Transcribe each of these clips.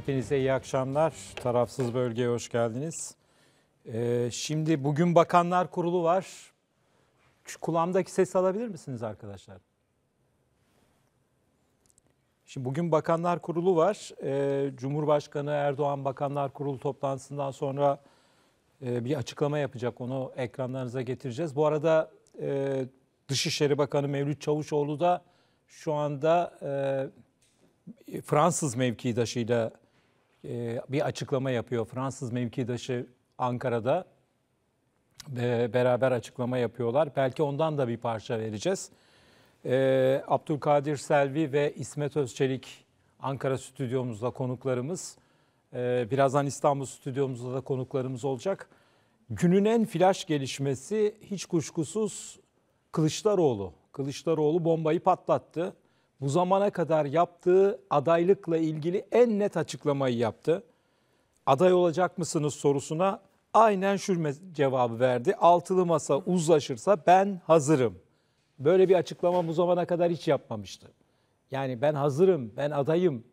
Hepinize iyi akşamlar. Tarafsız bölgeye hoş geldiniz. Ee, şimdi bugün Bakanlar Kurulu var. Şu kulağımdaki sesi alabilir misiniz arkadaşlar? Şimdi bugün Bakanlar Kurulu var. Ee, Cumhurbaşkanı Erdoğan Bakanlar Kurulu toplantısından sonra e, bir açıklama yapacak. Onu ekranlarınıza getireceğiz. Bu arada e, Dışişleri Bakanı Mevlüt Çavuşoğlu da şu anda... E, Fransız mevkidaşıyla ee, bir açıklama yapıyor. Fransız mevkidaşı Ankara'da e, beraber açıklama yapıyorlar. Belki ondan da bir parça vereceğiz. Ee, Abdülkadir Selvi ve İsmet Özçelik Ankara stüdyomuzda konuklarımız. Ee, birazdan İstanbul stüdyomuzda da konuklarımız olacak. Günün en flash gelişmesi hiç kuşkusuz Kılıçdaroğlu. Kılıçdaroğlu bombayı patlattı bu zamana kadar yaptığı adaylıkla ilgili en net açıklamayı yaptı. Aday olacak mısınız sorusuna aynen şu cevabı verdi. Altılı masa uzlaşırsa ben hazırım. Böyle bir açıklama bu zamana kadar hiç yapmamıştı. Yani ben hazırım, ben adayım.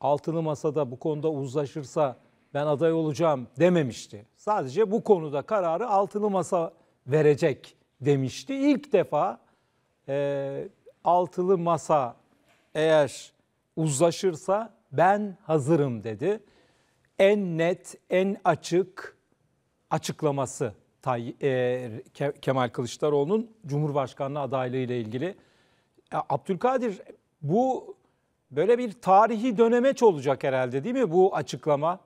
Altılı masada bu konuda uzlaşırsa ben aday olacağım dememişti. Sadece bu konuda kararı altılı masa verecek demişti. İlk defa e, altılı masa eğer uzlaşırsa ben hazırım dedi. En net, en açık açıklaması Tay e, Kemal Kılıçdaroğlu'nun Cumhurbaşkanlığı adaylığı ile ilgili. Abdülkadir bu böyle bir tarihi dönemeç olacak herhalde değil mi bu açıklama?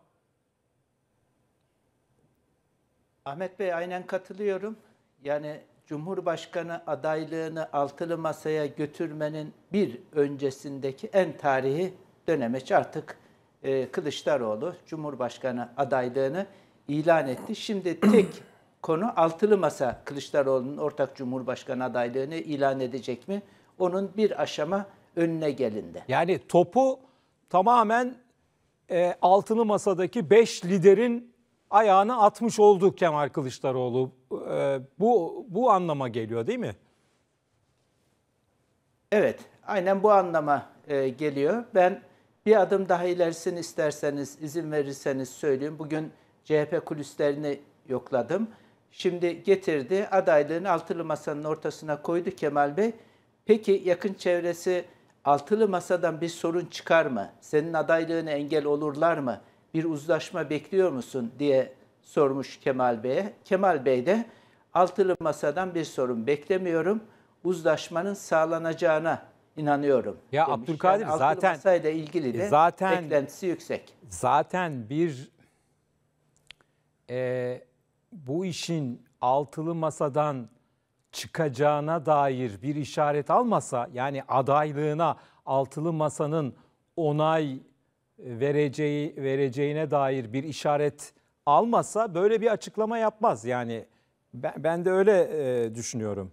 Ahmet Bey aynen katılıyorum. Yani Cumhurbaşkanı adaylığını altılı masaya götürmenin bir öncesindeki en tarihi dönemeç artık e, Kılıçdaroğlu Cumhurbaşkanı adaylığını ilan etti. Şimdi tek konu altılı masa Kılıçdaroğlu'nun ortak Cumhurbaşkanı adaylığını ilan edecek mi? Onun bir aşama önüne gelindi. Yani topu tamamen e, altılı masadaki beş liderin ayağını atmış oldu Kemal Kılıçdaroğlu. E, bu bu anlama geliyor değil mi? Evet, aynen bu anlama e, geliyor. Ben bir adım daha ilerisini isterseniz, izin verirseniz söyleyeyim. Bugün CHP kulislerini yokladım. Şimdi getirdi, adaylığını altılı masanın ortasına koydu Kemal Bey. Peki yakın çevresi altılı masadan bir sorun çıkar mı? Senin adaylığını engel olurlar mı? bir uzlaşma bekliyor musun diye sormuş Kemal Bey'e. Kemal Bey de altılı masadan bir sorun beklemiyorum. Uzlaşmanın sağlanacağına inanıyorum. Ya demiş. Abdülkadir yani zaten masayla ilgili de zaten, beklentisi yüksek. Zaten bir e, bu işin altılı masadan çıkacağına dair bir işaret almasa yani adaylığına altılı masanın onay vereceği vereceğine dair bir işaret almasa böyle bir açıklama yapmaz. Yani ben, ben de öyle e, düşünüyorum.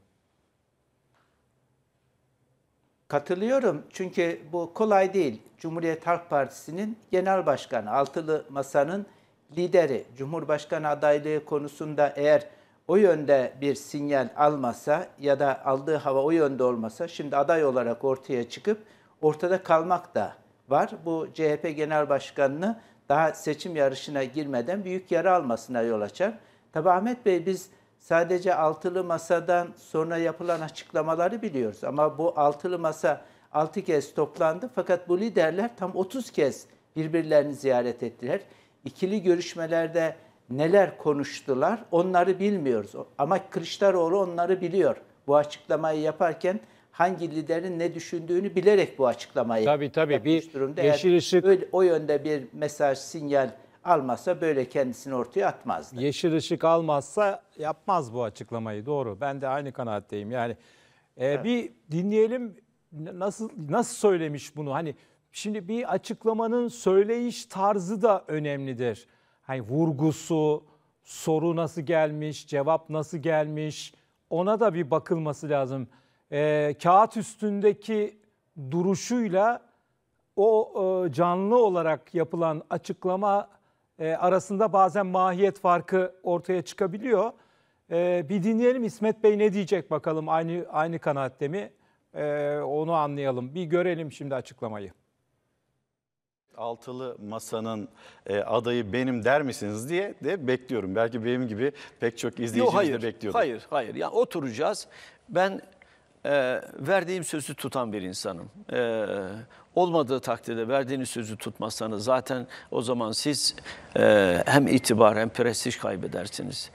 Katılıyorum çünkü bu kolay değil. Cumhuriyet Halk Partisi'nin genel başkanı, altılı masanın lideri, Cumhurbaşkanı adaylığı konusunda eğer o yönde bir sinyal almasa ya da aldığı hava o yönde olmasa şimdi aday olarak ortaya çıkıp ortada kalmak da var. Bu CHP Genel Başkanı'nı daha seçim yarışına girmeden büyük yara almasına yol açar. Tabi Ahmet Bey biz sadece altılı masadan sonra yapılan açıklamaları biliyoruz. Ama bu altılı masa 6 kez toplandı fakat bu liderler tam 30 kez birbirlerini ziyaret ettiler. İkili görüşmelerde neler konuştular onları bilmiyoruz. Ama Kılıçdaroğlu onları biliyor. Bu açıklamayı yaparken hangi liderin ne düşündüğünü bilerek bu açıklamayı tabii, tabii. yapmış bir durumda. Yeşil Eğer ışık, böyle, o yönde bir mesaj, sinyal almazsa böyle kendisini ortaya atmazdı. Yeşil ışık almazsa yapmaz bu açıklamayı. Doğru. Ben de aynı kanaatteyim. Yani e, evet. bir dinleyelim nasıl nasıl söylemiş bunu. Hani şimdi bir açıklamanın söyleyiş tarzı da önemlidir. Hani vurgusu, soru nasıl gelmiş, cevap nasıl gelmiş ona da bir bakılması lazım e, kağıt üstündeki duruşuyla o e, canlı olarak yapılan açıklama e, arasında bazen mahiyet farkı ortaya çıkabiliyor. E, bir dinleyelim İsmet Bey ne diyecek bakalım aynı aynı kanaatte mi? E, onu anlayalım. Bir görelim şimdi açıklamayı. Altılı masanın e, adayı benim der misiniz diye de bekliyorum. Belki benim gibi pek çok izleyicimiz Yo, hayır, de bekliyordu. Hayır, hayır. Yani oturacağız. Ben e, verdiğim sözü tutan bir insanım. E, olmadığı takdirde verdiğiniz sözü tutmazsanız zaten o zaman siz e, hem itibar hem prestij kaybedersiniz.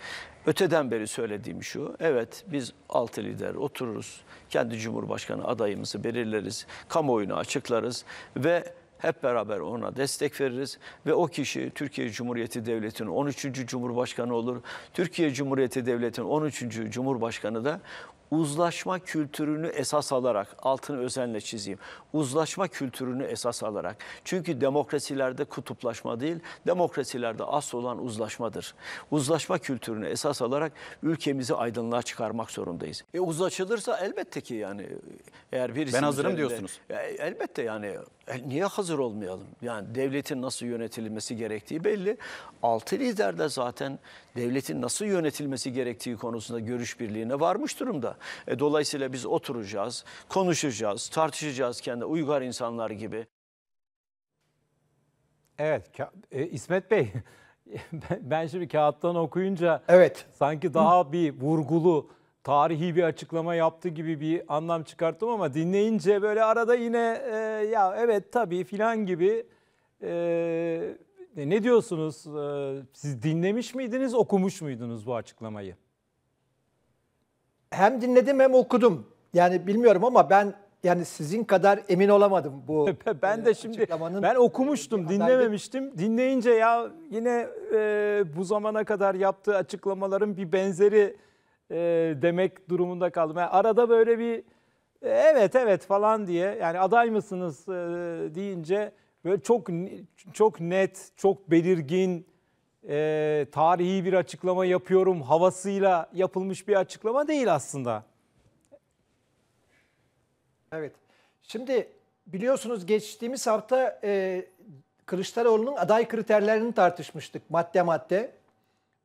Öteden beri söylediğim şu, evet biz altı lider otururuz, kendi cumhurbaşkanı adayımızı belirleriz, kamuoyunu açıklarız ve hep beraber ona destek veririz ve o kişi Türkiye Cumhuriyeti Devleti'nin 13. Cumhurbaşkanı olur. Türkiye Cumhuriyeti Devleti'nin 13. Cumhurbaşkanı da uzlaşma kültürünü esas alarak, altını özenle çizeyim, uzlaşma kültürünü esas alarak. Çünkü demokrasilerde kutuplaşma değil, demokrasilerde asıl olan uzlaşmadır. Uzlaşma kültürünü esas alarak ülkemizi aydınlığa çıkarmak zorundayız. E uzlaşılırsa elbette ki yani eğer birisi... Ben hazırım üzerinde, diyorsunuz. E, elbette yani e, niye hazır olmayalım? Yani devletin nasıl yönetilmesi gerektiği belli. Altı lider de zaten devletin nasıl yönetilmesi gerektiği konusunda görüş birliğine varmış durumda. E, dolayısıyla biz oturacağız, konuşacağız, tartışacağız kendi uygar insanlar gibi. Evet, e, İsmet Bey ben şimdi kağıttan okuyunca evet. sanki daha bir vurgulu tarihi bir açıklama yaptı gibi bir anlam çıkarttım ama dinleyince böyle arada yine e, ya evet tabii filan gibi e, ne diyorsunuz? E, siz dinlemiş miydiniz, okumuş muydunuz bu açıklamayı? Hem dinledim hem okudum. Yani bilmiyorum ama ben yani sizin kadar emin olamadım bu. ben de e, şimdi ben okumuştum, dinlememiştim. Dinleyince ya yine e, bu zamana kadar yaptığı açıklamaların bir benzeri e, demek durumunda kaldım. Yani arada böyle bir e, evet evet falan diye yani aday mısınız e, deyince böyle çok çok net, çok belirgin e, tarihi bir açıklama yapıyorum havasıyla yapılmış bir açıklama değil aslında. Evet. Şimdi biliyorsunuz geçtiğimiz hafta e, Kılıçdaroğlu'nun aday kriterlerini tartışmıştık madde madde.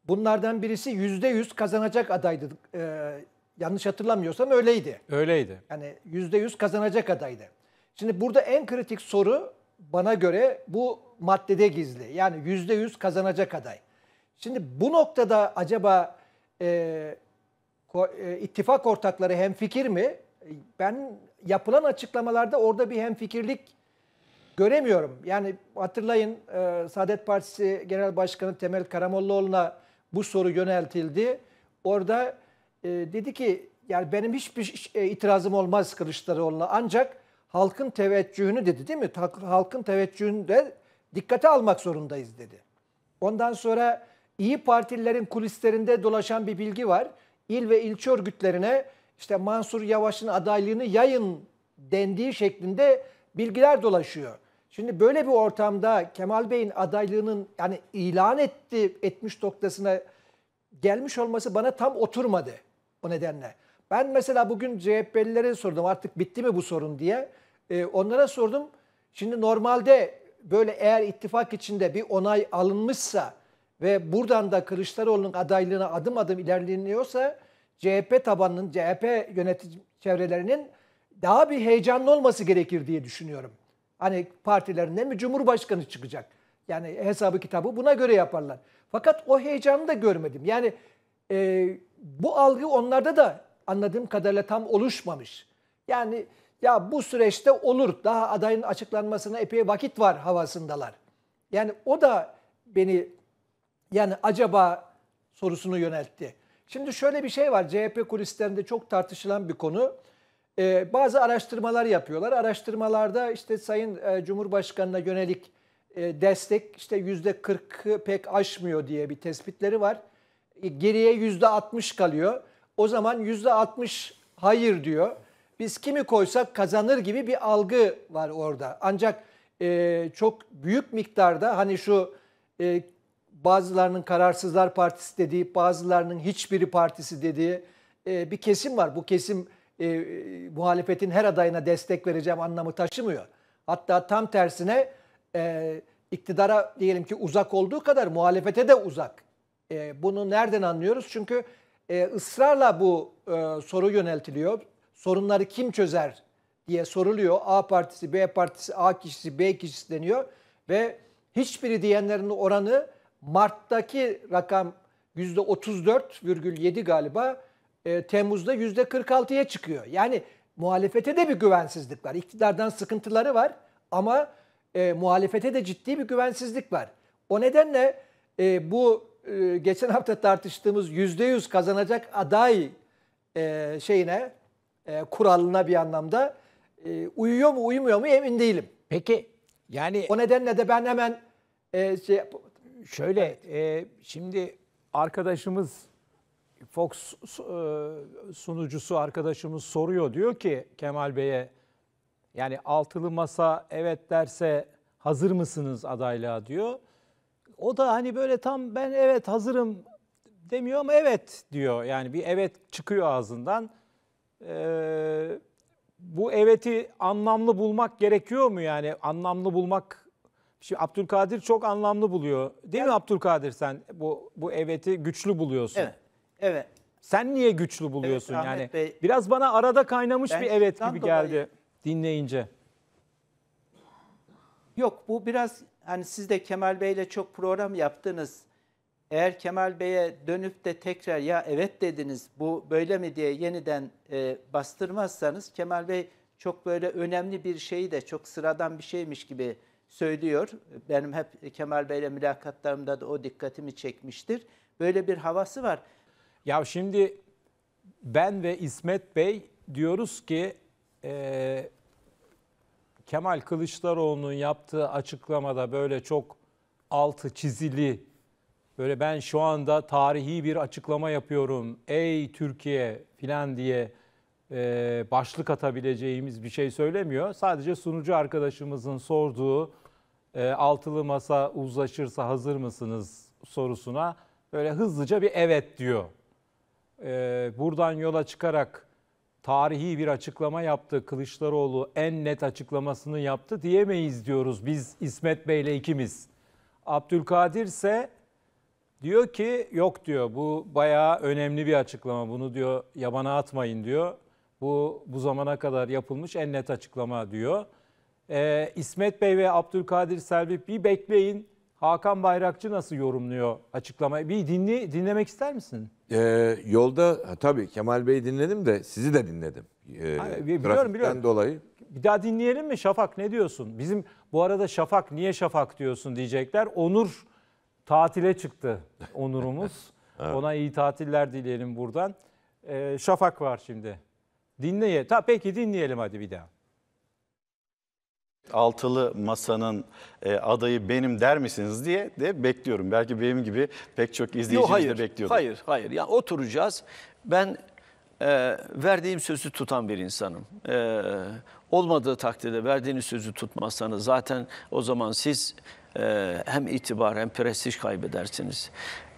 Bunlardan birisi yüzde yüz kazanacak adaydı. Ee, yanlış hatırlamıyorsam öyleydi. Öyleydi. Yani yüzde yüz kazanacak adaydı. Şimdi burada en kritik soru bana göre bu maddede gizli. Yani yüzde yüz kazanacak aday. Şimdi bu noktada acaba e, e ittifak ortakları hem fikir mi? Ben yapılan açıklamalarda orada bir hemfikirlik göremiyorum. Yani hatırlayın e, Saadet Partisi Genel Başkanı Temel Karamollaoğlu'na bu soru yöneltildi. Orada e, dedi ki yani benim hiçbir e, itirazım olmaz Kılıçdaroğlu'na ancak halkın teveccühünü dedi değil mi? Halkın teveccühünü de dikkate almak zorundayız dedi. Ondan sonra İyi Partililerin kulislerinde dolaşan bir bilgi var. İl ve ilçe örgütlerine işte Mansur Yavaş'ın adaylığını yayın dendiği şeklinde bilgiler dolaşıyor. Şimdi böyle bir ortamda Kemal Bey'in adaylığının yani ilan etti etmiş noktasına gelmiş olması bana tam oturmadı o nedenle. Ben mesela bugün CHP'lilere sordum artık bitti mi bu sorun diye. Ee, onlara sordum. Şimdi normalde böyle eğer ittifak içinde bir onay alınmışsa ve buradan da Kılıçdaroğlu'nun adaylığına adım adım ilerleniyorsa CHP tabanının, CHP yönetici çevrelerinin daha bir heyecanlı olması gerekir diye düşünüyorum. Hani partilerinde mi cumhurbaşkanı çıkacak? Yani hesabı kitabı buna göre yaparlar. Fakat o heyecanı da görmedim. Yani e, bu algı onlarda da anladığım kadarıyla tam oluşmamış. Yani ya bu süreçte olur daha adayın açıklanmasına epey vakit var havasındalar. Yani o da beni yani acaba sorusunu yöneltti. Şimdi şöyle bir şey var CHP kulislerinde çok tartışılan bir konu e, bazı araştırmalar yapıyorlar. Araştırmalarda işte Sayın e, Cumhurbaşkanı'na yönelik e, destek işte yüzde 40 pek aşmıyor diye bir tespitleri var. E, geriye %60 kalıyor. O zaman yüzde %60 hayır diyor. Biz kimi koysak kazanır gibi bir algı var orada. Ancak e, çok büyük miktarda hani şu e, bazılarının kararsızlar partisi dediği, bazılarının hiçbiri partisi dediği e, bir kesim var. Bu kesim e, muhalefetin her adayına destek vereceğim anlamı taşımıyor. Hatta tam tersine e, iktidara diyelim ki uzak olduğu kadar muhalefete de uzak. E, bunu nereden anlıyoruz? Çünkü e, ısrarla bu e, soru yöneltiliyor. Sorunları kim çözer diye soruluyor. A partisi, B partisi, A kişisi, B kişisi deniyor. Ve hiçbiri diyenlerin oranı Mart'taki rakam %34,7 galiba e, Temmuz'da %46'ya çıkıyor. Yani muhalefete de bir güvensizlik var. İktidardan sıkıntıları var ama e, muhalefete de ciddi bir güvensizlik var. O nedenle e, bu e, geçen hafta tartıştığımız %100 kazanacak aday e, şeyine e, kuralına bir anlamda e, uyuyor mu uyumuyor mu emin değilim. Peki yani o nedenle de ben hemen e, şey şöyle evet. e, şimdi arkadaşımız Fox e, sunucusu arkadaşımız soruyor. Diyor ki Kemal Bey'e yani altılı masa evet derse hazır mısınız adaylığa diyor. O da hani böyle tam ben evet hazırım demiyor ama evet diyor. Yani bir evet çıkıyor ağzından. Ee, bu eveti anlamlı bulmak gerekiyor mu yani? Anlamlı bulmak Şimdi Abdülkadir çok anlamlı buluyor. Değil evet. mi Abdülkadir sen bu bu eveti güçlü buluyorsun? Evet. Evet. Sen niye güçlü buluyorsun evet, yani? Bey, Biraz bana arada kaynamış bir evet gibi geldi dolayı, dinleyince. Yok bu biraz hani siz de Kemal Bey'le çok program yaptınız. Eğer Kemal Bey'e dönüp de tekrar ya evet dediniz bu böyle mi diye yeniden e, bastırmazsanız Kemal Bey çok böyle önemli bir şeyi de çok sıradan bir şeymiş gibi söylüyor. Benim hep Kemal Bey'le mülakatlarımda da o dikkatimi çekmiştir. Böyle bir havası var. Ya şimdi ben ve İsmet Bey diyoruz ki e, Kemal Kılıçdaroğlu'nun yaptığı açıklamada böyle çok altı çizili böyle ben şu anda tarihi bir açıklama yapıyorum ey Türkiye filan diye e, başlık atabileceğimiz bir şey söylemiyor. Sadece sunucu arkadaşımızın sorduğu e, altılı masa uzlaşırsa hazır mısınız sorusuna böyle hızlıca bir evet diyor e, buradan yola çıkarak tarihi bir açıklama yaptı. Kılıçdaroğlu en net açıklamasını yaptı diyemeyiz diyoruz biz İsmet Bey'le ikimiz. Abdülkadir ise diyor ki yok diyor bu bayağı önemli bir açıklama bunu diyor yabana atmayın diyor. Bu bu zamana kadar yapılmış en net açıklama diyor. Ee, İsmet Bey ve Abdülkadir Selvi bir bekleyin. Hakan Bayrakçı nasıl yorumluyor açıklamayı? Bir dinli, dinlemek ister misin? e, yolda tabii Kemal Bey'i dinledim de sizi de dinledim. E, ee, Ha, biliyorum, biliyorum. dolayı. Bir daha dinleyelim mi Şafak ne diyorsun? Bizim bu arada Şafak niye Şafak diyorsun diyecekler. Onur tatile çıktı Onur'umuz. Ona iyi tatiller dileyelim buradan. Ee, Şafak var şimdi. Dinleye. Ta peki dinleyelim hadi bir daha altılı masanın e, adayı benim der misiniz diye de bekliyorum. Belki benim gibi pek çok izleyicimiz Yok, hayır, de bekliyordu. Hayır, hayır. Yani oturacağız. Ben e, verdiğim sözü tutan bir insanım. E, olmadığı takdirde verdiğiniz sözü tutmazsanız zaten o zaman siz e, hem itibar hem prestij kaybedersiniz.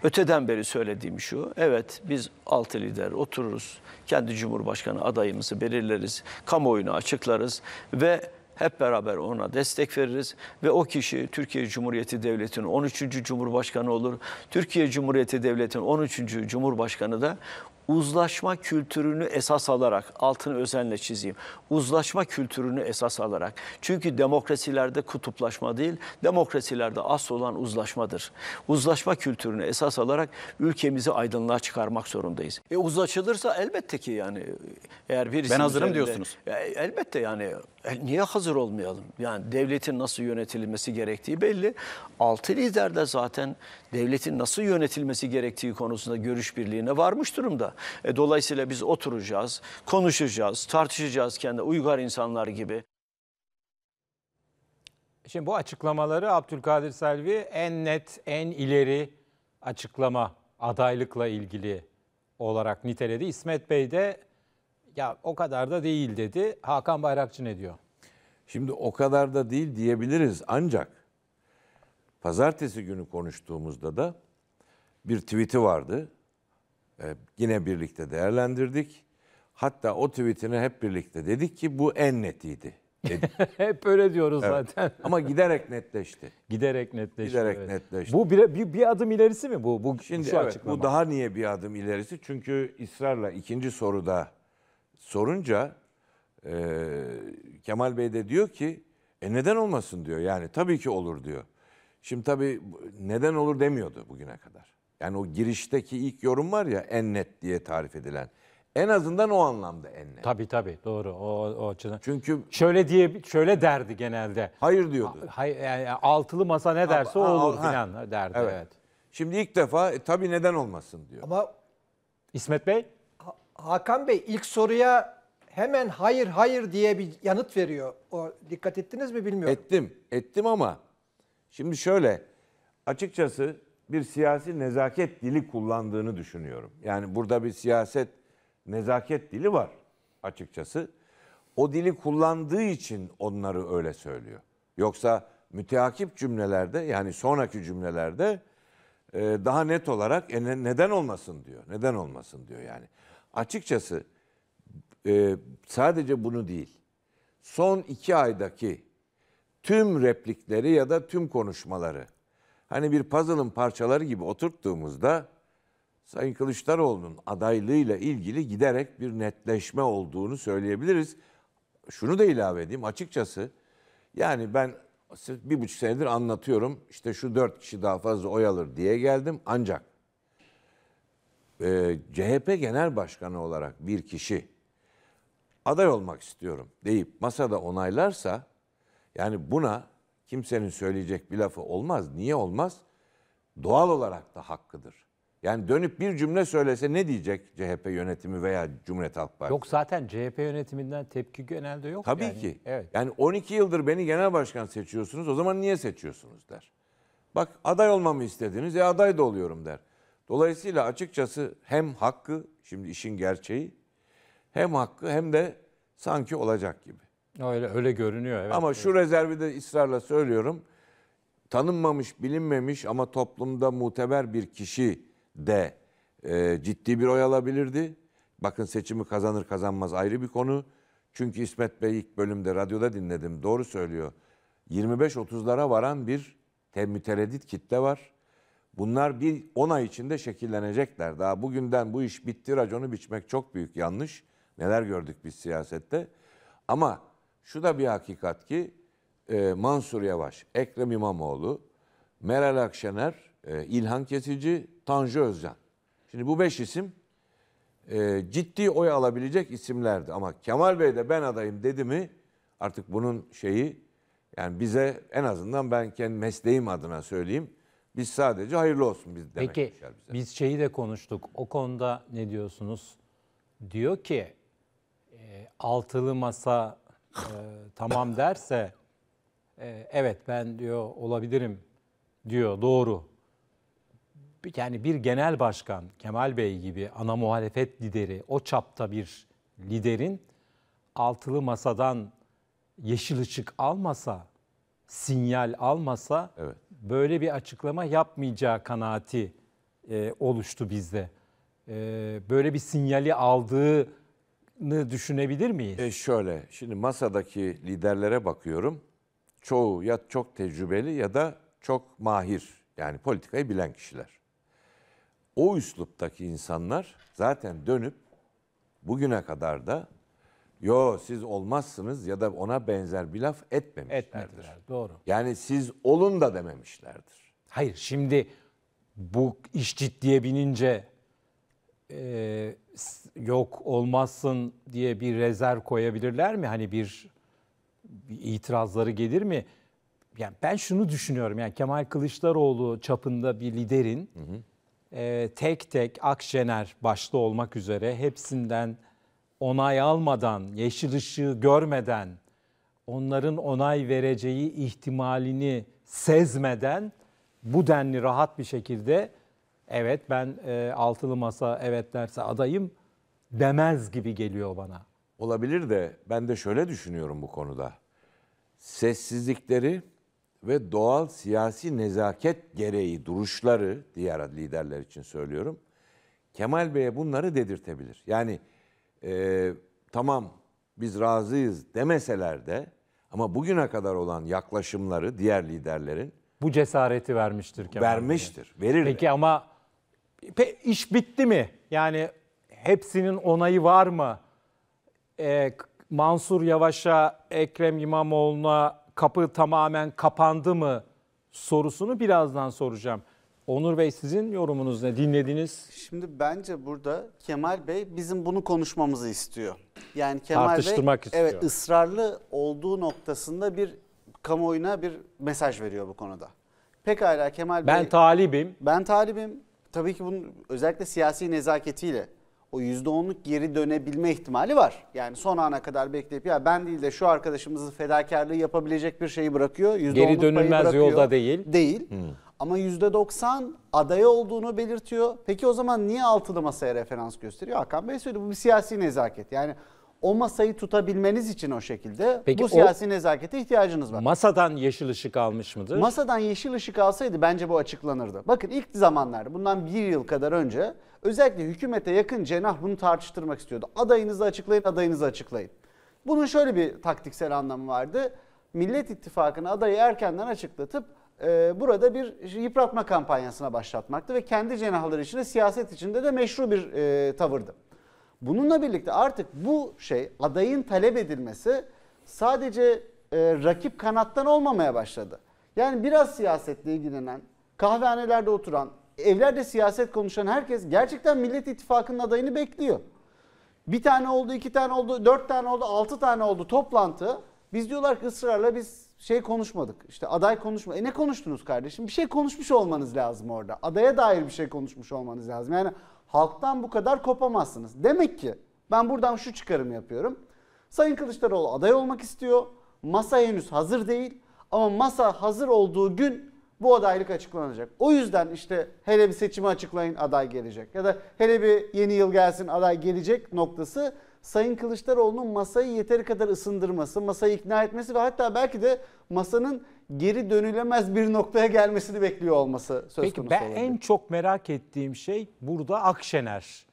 Öteden beri söylediğim şu, evet biz altı lider otururuz, kendi cumhurbaşkanı adayımızı belirleriz, Kamuoyunu açıklarız ve hep beraber ona destek veririz ve o kişi Türkiye Cumhuriyeti Devleti'nin 13. Cumhurbaşkanı olur. Türkiye Cumhuriyeti Devleti'nin 13. Cumhurbaşkanı da uzlaşma kültürünü esas alarak, altını özenle çizeyim, uzlaşma kültürünü esas alarak. Çünkü demokrasilerde kutuplaşma değil, demokrasilerde asıl olan uzlaşmadır. Uzlaşma kültürünü esas alarak ülkemizi aydınlığa çıkarmak zorundayız. E uzlaşılırsa elbette ki yani eğer birisi... Ben hazırım üzerinde, diyorsunuz. E, elbette yani e, niye hazır olmayalım? Yani devletin nasıl yönetilmesi gerektiği belli. Altı lider de zaten devletin nasıl yönetilmesi gerektiği konusunda görüş birliğine varmış durumda. E, dolayısıyla biz oturacağız, konuşacağız, tartışacağız kendi uygar insanlar gibi. Şimdi bu açıklamaları Abdülkadir Selvi en net, en ileri açıklama adaylıkla ilgili olarak niteledi. İsmet Bey de ya o kadar da değil dedi. Hakan Bayrakçı ne diyor? Şimdi o kadar da değil diyebiliriz ancak pazartesi günü konuştuğumuzda da bir tweet'i vardı. Ee, yine birlikte değerlendirdik. Hatta o tweet'ini hep birlikte dedik ki bu en netiydi. hep öyle diyoruz evet. zaten. Ama giderek netleşti. Giderek netleşti. Giderek evet. netleşti. Bu bir, bir, bir adım ilerisi mi bu? Bu şimdi şu evet, açıklama. bu daha niye bir adım ilerisi? Çünkü ısrarla ikinci soruda sorunca e, Kemal Bey de diyor ki e neden olmasın diyor. Yani tabii ki olur diyor. Şimdi tabii neden olur demiyordu bugüne kadar. Yani o girişteki ilk yorum var ya en net diye tarif edilen. En azından o anlamda en net. Tabii tabii doğru o, o açıdan. Çünkü şöyle diye şöyle derdi genelde. Hayır diyordu. Hayır yani altılı masa ne derse ha, olur filan derdi evet. evet. Şimdi ilk defa e, tabii neden olmasın diyor. Ama İsmet Bey Hakan Bey ilk soruya hemen hayır hayır diye bir yanıt veriyor. O dikkat ettiniz mi bilmiyorum. Ettim. Ettim ama şimdi şöyle açıkçası bir siyasi nezaket dili kullandığını düşünüyorum. Yani burada bir siyaset nezaket dili var açıkçası. O dili kullandığı için onları öyle söylüyor. Yoksa müteakip cümlelerde yani sonraki cümlelerde e, daha net olarak e, neden olmasın diyor. Neden olmasın diyor yani açıkçası e, sadece bunu değil, son iki aydaki tüm replikleri ya da tüm konuşmaları, hani bir puzzle'ın parçaları gibi oturttuğumuzda Sayın Kılıçdaroğlu'nun adaylığıyla ilgili giderek bir netleşme olduğunu söyleyebiliriz. Şunu da ilave edeyim açıkçası. Yani ben bir buçuk senedir anlatıyorum işte şu dört kişi daha fazla oy alır diye geldim ancak e, ee, CHP Genel Başkanı olarak bir kişi aday olmak istiyorum deyip masada onaylarsa yani buna kimsenin söyleyecek bir lafı olmaz. Niye olmaz? Doğal olarak da hakkıdır. Yani dönüp bir cümle söylese ne diyecek CHP yönetimi veya Cumhuriyet Halk Partisi? Yok zaten CHP yönetiminden tepki genelde yok. Tabii yani. ki. Evet. Yani 12 yıldır beni genel başkan seçiyorsunuz o zaman niye seçiyorsunuz der. Bak aday olmamı istediniz e aday da oluyorum der. Dolayısıyla açıkçası hem hakkı, şimdi işin gerçeği, hem hakkı hem de sanki olacak gibi. Öyle öyle görünüyor. Evet. Ama şu rezervi de ısrarla söylüyorum. Tanınmamış, bilinmemiş ama toplumda muteber bir kişi de e, ciddi bir oy alabilirdi. Bakın seçimi kazanır kazanmaz ayrı bir konu. Çünkü İsmet Bey ilk bölümde radyoda dinledim. Doğru söylüyor. 25-30'lara varan bir mütereddit kitle var. Bunlar bir 10 ay içinde şekillenecekler. Daha bugünden bu iş bitti raconu biçmek çok büyük yanlış. Neler gördük biz siyasette. Ama şu da bir hakikat ki e, Mansur Yavaş, Ekrem İmamoğlu, Meral Akşener, e, İlhan Kesici, Tanju Özcan. Şimdi bu beş isim e, ciddi oy alabilecek isimlerdi. Ama Kemal Bey de ben adayım dedi mi artık bunun şeyi yani bize en azından ben kendi mesleğim adına söyleyeyim biz sadece hayırlı olsun biz demek Peki bize. biz şeyi de konuştuk. O konuda ne diyorsunuz? Diyor ki e, altılı masa e, tamam derse e, evet ben diyor olabilirim diyor doğru. Yani bir genel başkan Kemal Bey gibi ana muhalefet lideri o çapta bir liderin altılı masadan yeşil ışık almasa, sinyal almasa evet böyle bir açıklama yapmayacağı kanaati e, oluştu bizde. E, böyle bir sinyali aldığını düşünebilir miyiz? E şöyle, şimdi masadaki liderlere bakıyorum. Çoğu ya çok tecrübeli ya da çok mahir. Yani politikayı bilen kişiler. O üsluptaki insanlar zaten dönüp bugüne kadar da Yo siz olmazsınız ya da ona benzer bir laf etmemişlerdir. Etmediler doğru. Yani siz olun da dememişlerdir. Hayır şimdi bu iş ciddiye binince e, yok olmazsın diye bir rezerv koyabilirler mi? Hani bir, bir itirazları gelir mi? Yani ben şunu düşünüyorum yani Kemal Kılıçdaroğlu çapında bir liderin hı hı. E, tek tek Akşener başta olmak üzere hepsinden onay almadan, yeşil ışığı görmeden, onların onay vereceği ihtimalini sezmeden bu denli rahat bir şekilde evet ben e, altılı masa evet derse adayım demez gibi geliyor bana. Olabilir de ben de şöyle düşünüyorum bu konuda. Sessizlikleri ve doğal siyasi nezaket gereği duruşları diğer liderler için söylüyorum. Kemal Bey'e bunları dedirtebilir. Yani e, tamam biz razıyız demeseler de ama bugüne kadar olan yaklaşımları diğer liderlerin Bu cesareti vermiştir Kemal vermiştir, verir. Bey. Peki ama pe- iş bitti mi? Yani hepsinin onayı var mı? Ee, Mansur Yavaş'a, Ekrem İmamoğlu'na kapı tamamen kapandı mı sorusunu birazdan soracağım. Onur Bey sizin yorumunuz ne? Dinlediniz. Şimdi bence burada Kemal Bey bizim bunu konuşmamızı istiyor. Yani Kemal Tartıştırmak Bey istiyor. evet ısrarlı olduğu noktasında bir kamuoyuna bir mesaj veriyor bu konuda. Pekala Kemal Bey. Ben talibim. Ben talibim. Tabii ki bunun özellikle siyasi nezaketiyle o %10'luk geri dönebilme ihtimali var. Yani son ana kadar bekleyip ya ben değil de şu arkadaşımızın fedakarlığı yapabilecek bir şeyi bırakıyor. %10'luk geri dönülmez bırakıyor. yolda değil. Değil. Hmm. Ama %90 aday olduğunu belirtiyor. Peki o zaman niye altılı masaya referans gösteriyor? Hakan Bey söyledi bu bir siyasi nezaket. Yani o masayı tutabilmeniz için o şekilde Peki bu siyasi nezakete ihtiyacınız var. Masadan yeşil ışık almış mıdır? Masadan yeşil ışık alsaydı bence bu açıklanırdı. Bakın ilk zamanlarda bundan bir yıl kadar önce özellikle hükümete yakın cenah bunu tartıştırmak istiyordu. Adayınızı açıklayın, adayınızı açıklayın. Bunun şöyle bir taktiksel anlamı vardı. Millet İttifakı'nın adayı erkenden açıklatıp e, burada bir yıpratma kampanyasına başlatmaktı ve kendi cenahları içinde siyaset içinde de meşru bir e, tavırdı. Bununla birlikte artık bu şey adayın talep edilmesi sadece e, rakip kanattan olmamaya başladı. Yani biraz siyasetle ilgilenen, kahvehanelerde oturan, evlerde siyaset konuşan herkes gerçekten Millet İttifakı'nın adayını bekliyor. Bir tane oldu, iki tane oldu, dört tane oldu, altı tane oldu toplantı. Biz diyorlar ki ısrarla biz şey konuşmadık. İşte aday konuşma. E ne konuştunuz kardeşim? Bir şey konuşmuş olmanız lazım orada. Adaya dair bir şey konuşmuş olmanız lazım. Yani halktan bu kadar kopamazsınız. Demek ki ben buradan şu çıkarımı yapıyorum. Sayın Kılıçdaroğlu aday olmak istiyor. Masa henüz hazır değil. Ama masa hazır olduğu gün bu adaylık açıklanacak. O yüzden işte hele bir seçimi açıklayın aday gelecek. Ya da hele bir yeni yıl gelsin aday gelecek noktası Sayın Kılıçdaroğlu'nun masayı yeteri kadar ısındırması, masayı ikna etmesi ve hatta belki de masanın geri dönülemez bir noktaya gelmesini bekliyor olması söz Peki, konusu Peki ben en çok merak ettiğim şey burada Akşener.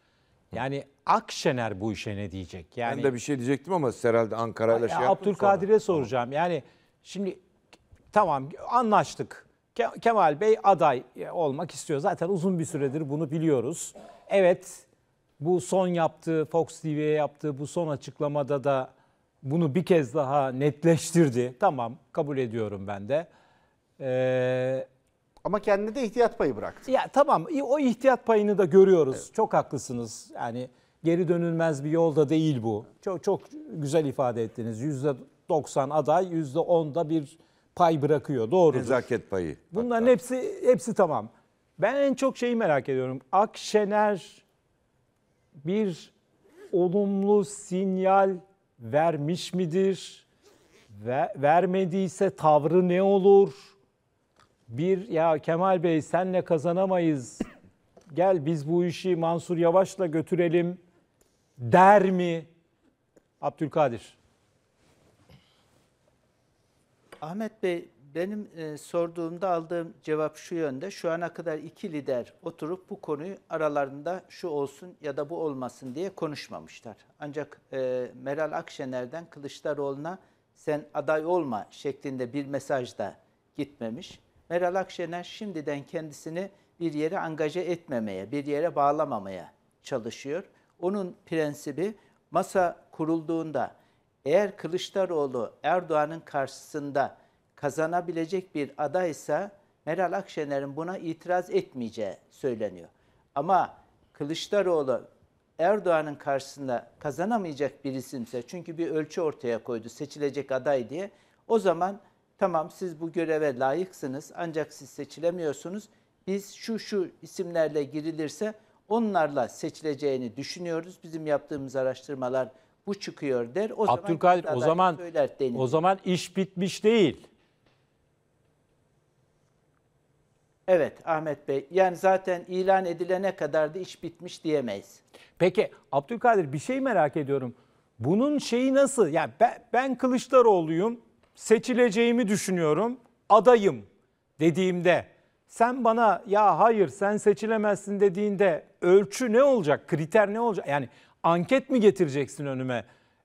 Yani Akşener bu işe ne diyecek? Yani, ben de bir şey diyecektim ama herhalde Ankara'yla şey Abdülkadir'e soracağım. Yani şimdi tamam anlaştık. Kemal Bey aday olmak istiyor. Zaten uzun bir süredir bunu biliyoruz. Evet bu son yaptığı, Fox TV'ye yaptığı bu son açıklamada da bunu bir kez daha netleştirdi. Tamam kabul ediyorum ben de. Ee, Ama kendine de ihtiyat payı bıraktı. Ya tamam o ihtiyat payını da görüyoruz. Evet. Çok haklısınız. Yani geri dönülmez bir yolda değil bu. Çok çok güzel ifade ettiniz. Yüzde 90 aday, yüzde 10'da bir pay bırakıyor. Doğru. Nezaket payı. Bunların hatta. hepsi hepsi tamam. Ben en çok şeyi merak ediyorum. Akşener bir olumlu sinyal vermiş midir? Ve, vermediyse tavrı ne olur? Bir ya Kemal Bey senle kazanamayız. Gel biz bu işi Mansur Yavaş'la götürelim der mi? Abdülkadir. Ahmet Bey benim e, sorduğumda aldığım cevap şu yönde. Şu ana kadar iki lider oturup bu konuyu aralarında şu olsun ya da bu olmasın diye konuşmamışlar. Ancak e, Meral Akşener'den Kılıçdaroğlu'na sen aday olma şeklinde bir mesaj da gitmemiş. Meral Akşener şimdiden kendisini bir yere angaje etmemeye, bir yere bağlamamaya çalışıyor. Onun prensibi masa kurulduğunda eğer Kılıçdaroğlu Erdoğan'ın karşısında kazanabilecek bir adaysa Meral Akşener'in buna itiraz etmeyeceği söyleniyor. Ama Kılıçdaroğlu Erdoğan'ın karşısında kazanamayacak bir isimse çünkü bir ölçü ortaya koydu seçilecek aday diye o zaman tamam siz bu göreve layıksınız ancak siz seçilemiyorsunuz. Biz şu şu isimlerle girilirse onlarla seçileceğini düşünüyoruz. Bizim yaptığımız araştırmalar bu çıkıyor der. O Abdülkadir zaman o zaman söyler, o zaman iş bitmiş değil. Evet Ahmet Bey yani zaten ilan edilene kadar da iş bitmiş diyemeyiz. Peki Abdülkadir bir şey merak ediyorum. Bunun şeyi nasıl? Yani ben, ben Kılıçdaroğlu'yum, seçileceğimi düşünüyorum, adayım dediğimde sen bana ya hayır sen seçilemezsin dediğinde ölçü ne olacak? Kriter ne olacak? Yani anket mi getireceksin önüme?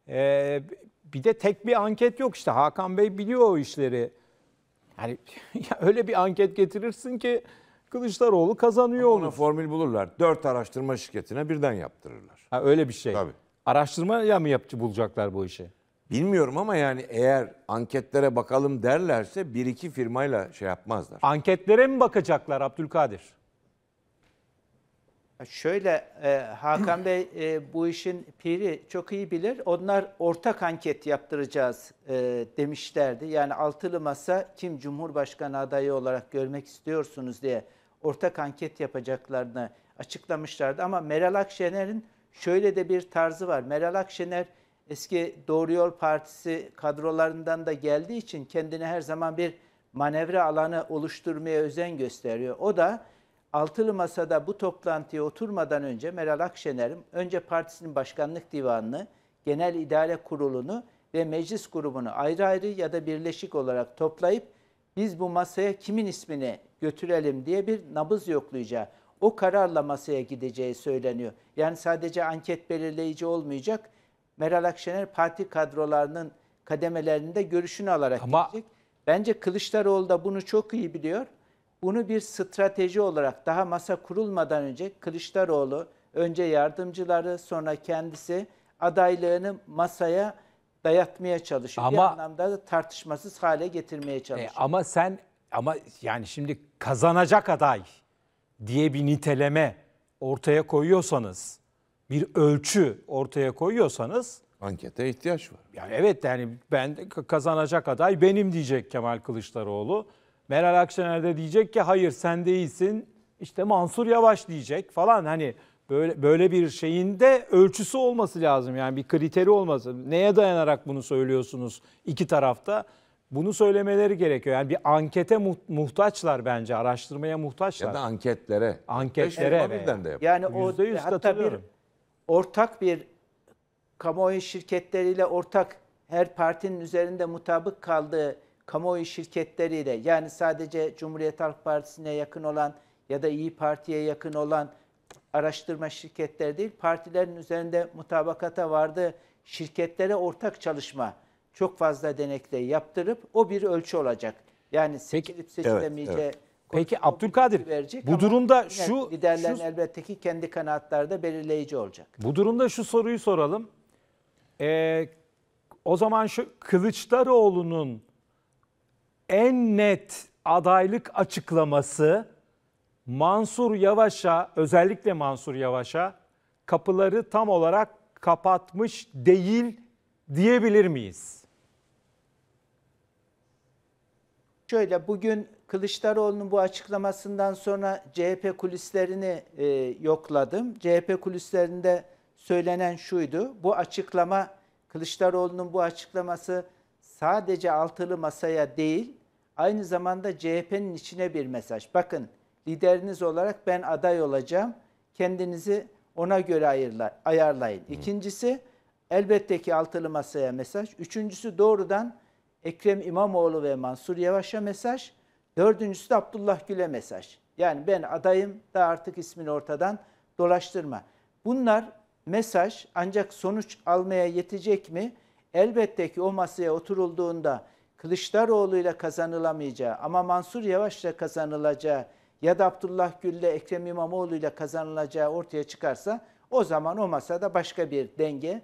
Ee, bir de tek bir anket yok işte Hakan Bey biliyor o işleri. Yani ya öyle bir anket getirirsin ki Kılıçdaroğlu kazanıyor Ama ona formül bulurlar. Dört araştırma şirketine birden yaptırırlar. Ha, öyle bir şey. Tabii. Araştırma ya mı yapıcı bulacaklar bu işi? Bilmiyorum ama yani eğer anketlere bakalım derlerse bir iki firmayla şey yapmazlar. Anketlere mi bakacaklar Abdülkadir? Şöyle e, Hakan Bey e, bu işin piri çok iyi bilir. Onlar ortak anket yaptıracağız e, demişlerdi. Yani altılı masa kim cumhurbaşkanı adayı olarak görmek istiyorsunuz diye ortak anket yapacaklarını açıklamışlardı. Ama Meral Akşener'in şöyle de bir tarzı var. Meral Akşener eski Doğru Yol Partisi kadrolarından da geldiği için kendine her zaman bir manevra alanı oluşturmaya özen gösteriyor. O da Altılı Masa'da bu toplantıya oturmadan önce Meral Akşener'in önce partisinin başkanlık divanını, genel idare kurulunu ve meclis grubunu ayrı ayrı ya da birleşik olarak toplayıp biz bu masaya kimin ismini götürelim diye bir nabız yoklayacağı, o kararla masaya gideceği söyleniyor. Yani sadece anket belirleyici olmayacak. Meral Akşener parti kadrolarının kademelerinde görüşünü alarak Ama... gidecek. Bence Kılıçdaroğlu da bunu çok iyi biliyor. Bunu bir strateji olarak daha masa kurulmadan önce Kılıçdaroğlu önce yardımcıları sonra kendisi adaylığını masaya dayatmaya çalışıyor. Ama, bir anlamda da tartışmasız hale getirmeye e, çalışıyor. E, ama sen ama yani şimdi kazanacak aday diye bir niteleme ortaya koyuyorsanız, bir ölçü ortaya koyuyorsanız ankete ihtiyaç var. Yani evet yani ben kazanacak aday benim diyecek Kemal Kılıçdaroğlu. Meral Akşener de diyecek ki hayır sen değilsin işte Mansur Yavaş diyecek falan hani böyle böyle bir şeyin de ölçüsü olması lazım. Yani bir kriteri olması. Neye dayanarak bunu söylüyorsunuz iki tarafta? Bunu söylemeleri gerekiyor. Yani bir ankete muhtaçlar bence, araştırmaya muhtaçlar. Ya da anketlere. Anketlere. Evet. de yani o hatta bir ortak bir kamuoyu şirketleriyle ortak her partinin üzerinde mutabık kaldığı kamuoyu şirketleriyle yani sadece Cumhuriyet Halk Partisi'ne yakın olan ya da İyi Parti'ye yakın olan araştırma şirketleri değil, partilerin üzerinde mutabakata vardığı şirketlere ortak çalışma çok fazla denekle yaptırıp o bir ölçü olacak. Yani seçilip seçilemeyeceği evet, evet. Peki Abdülkadir bu durumda şu liderlerin şu, elbette ki kendi kanaatlarda belirleyici olacak. Bu durumda şu soruyu soralım. Ee, o zaman şu Kılıçdaroğlu'nun en net adaylık açıklaması Mansur Yavaş'a, özellikle Mansur Yavaş'a kapıları tam olarak kapatmış değil diyebilir miyiz? Şöyle bugün Kılıçdaroğlu'nun bu açıklamasından sonra CHP kulislerini e, yokladım. CHP kulislerinde söylenen şuydu. Bu açıklama Kılıçdaroğlu'nun bu açıklaması sadece altılı masaya değil aynı zamanda CHP'nin içine bir mesaj. Bakın lideriniz olarak ben aday olacağım. Kendinizi ona göre ayırla, ayarlayın. İkincisi elbette ki altılı masaya mesaj. Üçüncüsü doğrudan Ekrem İmamoğlu ve Mansur Yavaş'a mesaj. Dördüncüsü de Abdullah Gül'e mesaj. Yani ben adayım da artık ismini ortadan dolaştırma. Bunlar mesaj ancak sonuç almaya yetecek mi? Elbette ki o masaya oturulduğunda Kılıçdaroğlu ile kazanılamayacağı ama Mansur Yavaş ile kazanılacağı ya da Abdullah Gül ile Ekrem İmamoğlu ile kazanılacağı ortaya çıkarsa o zaman o masada başka bir denge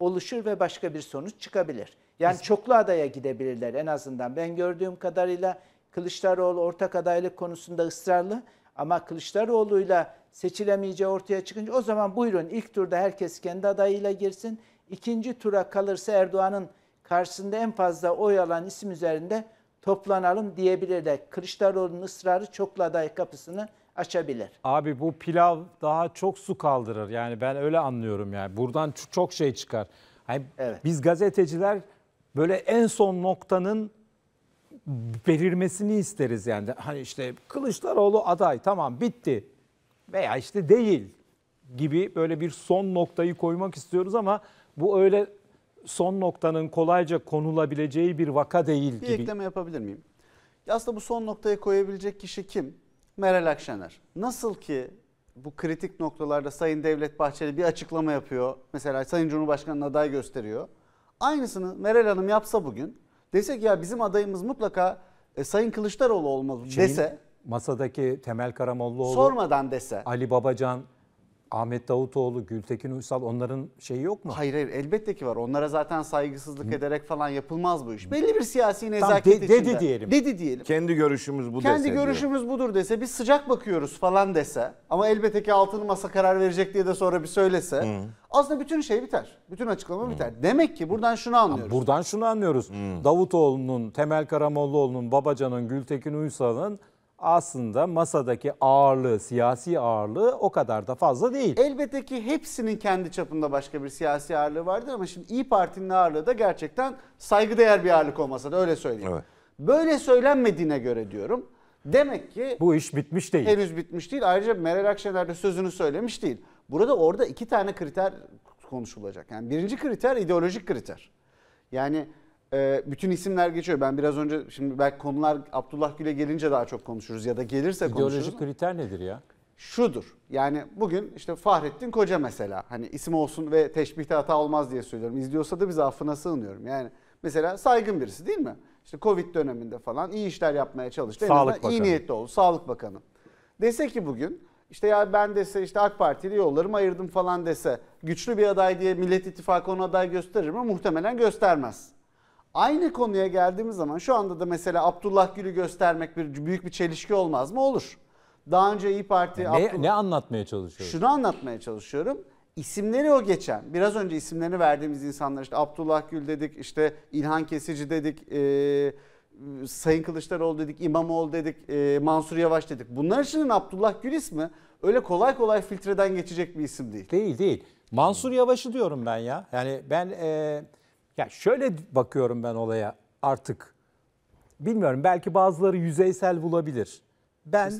oluşur ve başka bir sonuç çıkabilir. Yani çoklu adaya gidebilirler en azından. Ben gördüğüm kadarıyla Kılıçdaroğlu ortak adaylık konusunda ısrarlı ama Kılıçdaroğlu'yla seçilemeyeceği ortaya çıkınca o zaman buyurun ilk turda herkes kendi adayıyla girsin. İkinci tura kalırsa Erdoğan'ın karşısında en fazla oy alan isim üzerinde toplanalım diyebilirler. Kılıçdaroğlu'nun ısrarı çoklu aday kapısını açabilir. Abi bu pilav daha çok su kaldırır. Yani ben öyle anlıyorum yani. Buradan çok şey çıkar. Yani evet. Biz gazeteciler böyle en son noktanın belirmesini isteriz yani. Hani işte Kılıçdaroğlu aday tamam bitti veya işte değil gibi böyle bir son noktayı koymak istiyoruz ama bu öyle son noktanın kolayca konulabileceği bir vaka değil bir gibi. Bir ekleme yapabilir miyim? Aslında bu son noktaya koyabilecek kişi kim? Meral Akşener. Nasıl ki bu kritik noktalarda Sayın Devlet Bahçeli bir açıklama yapıyor. Mesela Sayın Cumhurbaşkanı'nın aday gösteriyor. Aynısını Meral Hanım yapsa bugün desek ya bizim adayımız mutlaka e, Sayın Kılıçdaroğlu olmalı dese. Masadaki Temel Karamollaoğlu. Sormadan dese. Ali Babacan Ahmet Davutoğlu, Gültekin Uysal onların şeyi yok mu? Hayır hayır elbette ki var. Onlara zaten saygısızlık ederek falan yapılmaz bu iş. Belli bir siyasi nezaket de, içinde. Dedi diyelim. Dedi diyelim. Kendi görüşümüz bu Kendi dese. Kendi görüşümüz diyor. budur dese biz sıcak bakıyoruz falan dese ama elbette ki altın masa karar verecek diye de sonra bir söylese. Hı. Aslında bütün şey biter. Bütün açıklama Hı. biter. Demek ki buradan şunu anlıyoruz. Buradan şunu anlıyoruz. Hı. Davutoğlu'nun, Temel Karamollaoğlu'nun, Babacan'ın, Gültekin Uysal'ın aslında masadaki ağırlığı, siyasi ağırlığı o kadar da fazla değil. Elbette ki hepsinin kendi çapında başka bir siyasi ağırlığı vardır ama şimdi İyi Parti'nin ağırlığı da gerçekten saygıdeğer bir ağırlık olmasa da öyle söyleyeyim. Evet. Böyle söylenmediğine göre diyorum. Demek ki bu iş bitmiş değil. Henüz bitmiş değil. Ayrıca Meral Akşener de sözünü söylemiş değil. Burada orada iki tane kriter konuşulacak. Yani birinci kriter ideolojik kriter. Yani e, bütün isimler geçiyor. Ben biraz önce şimdi belki konular Abdullah Gül'e gelince daha çok konuşuruz ya da gelirse İdeolojik konuşuruz. İdeolojik kriter nedir ya? Şudur yani bugün işte Fahrettin Koca mesela hani isim olsun ve teşbihte hata olmaz diye söylüyorum. İzliyorsa da biz affına sığınıyorum. Yani mesela saygın birisi değil mi? İşte Covid döneminde falan iyi işler yapmaya çalıştı. Sağlık en Bakanı. iyi niyetli oldu. Sağlık Bakanı. Dese ki bugün işte ya ben dese işte AK Partili yollarımı ayırdım falan dese güçlü bir aday diye Millet İttifakı onu aday gösterir mi? Muhtemelen göstermez. Aynı konuya geldiğimiz zaman şu anda da mesela Abdullah Gül'ü göstermek bir büyük bir çelişki olmaz mı? Olur. Daha önce İyi Parti... Ne, Abdullah... ne anlatmaya çalışıyorsun? Şunu anlatmaya çalışıyorum. İsimleri o geçen. Biraz önce isimlerini verdiğimiz insanlar işte Abdullah Gül dedik, işte İlhan Kesici dedik, e, Sayın Kılıçdaroğlu dedik, İmamoğlu dedik, e, Mansur Yavaş dedik. Bunlar içinin Abdullah Gül ismi öyle kolay kolay filtreden geçecek bir isim değil. Değil değil. Mansur Yavaş'ı diyorum ben ya. Yani ben... E ya şöyle bakıyorum ben olaya artık. Bilmiyorum belki bazıları yüzeysel bulabilir. Ben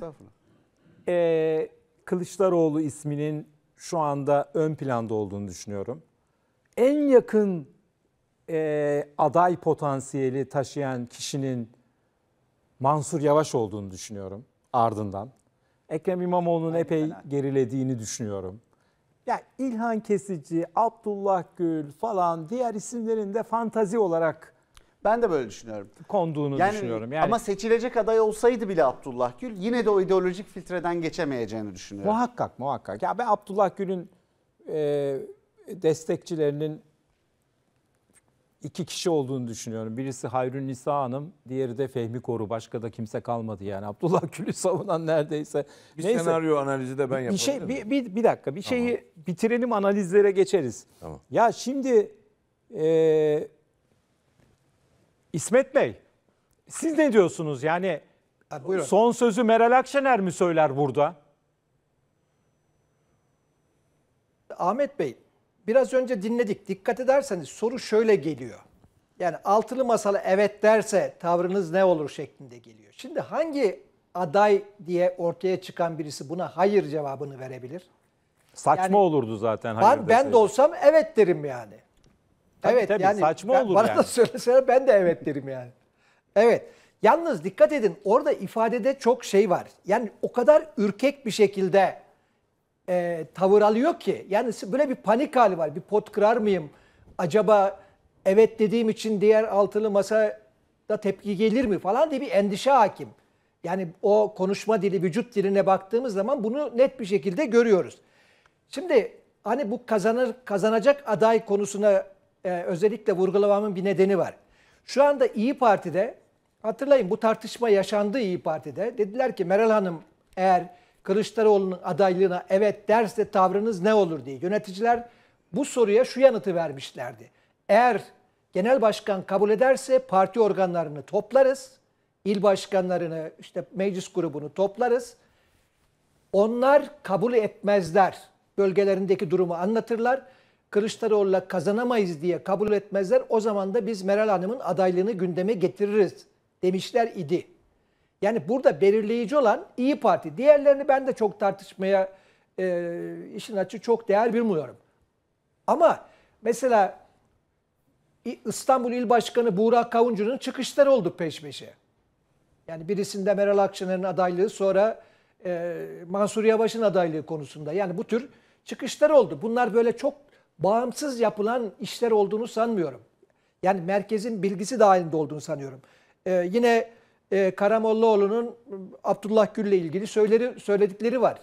e, Kılıçdaroğlu isminin şu anda ön planda olduğunu düşünüyorum. En yakın e, aday potansiyeli taşıyan kişinin Mansur Yavaş olduğunu düşünüyorum ardından. Ekrem İmamoğlu'nun epey gerilediğini düşünüyorum. Ya yani İlhan Kesici, Abdullah Gül falan diğer isimlerin de fantazi olarak ben de böyle düşünüyorum. Konduğunu yani, düşünüyorum. Yani ama seçilecek aday olsaydı bile Abdullah Gül yine de o ideolojik filtreden geçemeyeceğini düşünüyorum. Muhakkak muhakkak. Ya ben Abdullah Gül'ün e, destekçilerinin iki kişi olduğunu düşünüyorum. Birisi Hayrün Nisa Hanım, diğeri de Fehmi Koru. Başka da kimse kalmadı yani. Abdullah Gül'ü savunan neredeyse. Bir Neyse, senaryo analizi de ben yapabilirim. Bir, şey, bir, bir, bir dakika bir tamam. şeyi bitirelim analizlere geçeriz. Tamam. Ya şimdi e, İsmet Bey siz ne diyorsunuz yani ha, son sözü Meral Akşener mi söyler burada? Ahmet Bey Biraz önce dinledik. Dikkat ederseniz soru şöyle geliyor. Yani altılı masala evet derse tavrınız ne olur şeklinde geliyor. Şimdi hangi aday diye ortaya çıkan birisi buna hayır cevabını verebilir? Saçma yani, olurdu zaten. Hayır ben, ben de olsam evet derim yani. Tabii, evet tabii, yani saçma ben, olur bana yani. da söyleseler ben de evet derim yani. Evet. Yalnız dikkat edin orada ifadede çok şey var. Yani o kadar ürkek bir şekilde e, tavır alıyor ki. Yani böyle bir panik hali var. Bir pot kırar mıyım? Acaba evet dediğim için diğer altılı masada tepki gelir mi falan diye bir endişe hakim. Yani o konuşma dili, vücut diline baktığımız zaman bunu net bir şekilde görüyoruz. Şimdi hani bu kazanır kazanacak aday konusuna e, özellikle vurgulamamın bir nedeni var. Şu anda İyi Parti'de hatırlayın bu tartışma yaşandı İyi Parti'de. Dediler ki Meral Hanım eğer Kılıçdaroğlu'nun adaylığına evet derse tavrınız ne olur diye yöneticiler bu soruya şu yanıtı vermişlerdi. Eğer genel başkan kabul ederse parti organlarını toplarız, il başkanlarını, işte meclis grubunu toplarız. Onlar kabul etmezler. Bölgelerindeki durumu anlatırlar. Kılıçdaroğlu'la kazanamayız diye kabul etmezler. O zaman da biz Meral Hanım'ın adaylığını gündeme getiririz demişler idi. Yani burada belirleyici olan İyi Parti. Diğerlerini ben de çok tartışmaya e, işin açığı çok değer bilmiyorum. Ama mesela İstanbul İl Başkanı Burak Kavuncu'nun çıkışları oldu peş peşe. Yani birisinde Meral Akşener'in adaylığı sonra e, Mansur Yavaş'ın adaylığı konusunda. Yani bu tür çıkışlar oldu. Bunlar böyle çok bağımsız yapılan işler olduğunu sanmıyorum. Yani merkezin bilgisi dahilinde olduğunu sanıyorum. E, yine e, Karamollaoğlu'nun Abdullah Gül'le ilgili söyleri, söyledikleri var.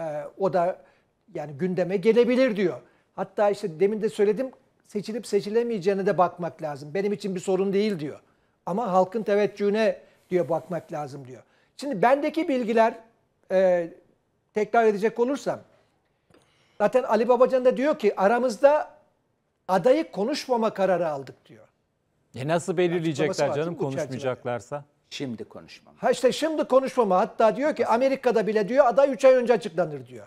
E, o da yani gündeme gelebilir diyor. Hatta işte demin de söyledim seçilip seçilemeyeceğine de bakmak lazım. Benim için bir sorun değil diyor. Ama halkın teveccühüne diyor bakmak lazım diyor. Şimdi bendeki bilgiler e, tekrar edecek olursam zaten Ali Babacan da diyor ki aramızda adayı konuşmama kararı aldık diyor. E nasıl belirleyecekler canım konuşmayacaklarsa? Şimdi konuşmama. Ha işte şimdi konuşmama. Hatta diyor ki Amerika'da bile diyor aday 3 ay önce açıklanır diyor.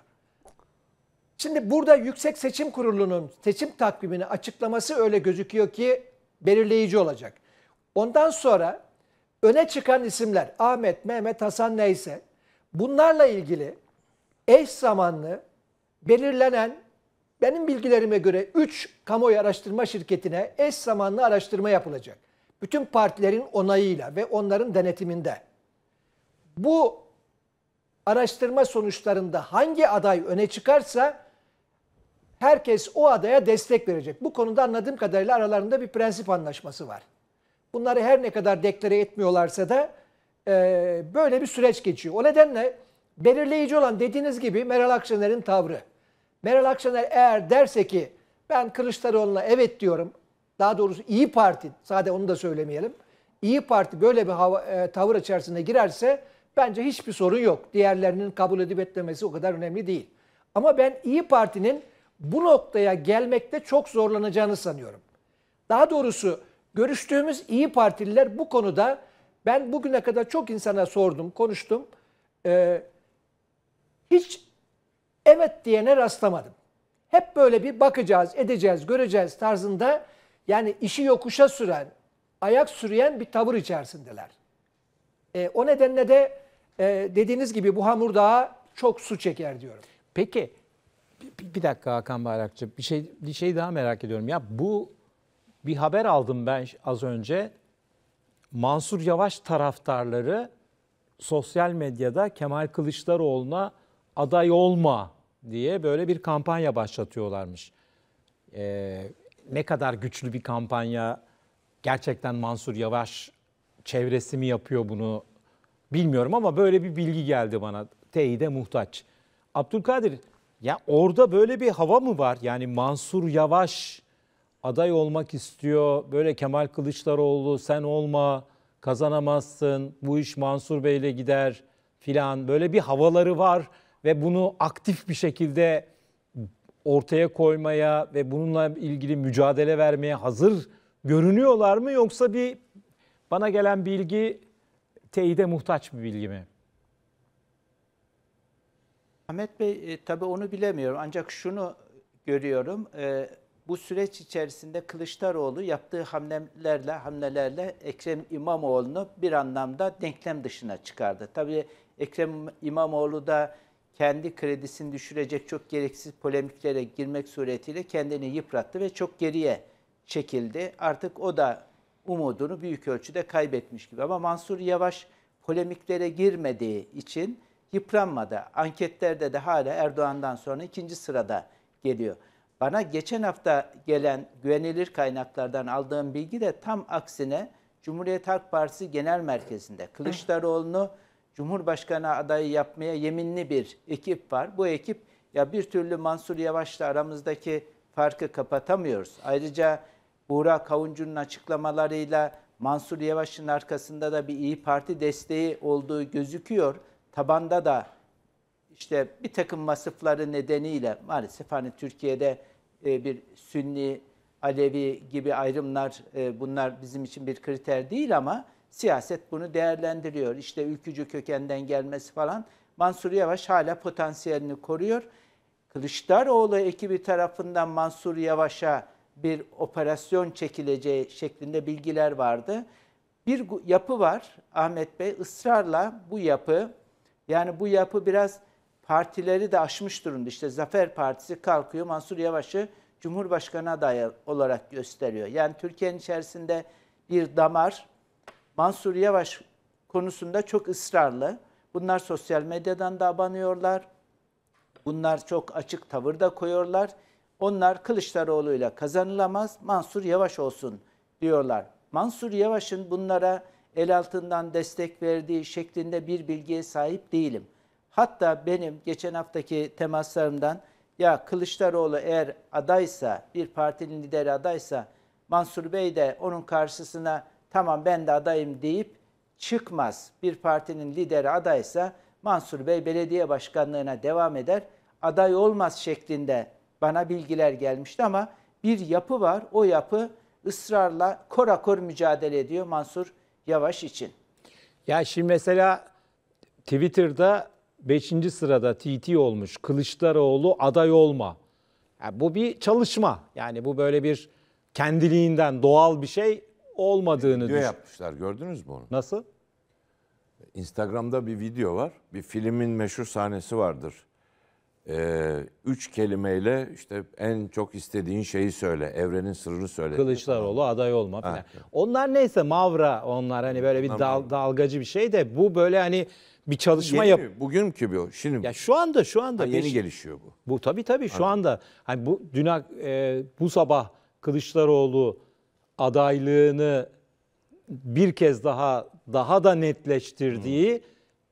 Şimdi burada Yüksek Seçim Kurulu'nun seçim takvimini açıklaması öyle gözüküyor ki belirleyici olacak. Ondan sonra öne çıkan isimler Ahmet, Mehmet, Hasan neyse bunlarla ilgili eş zamanlı belirlenen benim bilgilerime göre 3 kamuoyu araştırma şirketine eş zamanlı araştırma yapılacak bütün partilerin onayıyla ve onların denetiminde bu araştırma sonuçlarında hangi aday öne çıkarsa herkes o adaya destek verecek. Bu konuda anladığım kadarıyla aralarında bir prensip anlaşması var. Bunları her ne kadar deklare etmiyorlarsa da e, böyle bir süreç geçiyor. O nedenle belirleyici olan dediğiniz gibi Meral Akşener'in tavrı. Meral Akşener eğer derse ki ben Kılıçdaroğlu'na evet diyorum daha doğrusu İyi Parti, sadece onu da söylemeyelim. İyi Parti böyle bir hava, e, tavır içerisinde girerse bence hiçbir sorun yok. Diğerlerinin kabul edip etmemesi o kadar önemli değil. Ama ben İyi Parti'nin bu noktaya gelmekte çok zorlanacağını sanıyorum. Daha doğrusu görüştüğümüz İyi Partililer bu konuda ben bugüne kadar çok insana sordum, konuştum. Ee, hiç evet diyene rastlamadım. Hep böyle bir bakacağız, edeceğiz, göreceğiz tarzında yani işi yokuşa süren, ayak sürüyen bir tavır içerisindeler. E, o nedenle de e, dediğiniz gibi bu hamur daha çok su çeker diyorum. Peki bir, bir dakika Hakan Bayrakçı bir şey bir şey daha merak ediyorum. Ya bu bir haber aldım ben az önce. Mansur Yavaş taraftarları sosyal medyada Kemal Kılıçdaroğlu'na aday olma diye böyle bir kampanya başlatıyorlarmış. Ee, ne kadar güçlü bir kampanya gerçekten Mansur Yavaş çevresi mi yapıyor bunu bilmiyorum ama böyle bir bilgi geldi bana. Teyide muhtaç. Abdülkadir ya orada böyle bir hava mı var? Yani Mansur Yavaş aday olmak istiyor. Böyle Kemal Kılıçdaroğlu sen olma kazanamazsın. Bu iş Mansur Bey'le gider filan. Böyle bir havaları var ve bunu aktif bir şekilde ortaya koymaya ve bununla ilgili mücadele vermeye hazır görünüyorlar mı yoksa bir bana gelen bilgi teyide muhtaç bir bilgi mi? Ahmet Bey e, tabii onu bilemiyorum ancak şunu görüyorum. E, bu süreç içerisinde Kılıçdaroğlu yaptığı hamlelerle hamlelerle Ekrem İmamoğlu'nu bir anlamda denklem dışına çıkardı. Tabii Ekrem İmamoğlu da kendi kredisini düşürecek çok gereksiz polemiklere girmek suretiyle kendini yıprattı ve çok geriye çekildi. Artık o da umudunu büyük ölçüde kaybetmiş gibi. Ama Mansur Yavaş polemiklere girmediği için yıpranmadı. Anketlerde de hala Erdoğan'dan sonra ikinci sırada geliyor. Bana geçen hafta gelen güvenilir kaynaklardan aldığım bilgi de tam aksine Cumhuriyet Halk Partisi Genel Merkezi'nde Kılıçdaroğlu'nu Cumhurbaşkanı adayı yapmaya yeminli bir ekip var. Bu ekip ya bir türlü Mansur Yavaş'la aramızdaki farkı kapatamıyoruz. Ayrıca Buğra Kavuncu'nun açıklamalarıyla Mansur Yavaş'ın arkasında da bir İyi Parti desteği olduğu gözüküyor. Tabanda da işte bir takım vasıfları nedeniyle maalesef hani Türkiye'de e, bir Sünni, Alevi gibi ayrımlar e, bunlar bizim için bir kriter değil ama Siyaset bunu değerlendiriyor. İşte ülkücü kökenden gelmesi falan. Mansur Yavaş hala potansiyelini koruyor. Kılıçdaroğlu ekibi tarafından Mansur Yavaş'a bir operasyon çekileceği şeklinde bilgiler vardı. Bir yapı var Ahmet Bey ısrarla bu yapı yani bu yapı biraz partileri de aşmış durumda. İşte Zafer Partisi kalkıyor Mansur Yavaş'ı Cumhurbaşkanı adayı olarak gösteriyor. Yani Türkiye'nin içerisinde bir damar Mansur Yavaş konusunda çok ısrarlı. Bunlar sosyal medyadan da abanıyorlar. Bunlar çok açık tavır da koyuyorlar. Onlar Kılıçdaroğlu ile kazanılamaz, Mansur Yavaş olsun diyorlar. Mansur Yavaş'ın bunlara el altından destek verdiği şeklinde bir bilgiye sahip değilim. Hatta benim geçen haftaki temaslarımdan ya Kılıçdaroğlu eğer adaysa, bir partinin lideri adaysa Mansur Bey de onun karşısına tamam ben de adayım deyip çıkmaz. Bir partinin lideri adaysa Mansur Bey belediye başkanlığına devam eder. Aday olmaz şeklinde bana bilgiler gelmişti ama bir yapı var. O yapı ısrarla korakor mücadele ediyor Mansur Yavaş için. Ya şimdi mesela Twitter'da 5. sırada TT olmuş Kılıçdaroğlu aday olma. Yani bu bir çalışma. Yani bu böyle bir kendiliğinden doğal bir şey olmadığını video düşün. yapmışlar gördünüz mü onu? Nasıl? Instagram'da bir video var. Bir filmin meşhur sahnesi vardır. Ee, üç kelimeyle işte en çok istediğin şeyi söyle, evrenin sırrını söyle. Kılıçdaroğlu aday olma falan. Evet. Onlar neyse mavra onlar hani böyle bir dal, dalgacı bir şey de bu böyle hani bir çalışma yap. Bugünkü ki bu? Şimdi ya şu anda şu anda ha, yeni peş, gelişiyor bu. Bu tabii tabii şu Anladım. anda hani bu dün e, bu sabah Kılıçdaroğlu adaylığını bir kez daha daha da netleştirdiği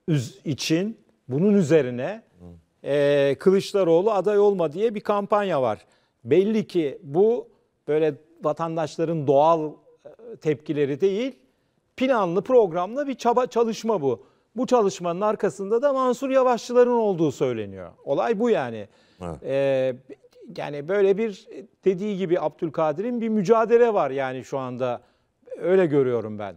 hmm. için bunun üzerine hmm. e, Kılıçdaroğlu aday olma diye bir kampanya var. Belli ki bu böyle vatandaşların doğal e, tepkileri değil, planlı programlı bir çaba çalışma bu. Bu çalışmanın arkasında da Mansur Yavaşçıların olduğu söyleniyor. Olay bu yani. Evet. Ee, yani böyle bir e, dediği gibi Abdülkadir'in bir mücadele var yani şu anda. Öyle görüyorum ben.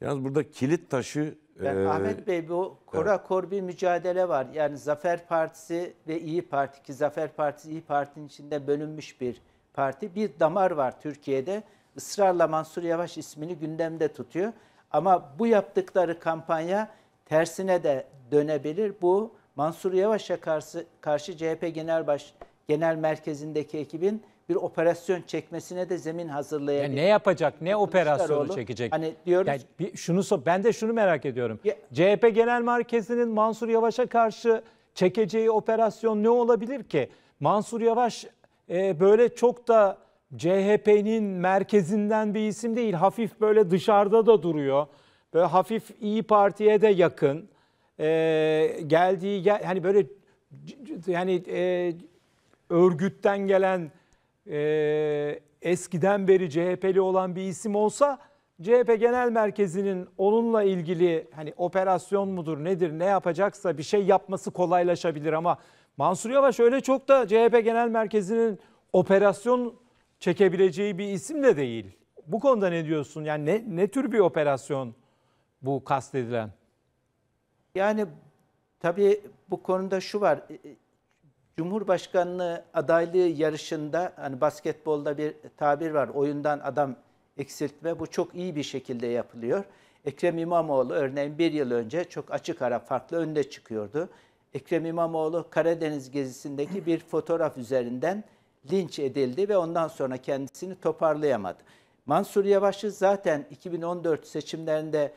Yalnız burada kilit taşı... Ben e, Ahmet Bey bu kora evet. kor bir mücadele var. Yani Zafer Partisi ve İyi Parti ki Zafer Partisi İyi Parti'nin içinde bölünmüş bir parti. Bir damar var Türkiye'de. Israrla Mansur Yavaş ismini gündemde tutuyor. Ama bu yaptıkları kampanya tersine de dönebilir. Bu Mansur Yavaş'a karşı, karşı CHP Genel Baş Genel Merkezi'ndeki ekibin bir operasyon çekmesine de zemin hazırlayabilir. Yani ne yapacak? Ne operasyonu çekecek? Hani diyoruz yani bir, şunu so ben de şunu merak ediyorum. Ya, CHP Genel Merkezi'nin Mansur Yavaş'a karşı çekeceği operasyon ne olabilir ki? Mansur Yavaş e, böyle çok da CHP'nin merkezinden bir isim değil. Hafif böyle dışarıda da duruyor. Böyle hafif İyi Parti'ye de yakın e, geldiği gel, hani böyle yani e, örgütten gelen e, eskiden beri CHP'li olan bir isim olsa CHP Genel Merkezi'nin onunla ilgili hani operasyon mudur nedir ne yapacaksa bir şey yapması kolaylaşabilir ama Mansur Yavaş öyle çok da CHP Genel Merkezi'nin operasyon çekebileceği bir isim de değil. Bu konuda ne diyorsun? Yani ne, ne tür bir operasyon bu kastedilen? Yani tabii bu konuda şu var. E, e, Cumhurbaşkanlığı adaylığı yarışında hani basketbolda bir tabir var. Oyundan adam eksiltme. Bu çok iyi bir şekilde yapılıyor. Ekrem İmamoğlu örneğin bir yıl önce çok açık ara farklı önde çıkıyordu. Ekrem İmamoğlu Karadeniz gezisindeki bir fotoğraf üzerinden linç edildi ve ondan sonra kendisini toparlayamadı. Mansur Yavaş'ı zaten 2014 seçimlerinde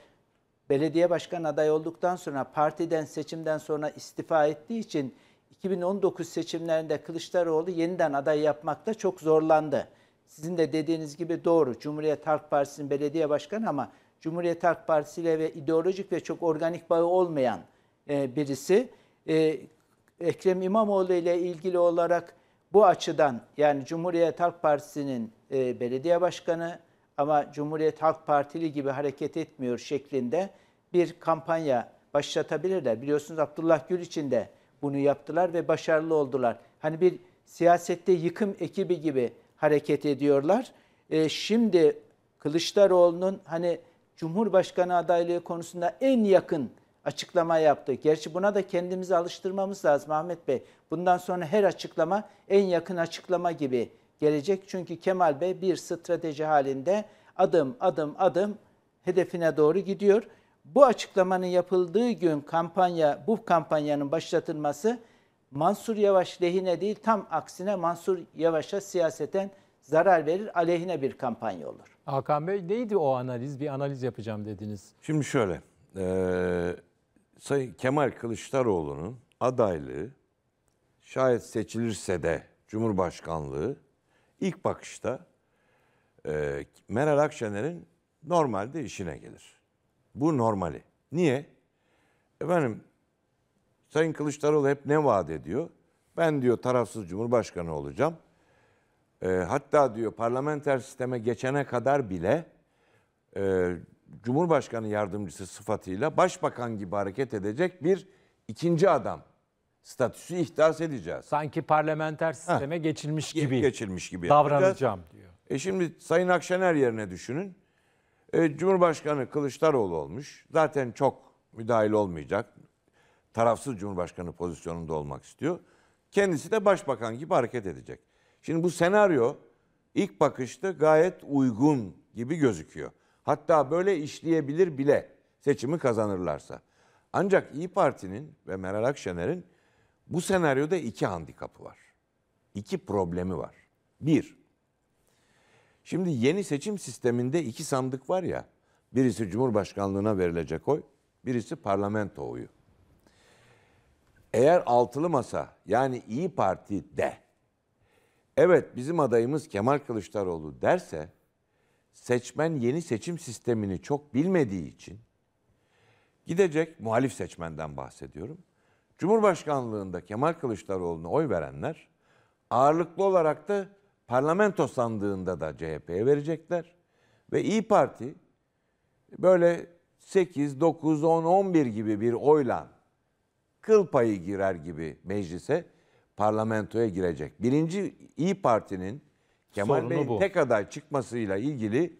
belediye başkan aday olduktan sonra partiden seçimden sonra istifa ettiği için 2019 seçimlerinde Kılıçdaroğlu yeniden aday yapmakta çok zorlandı. Sizin de dediğiniz gibi doğru. Cumhuriyet Halk Partisi'nin belediye başkanı ama Cumhuriyet Halk Partisi ile ve ideolojik ve çok organik bağı olmayan e, birisi. E, Ekrem İmamoğlu ile ilgili olarak bu açıdan yani Cumhuriyet Halk Partisi'nin e, belediye başkanı, ama Cumhuriyet Halk Partili gibi hareket etmiyor şeklinde bir kampanya başlatabilirler. Biliyorsunuz Abdullah Gül için de bunu yaptılar ve başarılı oldular. Hani bir siyasette yıkım ekibi gibi hareket ediyorlar. E, şimdi Kılıçdaroğlu'nun hani Cumhurbaşkanı adaylığı konusunda en yakın açıklama yaptı. Gerçi buna da kendimizi alıştırmamız lazım Ahmet Bey. Bundan sonra her açıklama en yakın açıklama gibi gelecek. Çünkü Kemal Bey bir strateji halinde adım adım adım hedefine doğru gidiyor. Bu açıklamanın yapıldığı gün kampanya bu kampanyanın başlatılması Mansur Yavaş lehine değil tam aksine Mansur Yavaş'a siyaseten zarar verir aleyhine bir kampanya olur. Hakan Bey neydi o analiz? Bir analiz yapacağım dediniz. Şimdi şöyle. E, Sayın Kemal Kılıçdaroğlu'nun adaylığı şayet seçilirse de Cumhurbaşkanlığı ilk bakışta e, Meral Akşener'in normalde işine gelir. Bu normali. Niye? Efendim Sayın Kılıçdaroğlu hep ne vaat ediyor? Ben diyor tarafsız cumhurbaşkanı olacağım. E, hatta diyor parlamenter sisteme geçene kadar bile e, Cumhurbaşkanı yardımcısı sıfatıyla başbakan gibi hareket edecek bir ikinci adam statüsü ihdas edeceğiz. Sanki parlamenter sisteme ha. geçilmiş gibi. Geçilmiş gibi davranacağım diyor. E şimdi Sayın Akşener yerine düşünün. E, Cumhurbaşkanı Kılıçdaroğlu olmuş. Zaten çok müdahil olmayacak. Tarafsız Cumhurbaşkanı pozisyonunda olmak istiyor. Kendisi de başbakan gibi hareket edecek. Şimdi bu senaryo ilk bakışta gayet uygun gibi gözüküyor. Hatta böyle işleyebilir bile seçimi kazanırlarsa. Ancak İyi Parti'nin ve Meral Akşener'in bu senaryoda iki handikapı var. İki problemi var. Bir, şimdi yeni seçim sisteminde iki sandık var ya, birisi Cumhurbaşkanlığına verilecek oy, birisi parlamento oyu. Eğer altılı masa yani İyi Parti de evet bizim adayımız Kemal Kılıçdaroğlu derse seçmen yeni seçim sistemini çok bilmediği için gidecek muhalif seçmenden bahsediyorum Cumhurbaşkanlığında Kemal Kılıçdaroğlu'na oy verenler ağırlıklı olarak da parlamento sandığında da CHP'ye verecekler. Ve İyi Parti böyle 8, 9, 10, 11 gibi bir oyla kıl payı girer gibi meclise parlamentoya girecek. Birinci İyi Parti'nin Kemal Bey'in tek aday çıkmasıyla ilgili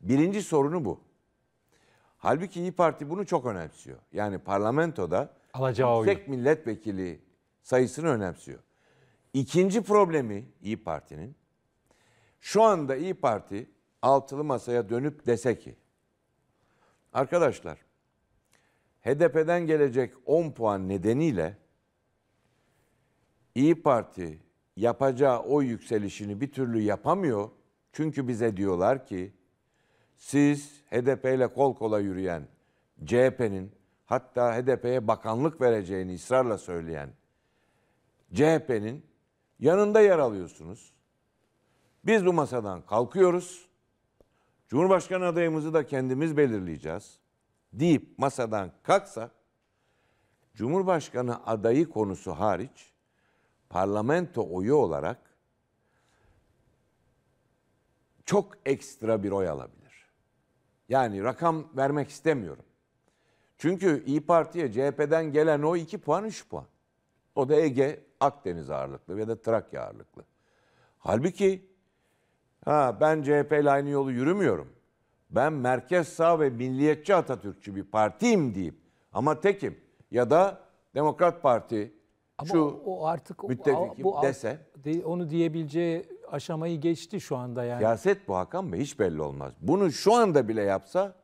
birinci sorunu bu. Halbuki İyi Parti bunu çok önemsiyor. Yani parlamentoda Alacağı yüksek oyu. milletvekili sayısını önemsiyor. İkinci problemi İyi Parti'nin şu anda İyi Parti altılı masaya dönüp dese ki arkadaşlar HDP'den gelecek 10 puan nedeniyle İyi Parti yapacağı o yükselişini bir türlü yapamıyor. Çünkü bize diyorlar ki siz HDP ile kol kola yürüyen CHP'nin hatta HDP'ye bakanlık vereceğini ısrarla söyleyen CHP'nin yanında yer alıyorsunuz. Biz bu masadan kalkıyoruz. Cumhurbaşkanı adayımızı da kendimiz belirleyeceğiz deyip masadan kalksa Cumhurbaşkanı adayı konusu hariç parlamento oyu olarak çok ekstra bir oy alabilir. Yani rakam vermek istemiyorum. Çünkü İyi Parti'ye CHP'den gelen o 2 puan 3 puan. O da Ege, Akdeniz ağırlıklı ya da Trakya ağırlıklı. Halbuki ha ben CHP ile aynı yolu yürümüyorum. Ben merkez sağ ve milliyetçi Atatürkçü bir partiyim deyip ama tekim ya da Demokrat Parti ama şu o, artık müttefikim bu, dese. Onu diyebileceği aşamayı geçti şu anda yani. Siyaset bu Hakan Bey hiç belli olmaz. Bunu şu anda bile yapsa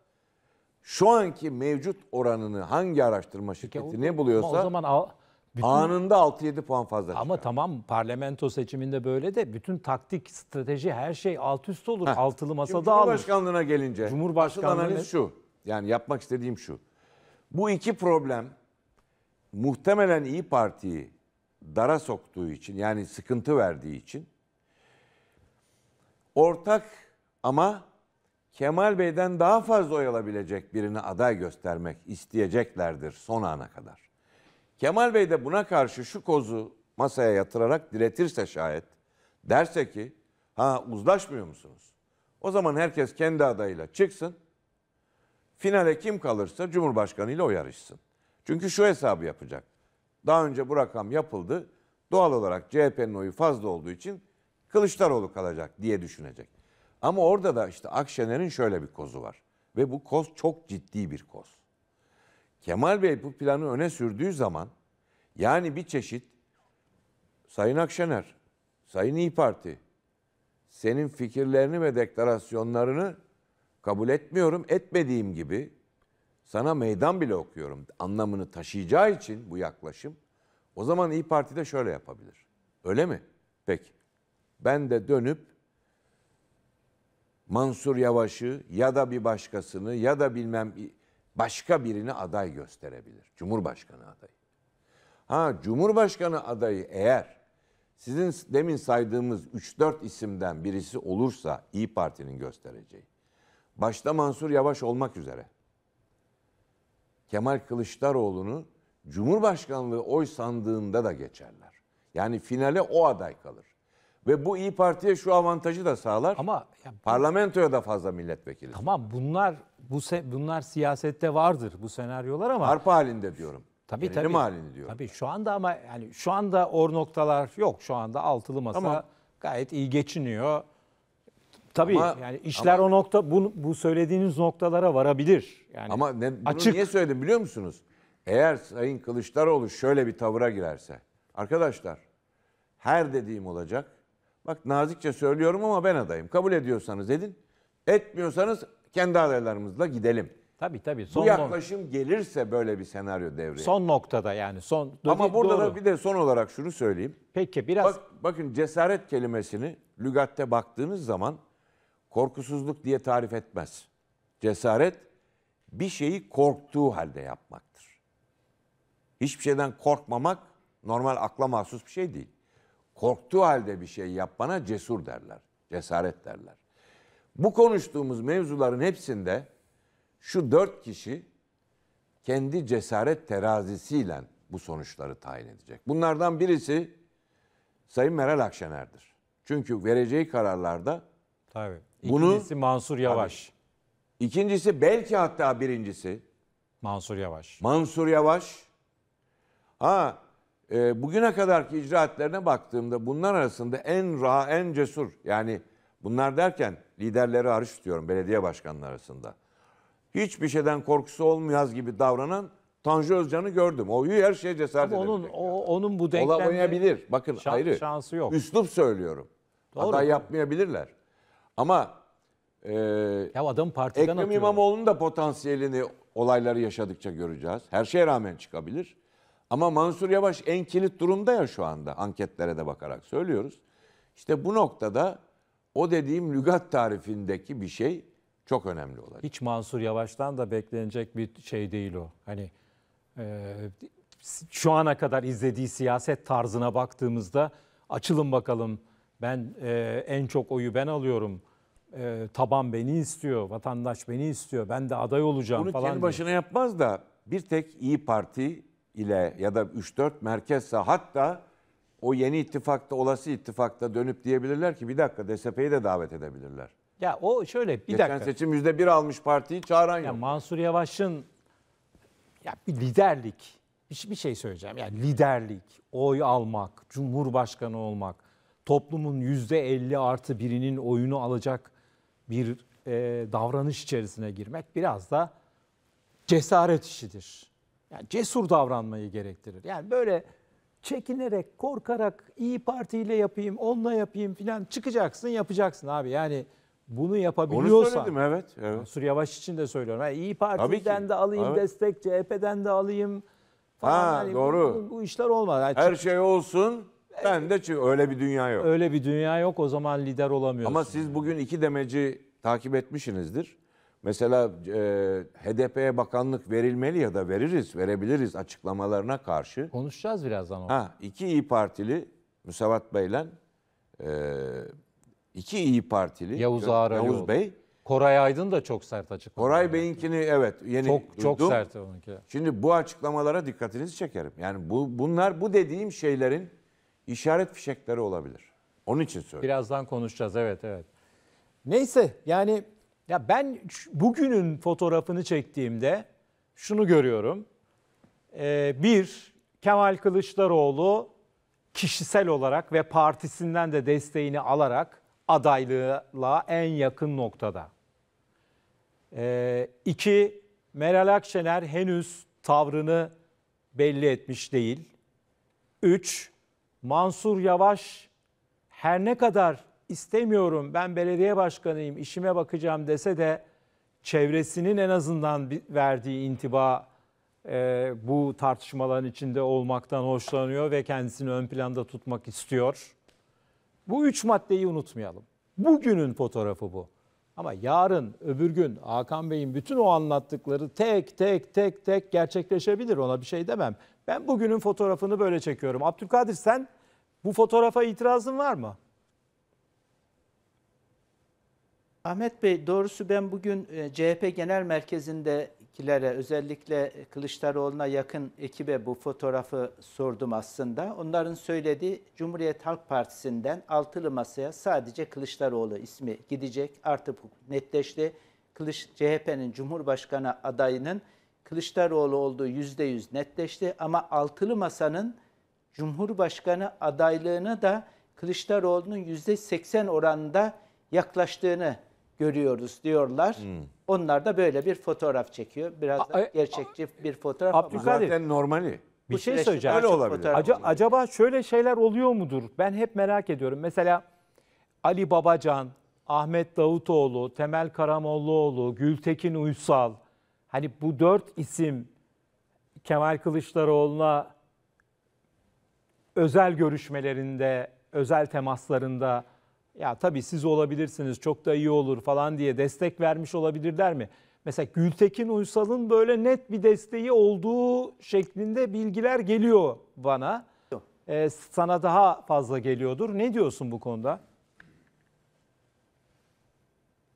şu anki mevcut oranını hangi araştırma şirketi ne buluyorsa o zaman al, bütün, anında 6-7 puan fazla çıkar. Ama tamam parlamento seçiminde böyle de bütün taktik, strateji her şey alt üst olur. Heh. Altılı masada Şimdi Cumhurbaşkanlığına alır. gelince. Cumhurbaşkanlığı şu. Yani yapmak istediğim şu. Bu iki problem muhtemelen İyi Parti'yi dara soktuğu için yani sıkıntı verdiği için ortak ama Kemal Bey'den daha fazla oy alabilecek birini aday göstermek isteyeceklerdir son ana kadar. Kemal Bey de buna karşı şu kozu masaya yatırarak diretirse şayet derse ki ha uzlaşmıyor musunuz? O zaman herkes kendi adayıyla çıksın. Finale kim kalırsa Cumhurbaşkanı ile o yarışsın. Çünkü şu hesabı yapacak. Daha önce bu rakam yapıldı. Doğal olarak CHP'nin oyu fazla olduğu için Kılıçdaroğlu kalacak diye düşünecek. Ama orada da işte Akşener'in şöyle bir kozu var. Ve bu koz çok ciddi bir koz. Kemal Bey bu planı öne sürdüğü zaman yani bir çeşit Sayın Akşener, Sayın İyi Parti senin fikirlerini ve deklarasyonlarını kabul etmiyorum, etmediğim gibi sana meydan bile okuyorum anlamını taşıyacağı için bu yaklaşım o zaman İyi Parti de şöyle yapabilir. Öyle mi? Peki. Ben de dönüp Mansur Yavaş'ı ya da bir başkasını ya da bilmem başka birini aday gösterebilir. Cumhurbaşkanı adayı. Ha Cumhurbaşkanı adayı eğer sizin demin saydığımız 3-4 isimden birisi olursa İyi Parti'nin göstereceği. Başta Mansur Yavaş olmak üzere. Kemal Kılıçdaroğlu'nu Cumhurbaşkanlığı oy sandığında da geçerler. Yani finale o aday kalır. Ve bu İyi Parti'ye şu avantajı da sağlar. Ama yani, parlamentoya da fazla milletvekili. Tamam bunlar bu se, bunlar siyasette vardır bu senaryolar ama harp halinde diyorum. Tabii Yenilim tabii. halini diyorum. Tabii şu anda ama yani şu anda or noktalar yok. Şu anda altılı masa ama, gayet iyi geçiniyor. Tabii ama, yani işler ama, o nokta bu, bu söylediğiniz noktalara varabilir. Yani ama ne, bunu açık. niye söyledim biliyor musunuz? Eğer Sayın Kılıçdaroğlu şöyle bir tavıra girerse arkadaşlar her dediğim olacak Bak nazikçe söylüyorum ama ben adayım. Kabul ediyorsanız edin. Etmiyorsanız kendi adaylarımızla gidelim. Tabii tabii. Son Bu yaklaşım nok- gelirse böyle bir senaryo devreye. Son noktada yani son. Ama burada doğru. da bir de son olarak şunu söyleyeyim. Peki biraz. Bak, bakın cesaret kelimesini lügatte baktığınız zaman korkusuzluk diye tarif etmez. Cesaret bir şeyi korktuğu halde yapmaktır. Hiçbir şeyden korkmamak normal akla mahsus bir şey değil korktuğu halde bir şey yapmana cesur derler. Cesaret derler. Bu konuştuğumuz mevzuların hepsinde şu dört kişi kendi cesaret terazisiyle bu sonuçları tayin edecek. Bunlardan birisi Sayın Meral Akşener'dir. Çünkü vereceği kararlarda tabii. Bunu, İkincisi Mansur Yavaş. Tabii, ikincisi belki hatta birincisi Mansur Yavaş. Mansur Yavaş. Ha e, bugüne kadarki icraatlerine baktığımda bunlar arasında en rahat, en cesur yani bunlar derken liderleri hariç tutuyorum belediye başkanları arasında. Hiçbir şeyden korkusu olmayaz gibi davranan Tanju Özcan'ı gördüm. O her şeye cesaret Ama onun, o, onun bu denklemde Olamayabilir. Bakın şan, ayrı. Şansı yok. Üslup söylüyorum. Doğru. Hata yapmayabilirler. Ama e, ya adam partiden Ekrem atıyor. İmamoğlu'nun da potansiyelini olayları yaşadıkça göreceğiz. Her şeye rağmen çıkabilir. Ama Mansur Yavaş en kilit durumda ya şu anda anketlere de bakarak söylüyoruz. İşte bu noktada o dediğim lügat tarifindeki bir şey çok önemli olacak. Hiç Mansur Yavaş'tan da beklenecek bir şey değil o. Hani e, şu ana kadar izlediği siyaset tarzına baktığımızda açılın bakalım ben e, en çok oyu ben alıyorum. E, taban beni istiyor, vatandaş beni istiyor, ben de aday olacağım Bunu falan. Bunu kendi diyor. başına yapmaz da bir tek İyi Parti ile ya da 3-4 merkezse hatta o yeni ittifakta olası ittifakta dönüp diyebilirler ki bir dakika DSP'yi de davet edebilirler. Ya o şöyle bir Geçen dakika. Geçen seçim yüzde bir almış partiyi çağıran ya yok. Mansur Yavaş'ın ya bir liderlik bir, şey, bir şey söyleyeceğim. Yani liderlik, oy almak, cumhurbaşkanı olmak, toplumun yüzde elli artı birinin oyunu alacak bir e, davranış içerisine girmek biraz da cesaret işidir. Yani cesur davranmayı gerektirir. Yani böyle çekinerek, korkarak iyi partiyle yapayım, onunla yapayım filan çıkacaksın, yapacaksın abi. Yani bunu yapabiliyorsan. Onu söyledim evet. evet. Mansur Yavaş için de söylüyorum. Yani İyi Parti'den de alayım evet. destek, CHP'den e de alayım falan. Ha, yani doğru. Bu, bu işler olmaz. Yani Her şey olsun. Ben de çünkü öyle bir dünya yok. Öyle bir dünya yok o zaman lider olamıyorsun. Ama siz bugün iki demeci takip etmişsinizdir. Mesela e, HDP'ye bakanlık verilmeli ya da veririz, verebiliriz açıklamalarına karşı. Konuşacağız birazdan onu. Ha, iki İyi Partili Müsavat Bey'le e, iki İyi Partili Yavuz Ağar Yavuz Bey. Koray Aydın da çok sert açıklamalar. Koray Bey'inkini evet yeni çok duydum. çok sert onunki. Şimdi bu açıklamalara dikkatinizi çekerim. Yani bu bunlar bu dediğim şeylerin işaret fişekleri olabilir. Onun için söylüyorum. Birazdan konuşacağız evet evet. Neyse yani ya ben bugünün fotoğrafını çektiğimde şunu görüyorum. Ee, bir, Kemal Kılıçdaroğlu kişisel olarak ve partisinden de desteğini alarak adaylığla en yakın noktada. Ee, iki, Meral Akşener henüz tavrını belli etmiş değil. Üç, Mansur Yavaş her ne kadar istemiyorum ben belediye başkanıyım işime bakacağım dese de çevresinin en azından verdiği intiba e, bu tartışmaların içinde olmaktan hoşlanıyor ve kendisini ön planda tutmak istiyor. Bu üç maddeyi unutmayalım. Bugünün fotoğrafı bu. Ama yarın, öbür gün Hakan Bey'in bütün o anlattıkları tek tek tek tek gerçekleşebilir. Ona bir şey demem. Ben bugünün fotoğrafını böyle çekiyorum. Abdülkadir sen bu fotoğrafa itirazın var mı? Ahmet Bey doğrusu ben bugün e, CHP Genel Merkezi'ndekilere özellikle Kılıçdaroğlu'na yakın ekibe bu fotoğrafı sordum aslında. Onların söylediği Cumhuriyet Halk Partisi'nden altılı masaya sadece Kılıçdaroğlu ismi gidecek. Artık netleşti. Kılıç, CHP'nin Cumhurbaşkanı adayının Kılıçdaroğlu olduğu yüzde yüz netleşti. Ama altılı masanın Cumhurbaşkanı adaylığını da Kılıçdaroğlu'nun yüzde seksen oranında yaklaştığını görüyoruz diyorlar. Hmm. Onlar da böyle bir fotoğraf çekiyor. Biraz da e- gerçekçi a, bir fotoğraf. Abdülkadir. Zaten normali. Bir Bu şey söyleyeceğim. Öyle olabilir. Ac olabilir. Acaba şöyle şeyler oluyor mudur? Ben hep merak ediyorum. Mesela Ali Babacan, Ahmet Davutoğlu, Temel Karamollaoğlu, Gültekin Uysal. Hani bu dört isim Kemal Kılıçdaroğlu'na özel görüşmelerinde, özel temaslarında ya tabii siz olabilirsiniz çok da iyi olur falan diye destek vermiş olabilirler mi? Mesela Gültekin Uysal'ın böyle net bir desteği olduğu şeklinde bilgiler geliyor bana. Ee, sana daha fazla geliyordur. Ne diyorsun bu konuda?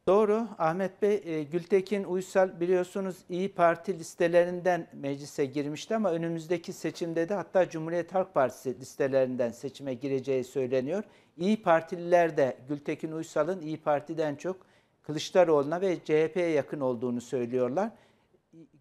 Doğru. Ahmet Bey, e, Gültekin Uysal biliyorsunuz İyi Parti listelerinden meclise girmişti ama önümüzdeki seçimde de hatta Cumhuriyet Halk Partisi listelerinden seçime gireceği söyleniyor. İyi Partililer de Gültekin Uysal'ın İyi Parti'den çok Kılıçdaroğlu'na ve CHP'ye yakın olduğunu söylüyorlar.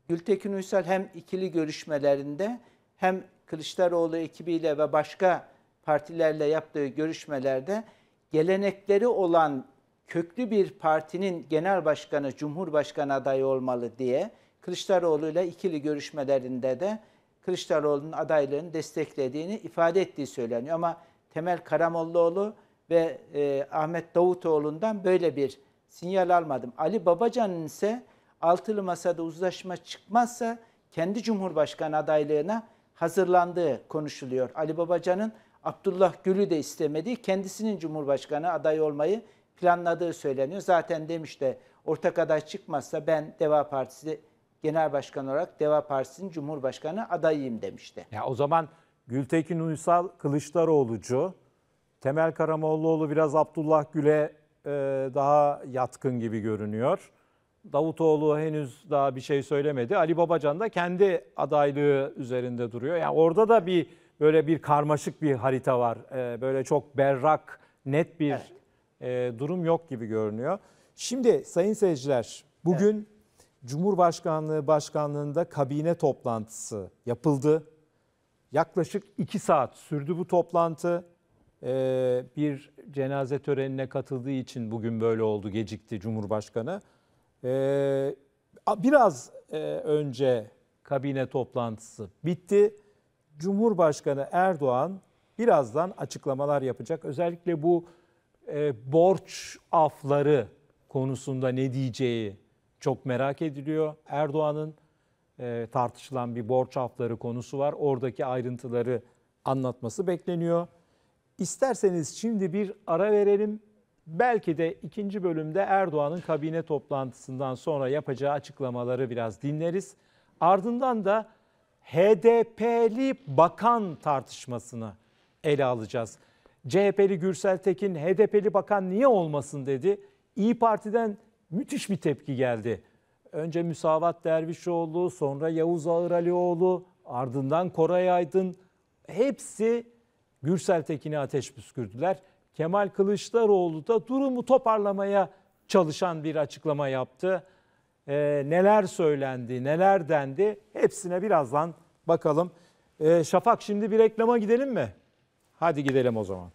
Gültekin Uysal hem ikili görüşmelerinde hem Kılıçdaroğlu ekibiyle ve başka partilerle yaptığı görüşmelerde gelenekleri olan köklü bir partinin genel başkanı, cumhurbaşkanı adayı olmalı diye Kılıçdaroğlu ile ikili görüşmelerinde de Kılıçdaroğlu'nun adaylığını desteklediğini ifade ettiği söyleniyor. Ama Temel Karamollaoğlu ve e, Ahmet Davutoğlu'ndan böyle bir sinyal almadım. Ali Babacan'ın ise altılı masada uzlaşma çıkmazsa kendi Cumhurbaşkanı adaylığına hazırlandığı konuşuluyor. Ali Babacan'ın Abdullah Gül'ü de istemediği, kendisinin Cumhurbaşkanı adayı olmayı planladığı söyleniyor. Zaten demiş de ortak aday çıkmazsa ben Deva Partisi Genel Başkanı olarak Deva Partisi'nin Cumhurbaşkanı adayıyım demişti. Ya o zaman Gültekin Uysal Kılıçdaroğlu'cu, Temel Karamollaoğlu biraz Abdullah Gül'e e, daha yatkın gibi görünüyor. Davutoğlu henüz daha bir şey söylemedi. Ali Babacan da kendi adaylığı üzerinde duruyor. Yani orada da bir böyle bir karmaşık bir harita var. E, böyle çok berrak, net bir evet. E, durum yok gibi görünüyor. Şimdi sayın seyirciler bugün evet. Cumhurbaşkanlığı Başkanlığı'nda kabine toplantısı yapıldı. Yaklaşık iki saat sürdü bu toplantı. E, bir cenaze törenine katıldığı için bugün böyle oldu gecikti Cumhurbaşkanı. E, biraz önce kabine toplantısı bitti. Cumhurbaşkanı Erdoğan birazdan açıklamalar yapacak. Özellikle bu e, borç afları konusunda ne diyeceği çok merak ediliyor. Erdoğan'ın e, tartışılan bir borç afları konusu var. Oradaki ayrıntıları anlatması bekleniyor. İsterseniz şimdi bir ara verelim. Belki de ikinci bölümde Erdoğan'ın kabine toplantısından sonra yapacağı açıklamaları biraz dinleriz. Ardından da HDP'li bakan tartışmasını ele alacağız. CHP'li Gürsel Tekin, HDP'li bakan niye olmasın dedi. İyi Parti'den müthiş bir tepki geldi. Önce Müsavat Dervişoğlu, sonra Yavuz Ağıralioğlu, ardından Koray Aydın. Hepsi Gürsel Tekin'e ateş püskürdüler. Kemal Kılıçdaroğlu da durumu toparlamaya çalışan bir açıklama yaptı. ee, neler söylendi, neler dendi hepsine birazdan bakalım. ee, Şafak şimdi bir reklama gidelim mi? Hadi gidelim o zaman.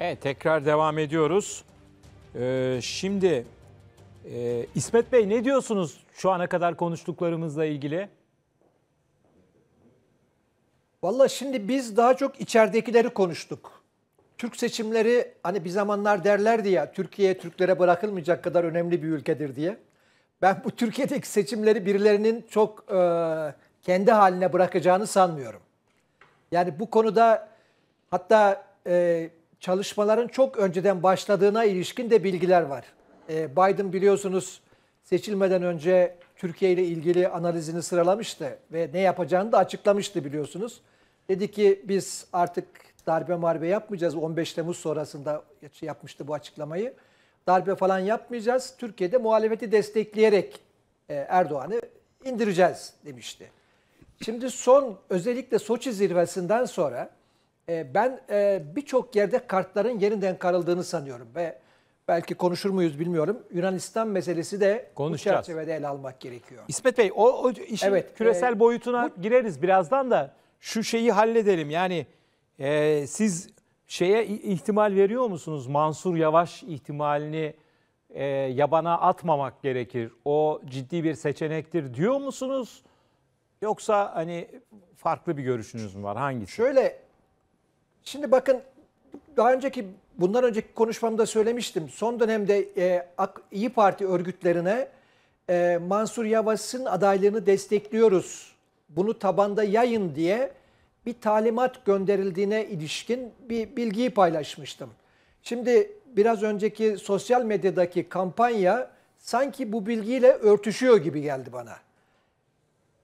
Evet tekrar devam ediyoruz. Ee, şimdi e, İsmet Bey ne diyorsunuz şu ana kadar konuştuklarımızla ilgili? Valla şimdi biz daha çok içeridekileri konuştuk. Türk seçimleri hani bir zamanlar derlerdi ya Türkiye Türklere bırakılmayacak kadar önemli bir ülkedir diye. Ben bu Türkiye'deki seçimleri birilerinin çok e, kendi haline bırakacağını sanmıyorum. Yani bu konuda hatta e, çalışmaların çok önceden başladığına ilişkin de bilgiler var. E, Biden biliyorsunuz seçilmeden önce Türkiye ile ilgili analizini sıralamıştı ve ne yapacağını da açıklamıştı biliyorsunuz. Dedi ki biz artık darbe marbe yapmayacağız. 15 Temmuz sonrasında yapmıştı bu açıklamayı. Darbe falan yapmayacağız. Türkiye'de muhalefeti destekleyerek e, Erdoğan'ı indireceğiz demişti. Şimdi son özellikle Soçi zirvesinden sonra e, ben e, birçok yerde kartların yeniden karıldığını sanıyorum ve belki konuşur muyuz bilmiyorum. Yunanistan meselesi de bu çerçevede ele almak gerekiyor. İsmet Bey o, o işin evet, küresel e, boyutuna bu, gireriz birazdan da şu şeyi halledelim. Yani e, siz şeye ihtimal veriyor musunuz? Mansur Yavaş ihtimalini e, yabana atmamak gerekir. O ciddi bir seçenektir diyor musunuz? Yoksa hani farklı bir görüşünüz mü var? Hangisi? Şöyle şimdi bakın daha önceki bundan önceki konuşmamda söylemiştim. Son dönemde e, İyi Parti örgütlerine e, Mansur Yavaş'ın adaylığını destekliyoruz bunu tabanda yayın diye bir talimat gönderildiğine ilişkin bir bilgiyi paylaşmıştım. Şimdi biraz önceki sosyal medyadaki kampanya sanki bu bilgiyle örtüşüyor gibi geldi bana.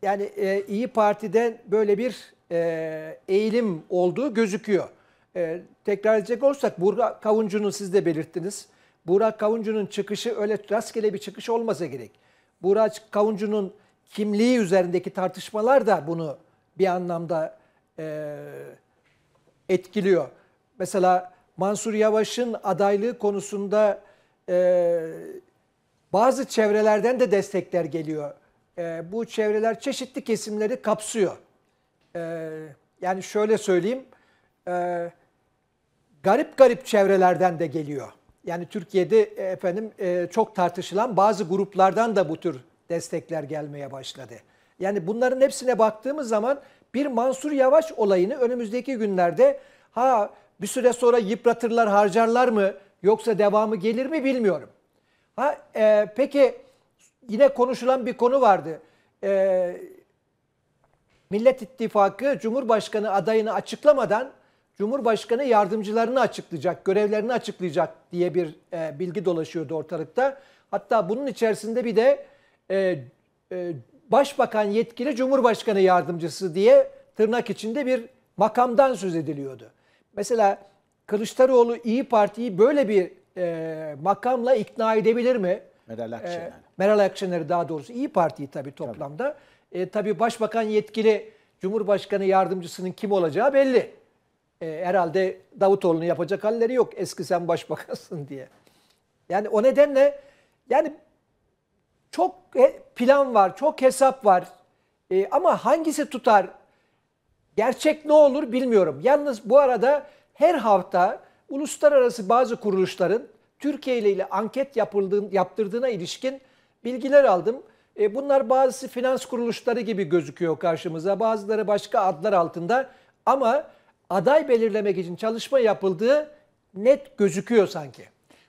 Yani e, İyi Parti'den böyle bir e, eğilim olduğu gözüküyor. E, tekrar edecek olursak Burak Kavuncu'nun siz de belirttiniz. Burak Kavuncu'nun çıkışı öyle rastgele bir çıkış olmasa gerek. Burak Kavuncu'nun kimliği üzerindeki tartışmalar da bunu bir anlamda e, etkiliyor. Mesela Mansur Yavaş'ın adaylığı konusunda e, bazı çevrelerden de destekler geliyor. E, bu çevreler çeşitli kesimleri kapsıyor. E, yani şöyle söyleyeyim, e, garip garip çevrelerden de geliyor. Yani Türkiye'de e, efendim e, çok tartışılan bazı gruplardan da bu tür destekler gelmeye başladı. Yani bunların hepsine baktığımız zaman bir Mansur Yavaş olayını önümüzdeki günlerde ha bir süre sonra yıpratırlar, harcarlar mı yoksa devamı gelir mi bilmiyorum. Ha e, peki yine konuşulan bir konu vardı. E, Millet İttifakı Cumhurbaşkanı adayını açıklamadan Cumhurbaşkanı yardımcılarını açıklayacak, görevlerini açıklayacak diye bir e, bilgi dolaşıyordu ortalıkta. Hatta bunun içerisinde bir de e, e, başbakan yetkili cumhurbaşkanı yardımcısı diye tırnak içinde bir makamdan söz ediliyordu. Mesela Kılıçdaroğlu İyi Parti'yi böyle bir e, makamla ikna edebilir mi? Meral Akşener. E, Meral Akşener'i daha doğrusu İyi Parti'yi tabii toplamda. Tabii. E, tabii başbakan yetkili Cumhurbaşkanı yardımcısının kim olacağı belli. E, herhalde Davutoğlu'nun yapacak halleri yok eski sen başbakansın diye. Yani o nedenle yani çok plan var, çok hesap var. E, ama hangisi tutar? Gerçek ne olur bilmiyorum. Yalnız bu arada her hafta uluslararası bazı kuruluşların Türkiye ile, ile anket yapıldığın, yaptırdığına ilişkin bilgiler aldım. E, bunlar bazısı finans kuruluşları gibi gözüküyor karşımıza. Bazıları başka adlar altında ama aday belirlemek için çalışma yapıldığı net gözüküyor sanki.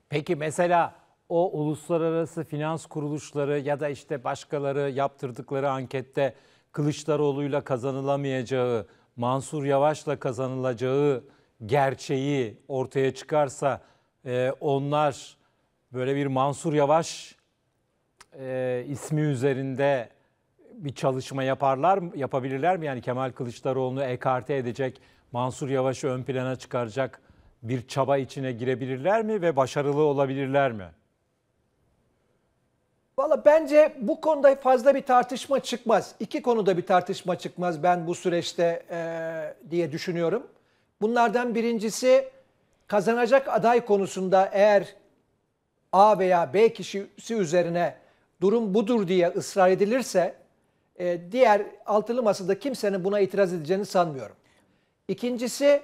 Peki mesela o uluslararası finans kuruluşları ya da işte başkaları yaptırdıkları ankette Kılıçdaroğlu'yla kazanılamayacağı, Mansur Yavaş'la kazanılacağı gerçeği ortaya çıkarsa e, onlar böyle bir Mansur Yavaş e, ismi üzerinde bir çalışma yaparlar yapabilirler mi? Yani Kemal Kılıçdaroğlu'nu ekarte edecek, Mansur Yavaş'ı ön plana çıkaracak bir çaba içine girebilirler mi ve başarılı olabilirler mi? Valla bence bu konuda fazla bir tartışma çıkmaz. İki konuda bir tartışma çıkmaz ben bu süreçte e, diye düşünüyorum. Bunlardan birincisi kazanacak aday konusunda eğer A veya B kişisi üzerine durum budur diye ısrar edilirse e, diğer altılı masada kimsenin buna itiraz edeceğini sanmıyorum. İkincisi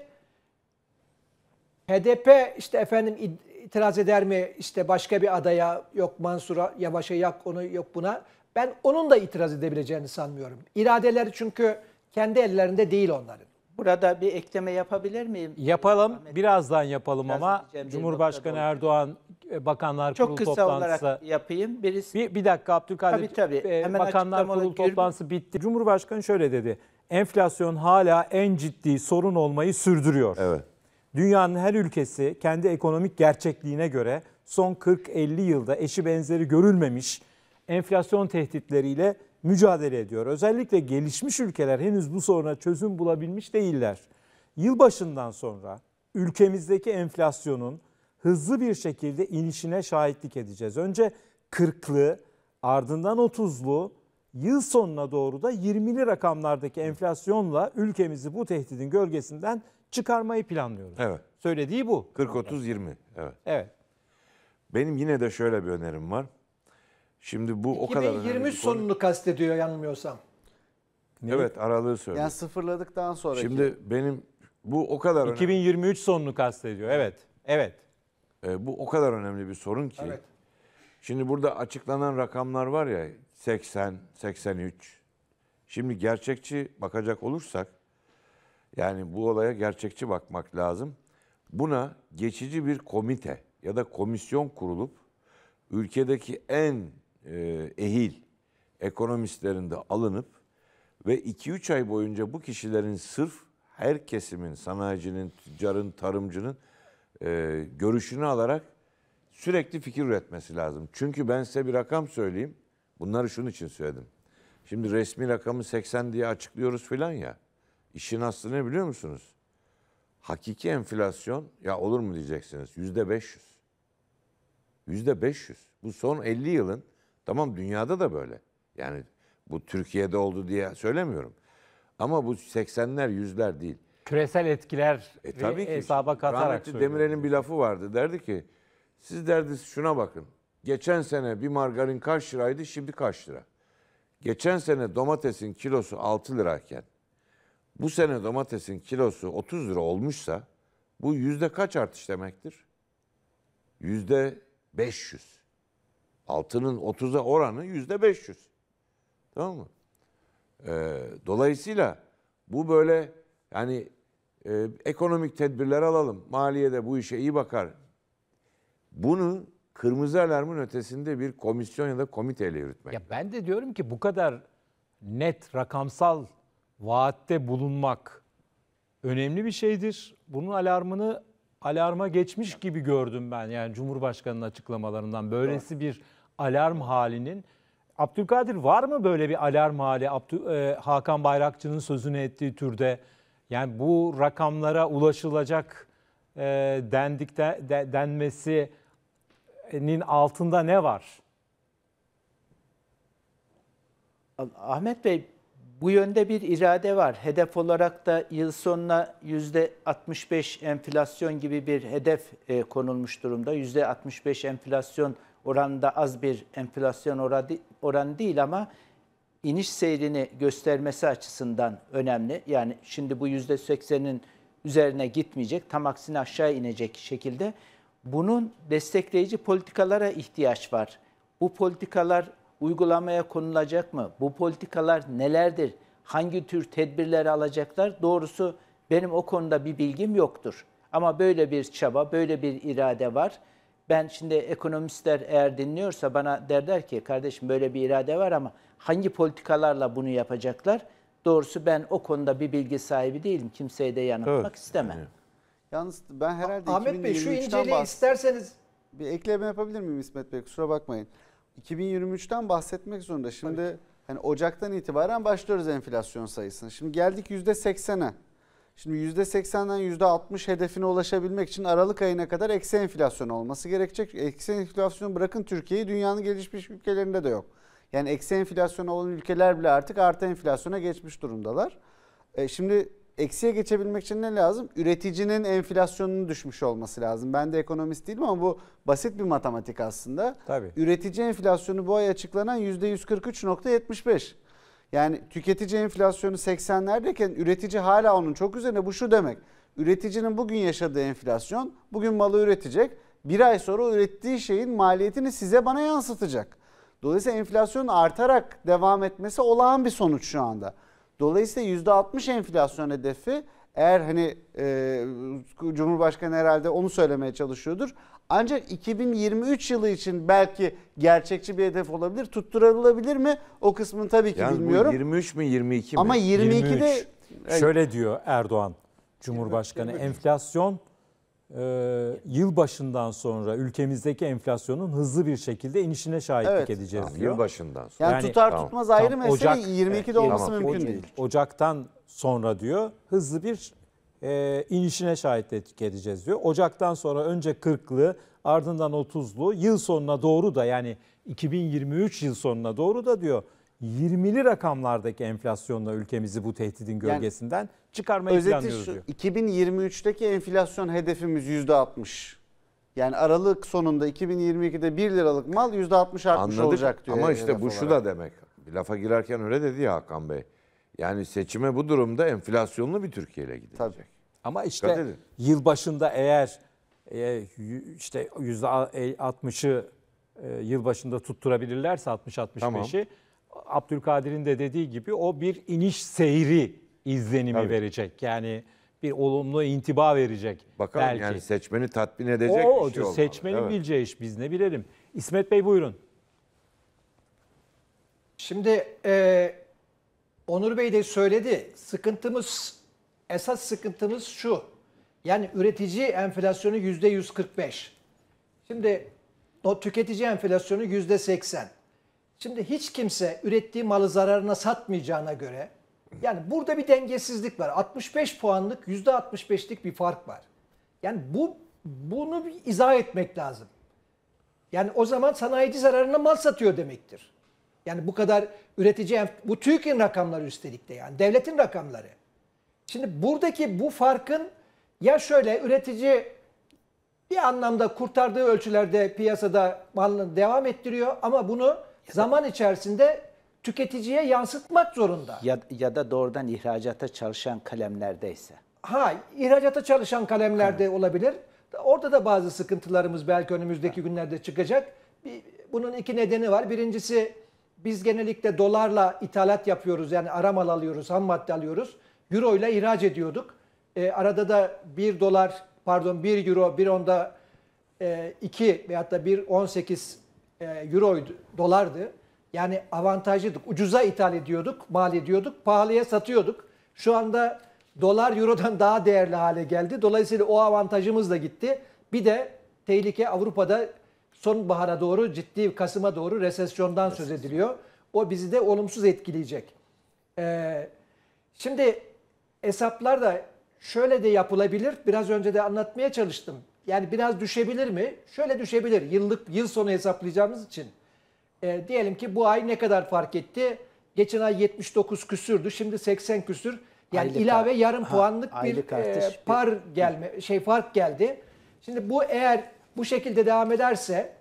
HDP işte efendim itiraz eder mi işte başka bir adaya yok Mansur'a Yavaş'a yak onu yok buna. Ben onun da itiraz edebileceğini sanmıyorum. İradeler çünkü kendi ellerinde değil onların. Burada bir ekleme yapabilir miyim? Yapalım. Ahmet birazdan yapalım Biraz ama Cumhurbaşkanı Erdoğan e, Bakanlar Çok Kurulu kısa toplantısı. olarak yapayım. Birisi... Bir, bir dakika Abdülkadir. Tabii tabii. E, Hemen Bakanlar Kurulu toplantısı bitti. Cumhurbaşkanı şöyle dedi. Enflasyon hala en ciddi sorun olmayı sürdürüyor. Evet. Dünyanın her ülkesi kendi ekonomik gerçekliğine göre son 40-50 yılda eşi benzeri görülmemiş enflasyon tehditleriyle mücadele ediyor. Özellikle gelişmiş ülkeler henüz bu soruna çözüm bulabilmiş değiller. Yılbaşından sonra ülkemizdeki enflasyonun hızlı bir şekilde inişine şahitlik edeceğiz. Önce 40'lı, ardından 30'lu, yıl sonuna doğru da 20'li rakamlardaki enflasyonla ülkemizi bu tehdidin gölgesinden çıkarmayı planlıyoruz. Evet. Söylediği bu. 40-30-20. Evet. Evet. Benim yine de şöyle bir önerim var. Şimdi bu o kadar 2020 önemli. sonunu kastediyor yanılmıyorsam. Ne? Evet aralığı söylüyor. Yani sıfırladıktan sonra. Şimdi benim bu o kadar önemli. 2023 sonunu kastediyor. Evet. Evet. E, bu o kadar önemli bir sorun ki. Evet. Şimdi burada açıklanan rakamlar var ya 80, 83. Şimdi gerçekçi bakacak olursak yani bu olaya gerçekçi bakmak lazım. Buna geçici bir komite ya da komisyon kurulup ülkedeki en e, ehil ekonomistlerinde alınıp ve 2-3 ay boyunca bu kişilerin sırf her kesimin, sanayicinin, tüccarın, tarımcının e, görüşünü alarak sürekli fikir üretmesi lazım. Çünkü ben size bir rakam söyleyeyim. Bunları şunun için söyledim. Şimdi resmi rakamı 80 diye açıklıyoruz filan ya. İşin aslı ne biliyor musunuz? Hakiki enflasyon ya olur mu diyeceksiniz yüzde 500. Yüzde 500. Bu son 50 yılın tamam dünyada da böyle. Yani bu Türkiye'de oldu diye söylemiyorum. Ama bu 80'ler yüzler değil. Küresel etkiler e, tabii ki. hesaba katarak Rahmetli Demirel'in bir lafı vardı. Derdi ki siz derdi şuna bakın. Geçen sene bir margarin kaç liraydı şimdi kaç lira? Geçen sene domatesin kilosu 6 lirayken bu sene domatesin kilosu 30 lira olmuşsa bu yüzde kaç artış demektir? Yüzde 500. Altının 30'a oranı yüzde 500. Tamam mı? Ee, dolayısıyla bu böyle yani e, ekonomik tedbirler alalım. Maliye de bu işe iyi bakar. Bunu kırmızı alarmın ötesinde bir komisyon ya da komiteyle yürütmek. Ya ben de diyorum ki bu kadar net rakamsal vaatte bulunmak önemli bir şeydir. Bunun alarmını alarma geçmiş gibi gördüm ben yani Cumhurbaşkanı'nın açıklamalarından. Böylesi Doğru. bir alarm halinin Abdülkadir var mı böyle bir alarm hali Abdü, e, Hakan Bayrakçı'nın sözünü ettiği türde? Yani bu rakamlara ulaşılacak e, dendikte de, denmesinin altında ne var? Ahmet Bey bu yönde bir irade var. Hedef olarak da yıl sonuna %65 enflasyon gibi bir hedef e, konulmuş durumda. %65 enflasyon oranında az bir enflasyon oranı, değil ama iniş seyrini göstermesi açısından önemli. Yani şimdi bu %80'in üzerine gitmeyecek, tam aksine aşağı inecek şekilde. Bunun destekleyici politikalara ihtiyaç var. Bu politikalar uygulamaya konulacak mı? Bu politikalar nelerdir? Hangi tür tedbirleri alacaklar? Doğrusu benim o konuda bir bilgim yoktur. Ama böyle bir çaba, böyle bir irade var. Ben şimdi ekonomistler eğer dinliyorsa bana derler ki kardeşim böyle bir irade var ama hangi politikalarla bunu yapacaklar? Doğrusu ben o konuda bir bilgi sahibi değilim. Kimseye de yanıltmak evet. istemem. Yani. Yalnız ben herhalde Ahmet Bey şu inceliği isterseniz bir ekleme yapabilir miyim İsmet Bey? Kusura bakmayın. 2023'ten bahsetmek zorunda. Şimdi evet. hani Ocak'tan itibaren başlıyoruz enflasyon sayısını. Şimdi geldik %80'e. Şimdi %80'den %60 hedefine ulaşabilmek için Aralık ayına kadar eksi enflasyon olması gerekecek. Eksi enflasyon bırakın Türkiye'yi dünyanın gelişmiş ülkelerinde de yok. Yani eksi enflasyon olan ülkeler bile artık artı enflasyona geçmiş durumdalar. E şimdi eksiye geçebilmek için ne lazım? Üreticinin enflasyonunun düşmüş olması lazım. Ben de ekonomist değilim ama bu basit bir matematik aslında. Tabii. Üretici enflasyonu bu ay açıklanan %143.75. Yani tüketici enflasyonu 80'lerdeyken üretici hala onun çok üzerine bu şu demek. Üreticinin bugün yaşadığı enflasyon bugün malı üretecek. Bir ay sonra ürettiği şeyin maliyetini size bana yansıtacak. Dolayısıyla enflasyon artarak devam etmesi olağan bir sonuç şu anda. Dolayısıyla yüzde %60 enflasyon hedefi eğer hani e, Cumhurbaşkanı herhalde onu söylemeye çalışıyordur. Ancak 2023 yılı için belki gerçekçi bir hedef olabilir. Tutturulabilir mi? O kısmını tabii ki yani bilmiyorum. 23 mi 22 mi? Ama 22 23. şöyle diyor Erdoğan Cumhurbaşkanı 23. enflasyon ee, yıl başından sonra ülkemizdeki enflasyonun hızlı bir şekilde inişine şahitlik Evet. edeceğiz Tamam, diyor. başından sonra. Yani, Yani- tutar Tamam. tutmaz ayrı Tam mesele Ocak- 22'de olması Tamam. mümkün değil. Ocak'tan sonra diyor hızlı bir e, inişine şahitlik edeceğiz diyor. Ocak'tan sonra önce 40'lı ardından 30'lu yıl sonuna doğru da yani 2023 yıl sonuna doğru da diyor 20'li rakamlardaki enflasyonla ülkemizi bu tehdidin gölgesinden çıkarmayı Özeti planlıyoruz şu, 2023'teki enflasyon hedefimiz %60. Yani Aralık sonunda 2022'de 1 liralık mal %60 artmış Anladık. olacak diyor. Ama işte bu olarak. şu da demek. Lafa girerken öyle dedi ya Hakan Bey. Yani seçime bu durumda enflasyonlu bir Türkiye ile gidecek. Tabii. Ama işte yıl başında eğer e, işte %60'ı e, e yıl başında tutturabilirlerse 60-65'i tamam. Abdülkadir'in de dediği gibi o bir iniş seyri izlenimi Tabii. verecek. Yani bir olumlu intiba verecek. Bakalım belki. yani seçmeni tatmin edecek o, bir şey olmalı. Seçmenin evet. bileceği iş biz ne bilelim. İsmet Bey buyurun. Şimdi e, Onur Bey de söyledi. Sıkıntımız, esas sıkıntımız şu. Yani üretici enflasyonu yüzde 145. Şimdi o tüketici enflasyonu yüzde 80. Şimdi hiç kimse ürettiği malı zararına satmayacağına göre yani burada bir dengesizlik var. 65 puanlık %65'lik bir fark var. Yani bu bunu bir izah etmek lazım. Yani o zaman sanayici zararına mal satıyor demektir. Yani bu kadar üretici bu TÜİK'in rakamları üstelik de yani devletin rakamları. Şimdi buradaki bu farkın ya şöyle üretici bir anlamda kurtardığı ölçülerde piyasada malını devam ettiriyor ama bunu zaman içerisinde tüketiciye yansıtmak zorunda. Ya, ya da doğrudan ihracata çalışan kalemlerdeyse. Ha, ihracata çalışan kalemlerde Kalem. olabilir. Orada da bazı sıkıntılarımız belki önümüzdeki ha. günlerde çıkacak. Bunun iki nedeni var. Birincisi biz genellikle dolarla ithalat yapıyoruz. Yani aramal alıyoruz, ham madde alıyoruz. Euro ile ihraç ediyorduk. E, arada da 1 dolar, pardon 1 euro, 1 onda e, 2 veyahut da 1.18 e, euroydu, dolardı. Yani avantajlıydık. Ucuza ithal ediyorduk, mal ediyorduk. Pahalıya satıyorduk. Şu anda dolar eurodan daha değerli hale geldi. Dolayısıyla o avantajımız da gitti. Bir de tehlike Avrupa'da sonbahara doğru ciddi Kasım'a doğru resesyondan söz ediliyor. O bizi de olumsuz etkileyecek. Ee, şimdi hesaplar da şöyle de yapılabilir. Biraz önce de anlatmaya çalıştım. Yani biraz düşebilir mi? Şöyle düşebilir. Yıllık yıl sonu hesaplayacağımız için. E, diyelim ki bu ay ne kadar fark etti? Geçen ay 79 küsürdü. Şimdi 80 küsür. Yani aylık ilave ar- yarım ha, puanlık bir e, par gelme şey fark geldi. Şimdi bu eğer bu şekilde devam ederse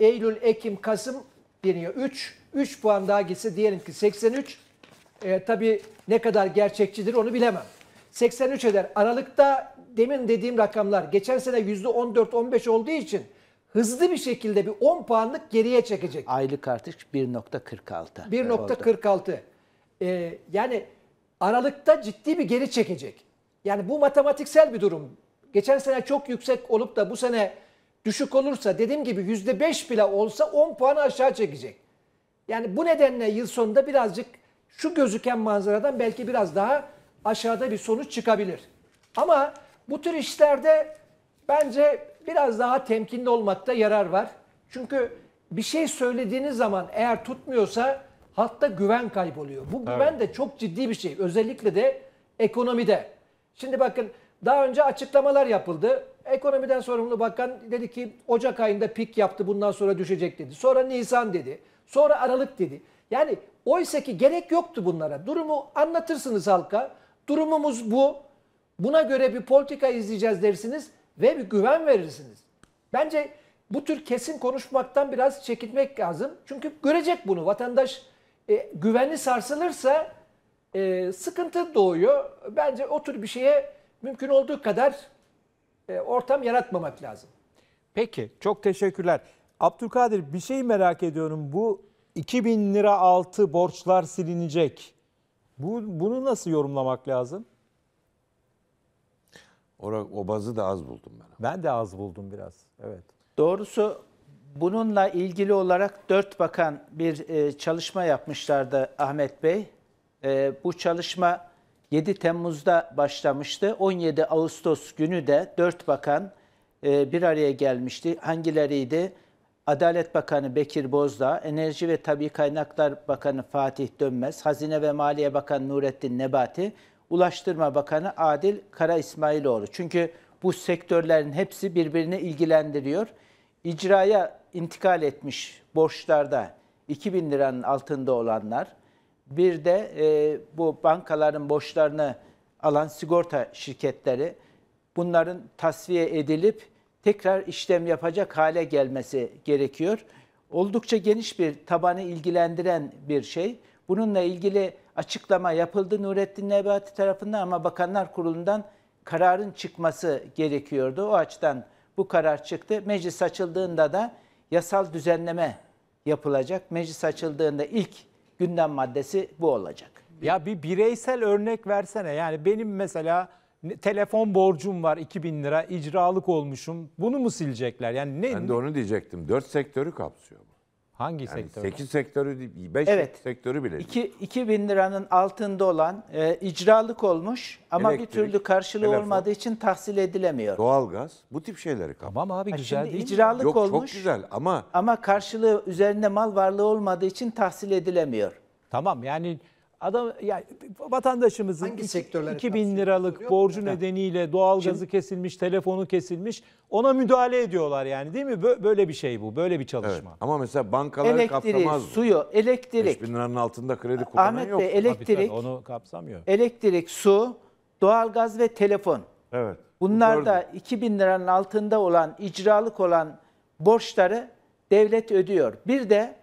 Eylül, Ekim, Kasım deniyor. 3 3 puan daha gitse diyelim ki 83. E, tabii ne kadar gerçekçidir onu bilemem. 83 eder. Aralıkta demin dediğim rakamlar geçen sene %14-15 olduğu için hızlı bir şekilde bir 10 puanlık geriye çekecek. Aylık artış 1.46. 1.46. Ee, yani Aralık'ta ciddi bir geri çekecek. Yani bu matematiksel bir durum. Geçen sene çok yüksek olup da bu sene düşük olursa dediğim gibi %5 bile olsa 10 puanı aşağı çekecek. Yani bu nedenle yıl sonunda birazcık şu gözüken manzaradan belki biraz daha aşağıda bir sonuç çıkabilir. Ama bu tür işlerde bence biraz daha temkinli olmakta yarar var. Çünkü bir şey söylediğiniz zaman eğer tutmuyorsa hatta güven kayboluyor. Bu güven evet. de çok ciddi bir şey. Özellikle de ekonomide. Şimdi bakın daha önce açıklamalar yapıldı. Ekonomiden sorumlu bakan dedi ki Ocak ayında pik yaptı bundan sonra düşecek dedi. Sonra Nisan dedi. Sonra Aralık dedi. Yani oysa ki gerek yoktu bunlara. Durumu anlatırsınız halka. Durumumuz bu. Buna göre bir politika izleyeceğiz dersiniz ve bir güven verirsiniz. Bence bu tür kesin konuşmaktan biraz çekinmek lazım. Çünkü görecek bunu. Vatandaş e, güveni sarsılırsa e, sıkıntı doğuyor. Bence o tür bir şeye mümkün olduğu kadar e, ortam yaratmamak lazım. Peki çok teşekkürler. Abdülkadir bir şey merak ediyorum. Bu 2000 lira altı borçlar silinecek. Bu, bunu nasıl yorumlamak lazım? Ora, o bazı da az buldum ben. Ben de az buldum biraz. Evet. Doğrusu bununla ilgili olarak dört bakan bir e, çalışma yapmışlardı Ahmet Bey. E, bu çalışma 7 Temmuz'da başlamıştı. 17 Ağustos günü de dört bakan e, bir araya gelmişti. Hangileriydi? Adalet Bakanı Bekir Bozdağ, Enerji ve Tabi Kaynaklar Bakanı Fatih Dönmez, Hazine ve Maliye Bakanı Nurettin Nebati Ulaştırma Bakanı Adil Kara İsmailoğlu. Çünkü bu sektörlerin hepsi birbirini ilgilendiriyor. İcraya intikal etmiş borçlarda 2000 liranın altında olanlar, bir de e, bu bankaların borçlarını alan sigorta şirketleri, bunların tasfiye edilip tekrar işlem yapacak hale gelmesi gerekiyor. Oldukça geniş bir tabanı ilgilendiren bir şey. Bununla ilgili açıklama yapıldı Nurettin Nebati tarafından ama Bakanlar Kurulu'ndan kararın çıkması gerekiyordu. O açıdan bu karar çıktı. Meclis açıldığında da yasal düzenleme yapılacak. Meclis açıldığında ilk gündem maddesi bu olacak. Ya bir bireysel örnek versene. Yani benim mesela telefon borcum var 2000 lira icralık olmuşum. Bunu mu silecekler? Yani ne? Ben de onu diyecektim. Dört sektörü kapsıyor bu. Hangi yani sektör? 8 sektörü değil, 5 evet. sektörü bile. 2, bin liranın altında olan e, icralık olmuş ama Elektrik, bir türlü karşılığı telefon, olmadığı için tahsil edilemiyor. Doğalgaz bu tip şeyleri kaplı. Tamam abi ha, güzel şimdi değil icralık mi? Yok, olmuş. Çok güzel ama. Ama karşılığı üzerinde mal varlığı olmadığı için tahsil edilemiyor. Tamam yani Adam yani vatandaşımızın Hangi iki, 2000 liralık borcu mu? nedeniyle doğalgazı Şimdi, kesilmiş, telefonu kesilmiş. Ona müdahale ediyorlar yani değil mi? Böyle bir şey bu. Böyle bir çalışma. Evet. Ama mesela bankaları elektriği, kapsamaz. Elektriği, suyu, elektrik. 5000 liranın altında kredi kullanan Ahmet yok. Bey elektrik. onu kapsamıyor. Elektrik, su, doğalgaz ve telefon. Evet. Bunlar bu da 2000 liranın altında olan, icralık olan borçları devlet ödüyor. Bir de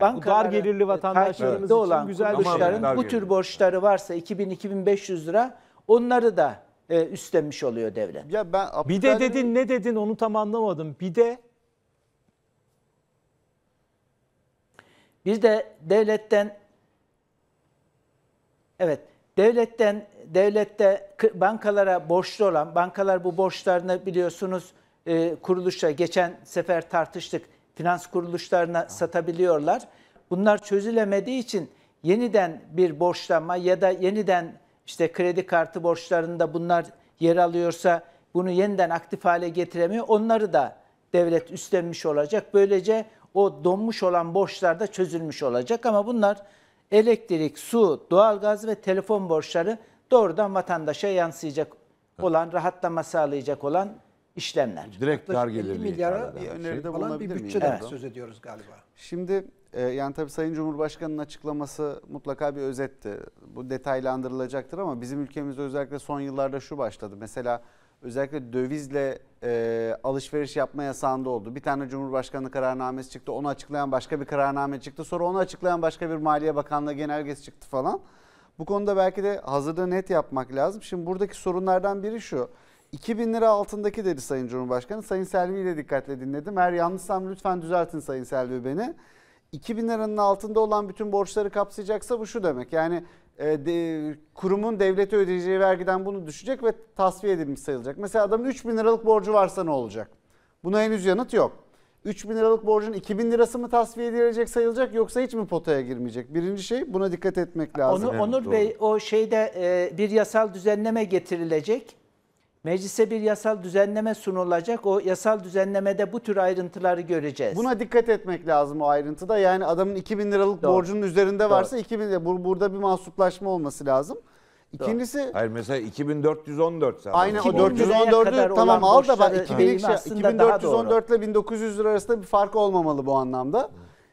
bankalara, dar gelirli vatandaşlarımız için olan güzel kuruluşların şey. bu tür borçları varsa 2000-2500 lira onları da e, üstlenmiş oluyor devlet. Ya ben bir de dedin ne dedin onu tam anlamadım. Bir de bir de devletten evet devletten devlette bankalara borçlu olan bankalar bu borçlarını biliyorsunuz e, kuruluşa geçen sefer tartıştık finans kuruluşlarına satabiliyorlar. Bunlar çözülemediği için yeniden bir borçlanma ya da yeniden işte kredi kartı borçlarında bunlar yer alıyorsa bunu yeniden aktif hale getiremiyor. Onları da devlet üstlenmiş olacak. Böylece o donmuş olan borçlar da çözülmüş olacak ama bunlar elektrik, su, doğalgaz ve telefon borçları doğrudan vatandaşa yansıyacak olan, rahatlama sağlayacak olan işlemler. Direkt dar gelirli 50 milyara bir öneride falan bir bütçeden evet. söz ediyoruz galiba. Şimdi e, yani tabii Sayın Cumhurbaşkanı'nın açıklaması mutlaka bir özetti. Bu detaylandırılacaktır ama bizim ülkemizde özellikle son yıllarda şu başladı. Mesela özellikle dövizle e, alışveriş yapma yasağında oldu. Bir tane Cumhurbaşkanı kararnamesi çıktı. Onu açıklayan başka bir kararname çıktı. Sonra onu açıklayan başka bir Maliye Bakanlığı genelgesi çıktı falan. Bu konuda belki de hazırlığı net yapmak lazım. Şimdi buradaki sorunlardan biri şu. 2000 lira altındaki dedi Sayın Cumhurbaşkanı. Sayın Selvi'yi de dikkatle dinledim. Eğer yanlışsam lütfen düzeltin Sayın Selvi beni. 2000 liranın altında olan bütün borçları kapsayacaksa bu şu demek. Yani e, de, kurumun devlete ödeyeceği vergiden bunu düşecek ve tasfiye edilmiş sayılacak. Mesela adamın 3000 liralık borcu varsa ne olacak? Buna henüz yanıt yok. 3000 liralık borcun 2000 lirası mı tasfiye edilecek sayılacak yoksa hiç mi potaya girmeyecek? Birinci şey buna dikkat etmek lazım. Onu, evet, Onur doğru. Bey o şeyde e, bir yasal düzenleme getirilecek. Meclise bir yasal düzenleme sunulacak. O yasal düzenlemede bu tür ayrıntıları göreceğiz. Buna dikkat etmek lazım o ayrıntıda. Yani adamın 2000 liralık Doğru. borcunun üzerinde varsa Doğru. 2000 lira. Burada bir mahsuplaşma olması lazım. İkincisi Doğru. Hayır mesela 2414 zaten. Aynen o 414'ü tamam al da bak 2000 şey, 2414 ile 1900 lira arasında bir fark olmamalı bu anlamda.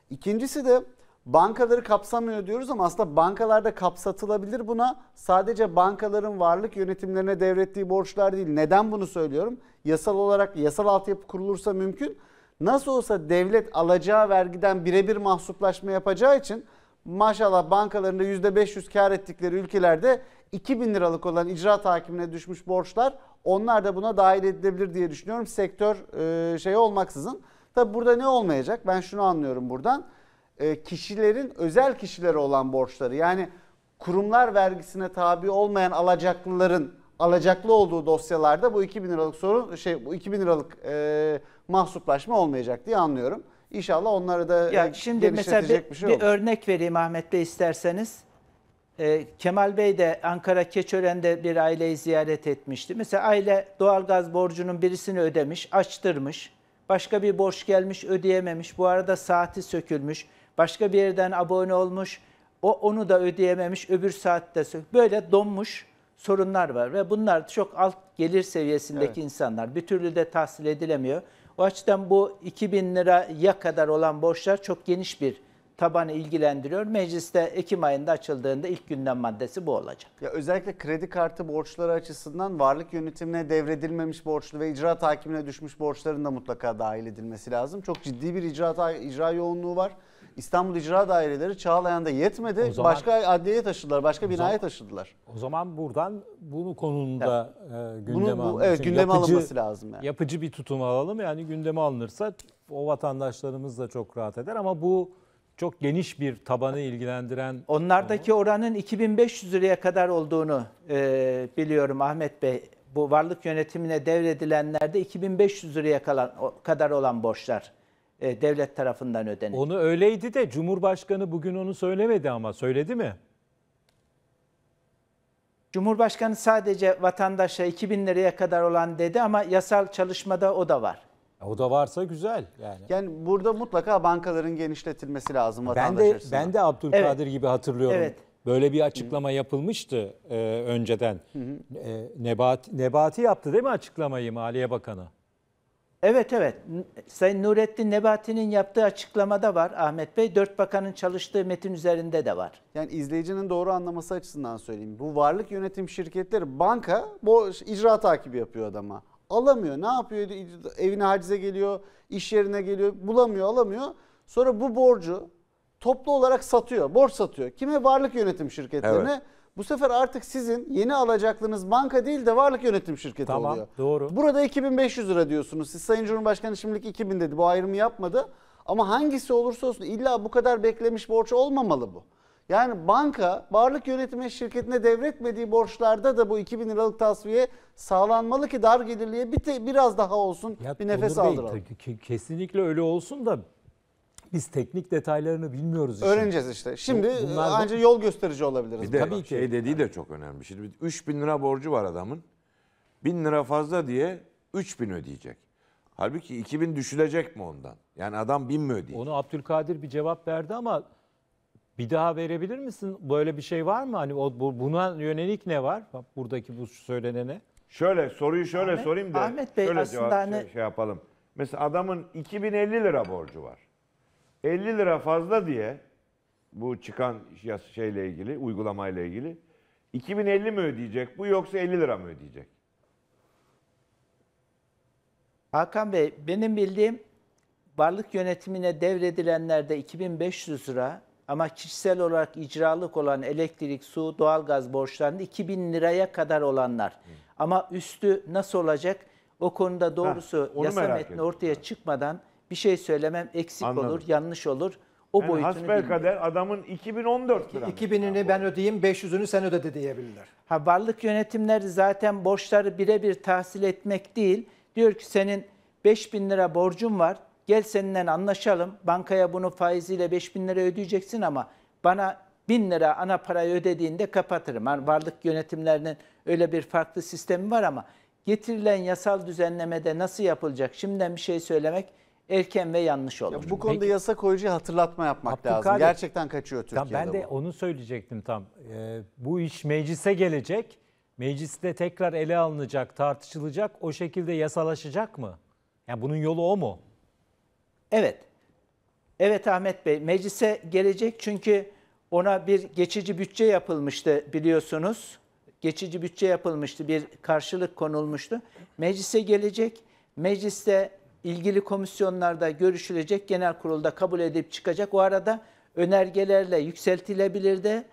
İkincisi de bankaları kapsamıyor diyoruz ama aslında bankalarda kapsatılabilir buna. Sadece bankaların varlık yönetimlerine devrettiği borçlar değil. Neden bunu söylüyorum? Yasal olarak yasal altyapı kurulursa mümkün. Nasıl olsa devlet alacağı vergiden birebir mahsuplaşma yapacağı için maşallah bankalarında %500 kar ettikleri ülkelerde 2000 liralık olan icra takimine düşmüş borçlar onlar da buna dahil edilebilir diye düşünüyorum sektör e, şey olmaksızın. Tabi burada ne olmayacak ben şunu anlıyorum buradan e, kişilerin özel kişilere olan borçları yani kurumlar vergisine tabi olmayan alacaklıların alacaklı olduğu dosyalarda bu 2000 liralık sorun şey bu 2000 liralık e, mahsuplaşma olmayacak diye anlıyorum. İnşallah onları da ya e, şimdi mesela bir, bir, şey bir örnek vereyim Ahmet Bey isterseniz. E, Kemal Bey de Ankara Keçören'de bir aileyi ziyaret etmişti. Mesela aile doğalgaz borcunun birisini ödemiş, açtırmış. Başka bir borç gelmiş, ödeyememiş. Bu arada saati sökülmüş. Başka bir yerden abone olmuş. O onu da ödeyememiş. Öbür saatte böyle donmuş sorunlar var ve bunlar çok alt gelir seviyesindeki evet. insanlar. Bir türlü de tahsil edilemiyor. O açıdan bu 2000 ya kadar olan borçlar çok geniş bir tabanı ilgilendiriyor. Mecliste Ekim ayında açıldığında ilk gündem maddesi bu olacak. Ya özellikle kredi kartı borçları açısından varlık yönetimine devredilmemiş borçlu ve icra takibine düşmüş borçların da mutlaka dahil edilmesi lazım. Çok ciddi bir icra icra yoğunluğu var. İstanbul İcra Daireleri Çağlayan'da yetmedi. Zaman, başka adliyeye taşıdılar, başka binaya zaman, taşıdılar. O zaman buradan bunu konunda yani, e, gündeme bunu, bu, alınması, evet, gündeme yapıcı, alınması lazım. Yani. Yapıcı bir tutum alalım. Yani gündeme alınırsa o vatandaşlarımız da çok rahat eder ama bu çok geniş bir tabanı ilgilendiren... Onlardaki oranın 2500 liraya kadar olduğunu e, biliyorum Ahmet Bey. Bu varlık yönetimine devredilenlerde 2500 liraya kalan, kadar olan borçlar e, devlet tarafından ödenecek. Onu öyleydi de Cumhurbaşkanı bugün onu söylemedi ama söyledi mi? Cumhurbaşkanı sadece vatandaşa 2000 liraya kadar olan dedi ama yasal çalışmada o da var. E, o da varsa güzel yani. Yani burada mutlaka bankaların genişletilmesi lazım vatandaş ben de, açısından. Ben de Abdülkadir evet. gibi hatırlıyorum. Evet. Böyle bir açıklama Hı-hı. yapılmıştı e, önceden. E, Nebati, Nebati yaptı değil mi açıklamayı Maliye Bakanı? Evet evet. Sayın Nurettin Nebati'nin yaptığı açıklamada var Ahmet Bey. Dört bakanın çalıştığı metin üzerinde de var. Yani izleyicinin doğru anlaması açısından söyleyeyim. Bu varlık yönetim şirketleri banka bu icra takibi yapıyor adama. Alamıyor. Ne yapıyor? Evine hacize geliyor, iş yerine geliyor. Bulamıyor, alamıyor. Sonra bu borcu toplu olarak satıyor. Borç satıyor. Kime? Varlık yönetim şirketlerine. Evet bu sefer artık sizin yeni alacaklınız banka değil de varlık yönetim şirketi tamam, oluyor. Tamam doğru. Burada 2500 lira diyorsunuz. Siz Sayın Cumhurbaşkanı şimdilik 2000 dedi. Bu ayrımı yapmadı. Ama hangisi olursa olsun illa bu kadar beklemiş borç olmamalı bu. Yani banka varlık yönetimi şirketine devretmediği borçlarda da bu 2000 liralık tasfiye sağlanmalı ki dar gelirliye bir te, biraz daha olsun ya, bir nefes aldıralım. Bey, kesinlikle öyle olsun da biz teknik detaylarını bilmiyoruz işte. Öğreneceğiz işte. Şimdi Bunlar ancak yol gösterici olabiliriz. Bir de Tabii ki. şey dediği de çok önemli. Şimdi bin lira borcu var adamın. 1000 lira fazla diye 3 bin ödeyecek. Halbuki 2 bin düşülecek mi ondan? Yani adam 1000 mi ödeyecek? Onu Abdülkadir bir cevap verdi ama bir daha verebilir misin? Böyle bir şey var mı? Hani o, buna yönelik ne var? Bak buradaki bu söylenene. Şöyle soruyu şöyle Ahmet- sorayım da Ahmet Bey şöyle aslında cevap, hani- şey, şey yapalım. Mesela adamın 2050 lira borcu var. 50 lira fazla diye bu çıkan şeyle ilgili, uygulamayla ilgili 2050 mi ödeyecek bu yoksa 50 lira mı ödeyecek? Hakan Bey, benim bildiğim varlık yönetimine devredilenlerde 2500 lira ama kişisel olarak icralık olan elektrik, su, doğalgaz borçlarında 2000 liraya kadar olanlar. Hı. Ama üstü nasıl olacak? O konuda doğrusu ha, yasa metni ediyorum. ortaya çıkmadan bir şey söylemem eksik Anladım. olur, yanlış olur. O yani boyutunu bilmiyorum. kader adamın 2014 lira. 2000'ini ben ödeyeyim, 500'ünü sen ödedi diyebilirler. Ha varlık yönetimleri zaten borçları birebir tahsil etmek değil. Diyor ki senin 5000 lira borcun var. Gel seninle anlaşalım. Bankaya bunu faiziyle 5000 lira ödeyeceksin ama bana 1000 lira ana parayı ödediğinde kapatırım. Yani varlık yönetimlerinin öyle bir farklı sistemi var ama getirilen yasal düzenlemede nasıl yapılacak? Şimdiden bir şey söylemek erken ve yanlış olur. Ya bu konuda Peki, yasa koyucu hatırlatma yapmak Abdülkadir, lazım. Gerçekten kaçıyor Türkiye'de Ben de bu. onu söyleyecektim tam. Ee, bu iş meclise gelecek. Mecliste tekrar ele alınacak, tartışılacak. O şekilde yasalaşacak mı? Yani bunun yolu o mu? Evet. Evet Ahmet Bey, meclise gelecek çünkü ona bir geçici bütçe yapılmıştı biliyorsunuz. Geçici bütçe yapılmıştı, bir karşılık konulmuştu. Meclise gelecek. Mecliste ilgili komisyonlarda görüşülecek, genel kurulda kabul edip çıkacak. O arada önergelerle yükseltilebilir de,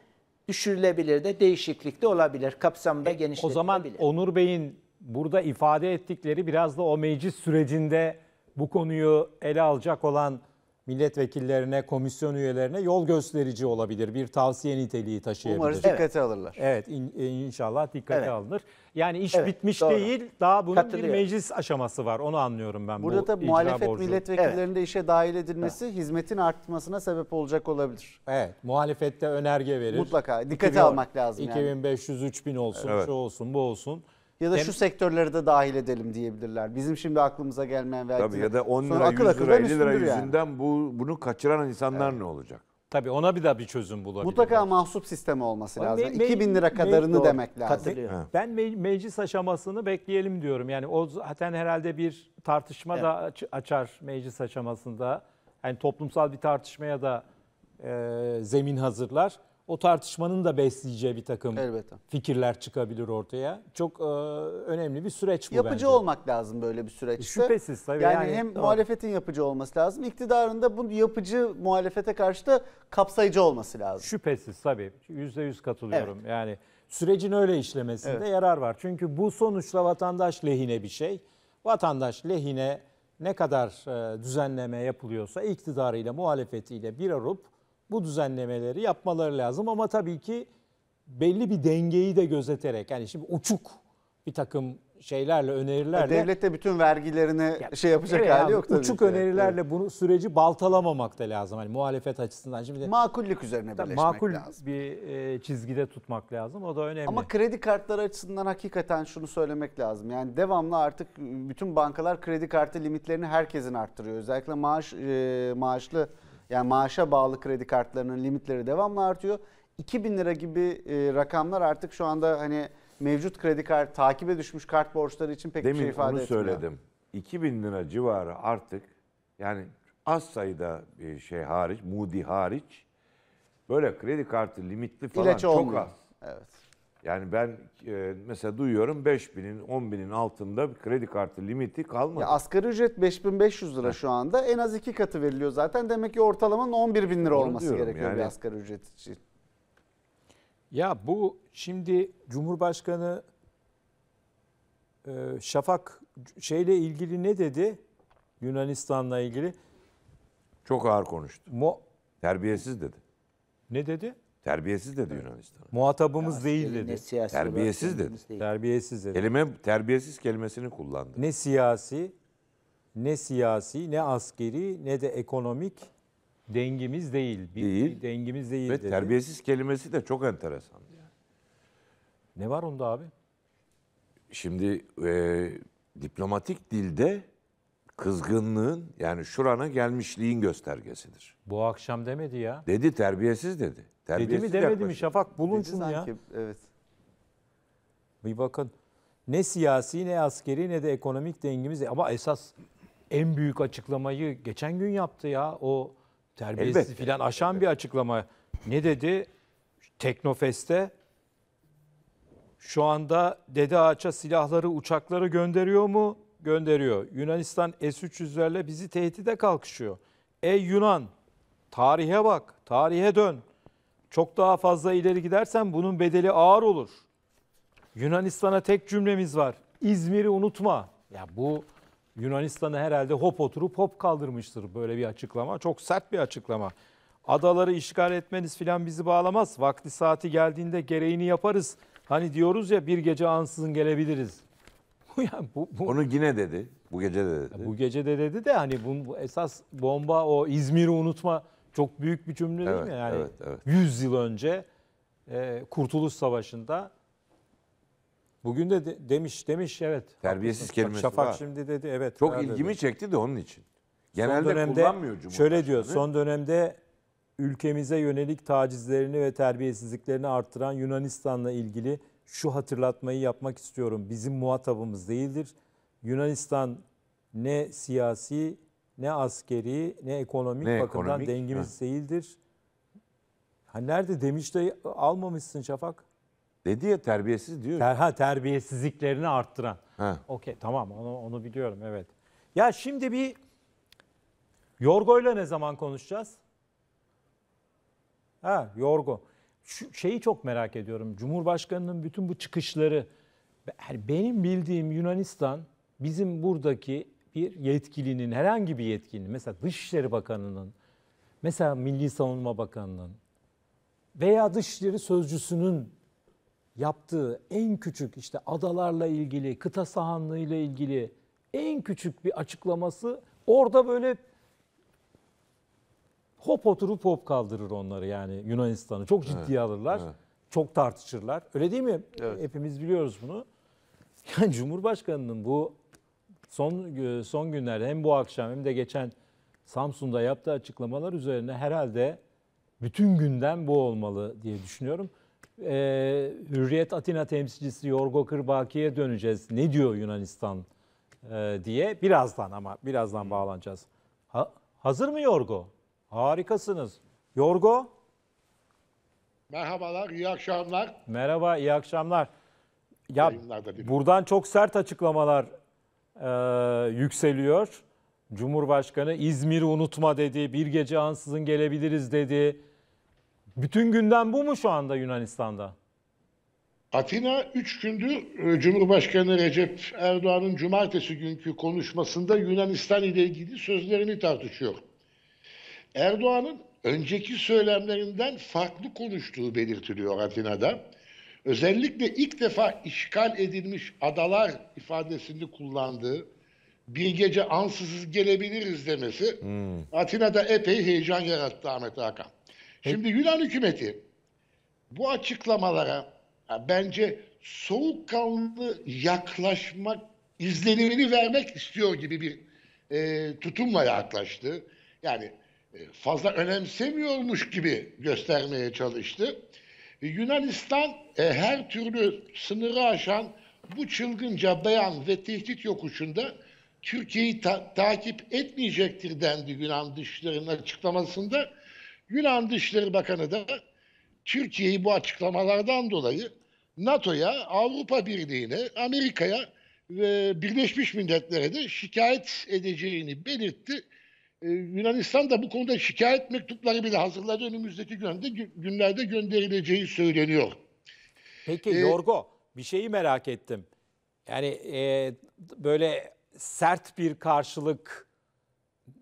düşürülebilir de, değişiklik de olabilir. Kapsamda e, genişletilebilir. O zaman Onur Bey'in burada ifade ettikleri biraz da o meclis sürecinde bu konuyu ele alacak olan milletvekillerine, komisyon üyelerine yol gösterici olabilir. Bir tavsiye niteliği taşıyabilir. Umarız dikkate evet. alırlar. Evet in, e, inşallah dikkate evet. alınır. Yani iş evet, bitmiş doğru. değil daha bunun bir meclis aşaması var onu anlıyorum ben. Burada da muhalefet borcu. milletvekillerinin evet. işe dahil edilmesi evet. hizmetin artmasına sebep olacak olabilir. Evet muhalefette önerge verir. Mutlaka dikkate 2000, almak lazım. 2500-3000 olsun evet. şu olsun bu olsun ya da Hem, şu sektörleri de dahil edelim diyebilirler. Bizim şimdi aklımıza gelmeyen vergi. Tabii ya da 10 lira, 100 lira, 50 lira yüzünden yani. bu, bunu kaçıran insanlar evet. ne olacak? Tabii ona bir daha bir çözüm bulabilir. Mutlaka mahsup sistemi olması Ama lazım. Me, me, 2000 lira kadarını me, demek lazım. Katılıyor. Ben me, meclis aşamasını bekleyelim diyorum. Yani o zaten herhalde bir tartışma evet. da açar meclis aşamasında. Yani toplumsal bir tartışmaya da e, zemin hazırlar o tartışmanın da besleyeceği bir takım Elbette. fikirler çıkabilir ortaya. Çok e, önemli bir süreç bu Yapıcı bence. olmak lazım böyle bir süreçte. Şüphesiz tabii. Yani, yani hem doğru. muhalefetin yapıcı olması lazım. İktidarın da bu yapıcı muhalefete karşı da kapsayıcı olması lazım. Şüphesiz tabii. yüz katılıyorum. Evet. Yani sürecin öyle işlemesinde evet. yarar var. Çünkü bu sonuçta vatandaş lehine bir şey. Vatandaş lehine ne kadar e, düzenleme yapılıyorsa iktidarıyla muhalefetiyle bir arup bu düzenlemeleri yapmaları lazım ama tabii ki belli bir dengeyi de gözeterek yani şimdi uçuk bir takım şeylerle önerilerle e, devlette de bütün vergilerini ya, şey yapacak evet, hali yok tabii. Uçuk ki. önerilerle evet. bunu süreci baltalamamak da lazım hani muhalefet açısından. Şimdi de, makullük üzerine birleşmek makul lazım. bir e, çizgide tutmak lazım. O da önemli. Ama kredi kartları açısından hakikaten şunu söylemek lazım. Yani devamlı artık bütün bankalar kredi kartı limitlerini herkesin arttırıyor. Özellikle maaş e, maaşlı yani maaşa bağlı kredi kartlarının limitleri devamlı artıyor. 2000 lira gibi e, rakamlar artık şu anda hani mevcut kredi kart takibe düşmüş kart borçları için pek Demin bir şey ifade etmiyor. Demin onu söyledim. 2000 lira civarı artık yani az sayıda bir e, şey hariç, mudi hariç böyle kredi kartı limitli falan İlaç çok olmuyor. az. Evet. Yani ben e, mesela duyuyorum 5000'in 10.000'in altında bir kredi kartı limiti kalmadı. Ya asgari ücret 5500 lira şu anda. En az iki katı veriliyor zaten. Demek ki ortalamanın 11 bin lira Onu olması gerekiyor yani. bir asgari ücret için. Ya bu şimdi Cumhurbaşkanı e, Şafak şeyle ilgili ne dedi? Yunanistan'la ilgili. Çok ağır konuştu. Mo Terbiyesiz dedi. Ne dedi? Terbiyesiz dedi Yunanistan. Muhatabımız değil dedi. siyasi Terbiyesiz dedi. değil. Terbiyesiz dedi. Kelime terbiyesiz kelimesini kullandı. Ne siyasi, ne siyasi, ne askeri, ne de ekonomik dengimiz değil. Bir, Değil. bir dengimiz değil Ve dedi. terbiyesiz kelimesi de çok enteresan. Ne var onda abi? Şimdi e, diplomatik dilde kızgınlığın yani şurana gelmişliğin göstergesidir. Bu akşam demedi ya. Dedi terbiyesiz dedi. Terbiyesiz dedi mi demedi yaklaşık. mi Şafak bulun dedi şunu ya. Evet. Bir bakın ne siyasi ne askeri ne de ekonomik dengimiz ama esas en büyük açıklamayı geçen gün yaptı ya o terbiyesiz filan aşan elbette. bir açıklama. Ne dedi? Teknofest'te şu anda Dede Ağaç'a silahları, uçakları gönderiyor mu? gönderiyor. Yunanistan S-300'lerle bizi tehdide kalkışıyor. Ey Yunan tarihe bak, tarihe dön. Çok daha fazla ileri gidersen bunun bedeli ağır olur. Yunanistan'a tek cümlemiz var. İzmir'i unutma. Ya bu Yunanistan'a herhalde hop oturup hop kaldırmıştır böyle bir açıklama. Çok sert bir açıklama. Adaları işgal etmeniz filan bizi bağlamaz. Vakti saati geldiğinde gereğini yaparız. Hani diyoruz ya bir gece ansızın gelebiliriz. yani bu, bu, Onu yine dedi. Bu gece de dedi. Bu gece de dedi de hani bu, bu esas bomba o İzmir'i unutma çok büyük bir cümle evet, değil mi? Yani evet, evet. 100 yıl önce e, Kurtuluş Savaşı'nda bugün de, de demiş demiş evet. Terbiyesiz haklısın. kelimesi Şafak var. şimdi dedi evet. Çok ilgimi dedi. çekti de onun için. Genelde son dönemde, kullanmıyor Cumhurbaşkanı. Şöyle diyor son dönemde ülkemize yönelik tacizlerini ve terbiyesizliklerini arttıran Yunanistan'la ilgili şu hatırlatmayı yapmak istiyorum. Bizim muhatabımız değildir. Yunanistan ne siyasi ne askeri ne ekonomik ne bakımdan ekonomik, dengimiz ha. değildir. Ha nerede demiş de almamışsın Şafak? Dedi ya terbiyesiz diyor. Ter, ha terbiyesizliklerini arttıran. Okey tamam onu, onu biliyorum evet. Ya şimdi bir Yorgo'yla ne zaman konuşacağız? Ha Yorgo şu şeyi çok merak ediyorum. Cumhurbaşkanının bütün bu çıkışları benim bildiğim Yunanistan bizim buradaki bir yetkilinin herhangi bir yetkilinin mesela Dışişleri Bakanı'nın mesela Milli Savunma Bakanı'nın veya Dışişleri Sözcüsü'nün yaptığı en küçük işte adalarla ilgili, kıta sahanlığıyla ilgili en küçük bir açıklaması orada böyle hop oturup hop kaldırır onları yani Yunanistan'ı. Çok ciddiye evet. alırlar. Evet. Çok tartışırlar. Öyle değil mi? Evet. Hepimiz biliyoruz bunu. Yani Cumhurbaşkanının bu son e, son günlerde hem bu akşam hem de geçen Samsun'da yaptığı açıklamalar üzerine herhalde bütün günden bu olmalı diye düşünüyorum. Ee, Hürriyet Atina temsilcisi Yorgo Kırbaki'ye döneceğiz. Ne diyor Yunanistan e, diye birazdan ama birazdan bağlanacağız. Ha, hazır mı Yorgo? Harikasınız. Yorgo. Merhabalar, iyi akşamlar. Merhaba, iyi akşamlar. Ya buradan çok sert açıklamalar e, yükseliyor. Cumhurbaşkanı İzmir'i unutma dedi, bir gece ansızın gelebiliriz dedi. Bütün günden bu mu şu anda Yunanistan'da? Atina 3 gündür e, Cumhurbaşkanı Recep Erdoğan'ın cumartesi günkü konuşmasında Yunanistan ile ilgili sözlerini tartışıyor. Erdoğan'ın önceki söylemlerinden farklı konuştuğu belirtiliyor Atina'da. Özellikle ilk defa işgal edilmiş adalar ifadesini kullandığı bir gece ansızız gelebiliriz demesi hmm. Atina'da epey heyecan yarattı Ahmet Hakan. Şimdi Yunan hükümeti bu açıklamalara bence soğukkanlı yaklaşmak izlenimini vermek istiyor gibi bir e, tutumla yaklaştı. Yani e, fazla önemsemiyormuş gibi göstermeye çalıştı. E, Yunanistan e, her türlü sınırı aşan bu çılgınca beyan ve tehdit yokuşunda Türkiye'yi ta- takip etmeyecektir dendi Yunan Dışişleri'nin açıklamasında. Yunan Dışişleri Bakanı da Türkiye'yi bu açıklamalardan dolayı NATO'ya, Avrupa Birliği'ne, Amerika'ya ve Birleşmiş Milletler'e de şikayet edeceğini belirtti. E, Yunanistan da bu konuda şikayet mektupları bile hazırladı. Önümüzdeki günlerde, günlerde gönderileceği söyleniyor. Peki ee, Yorgo bir şeyi merak ettim. Yani e, böyle sert bir karşılık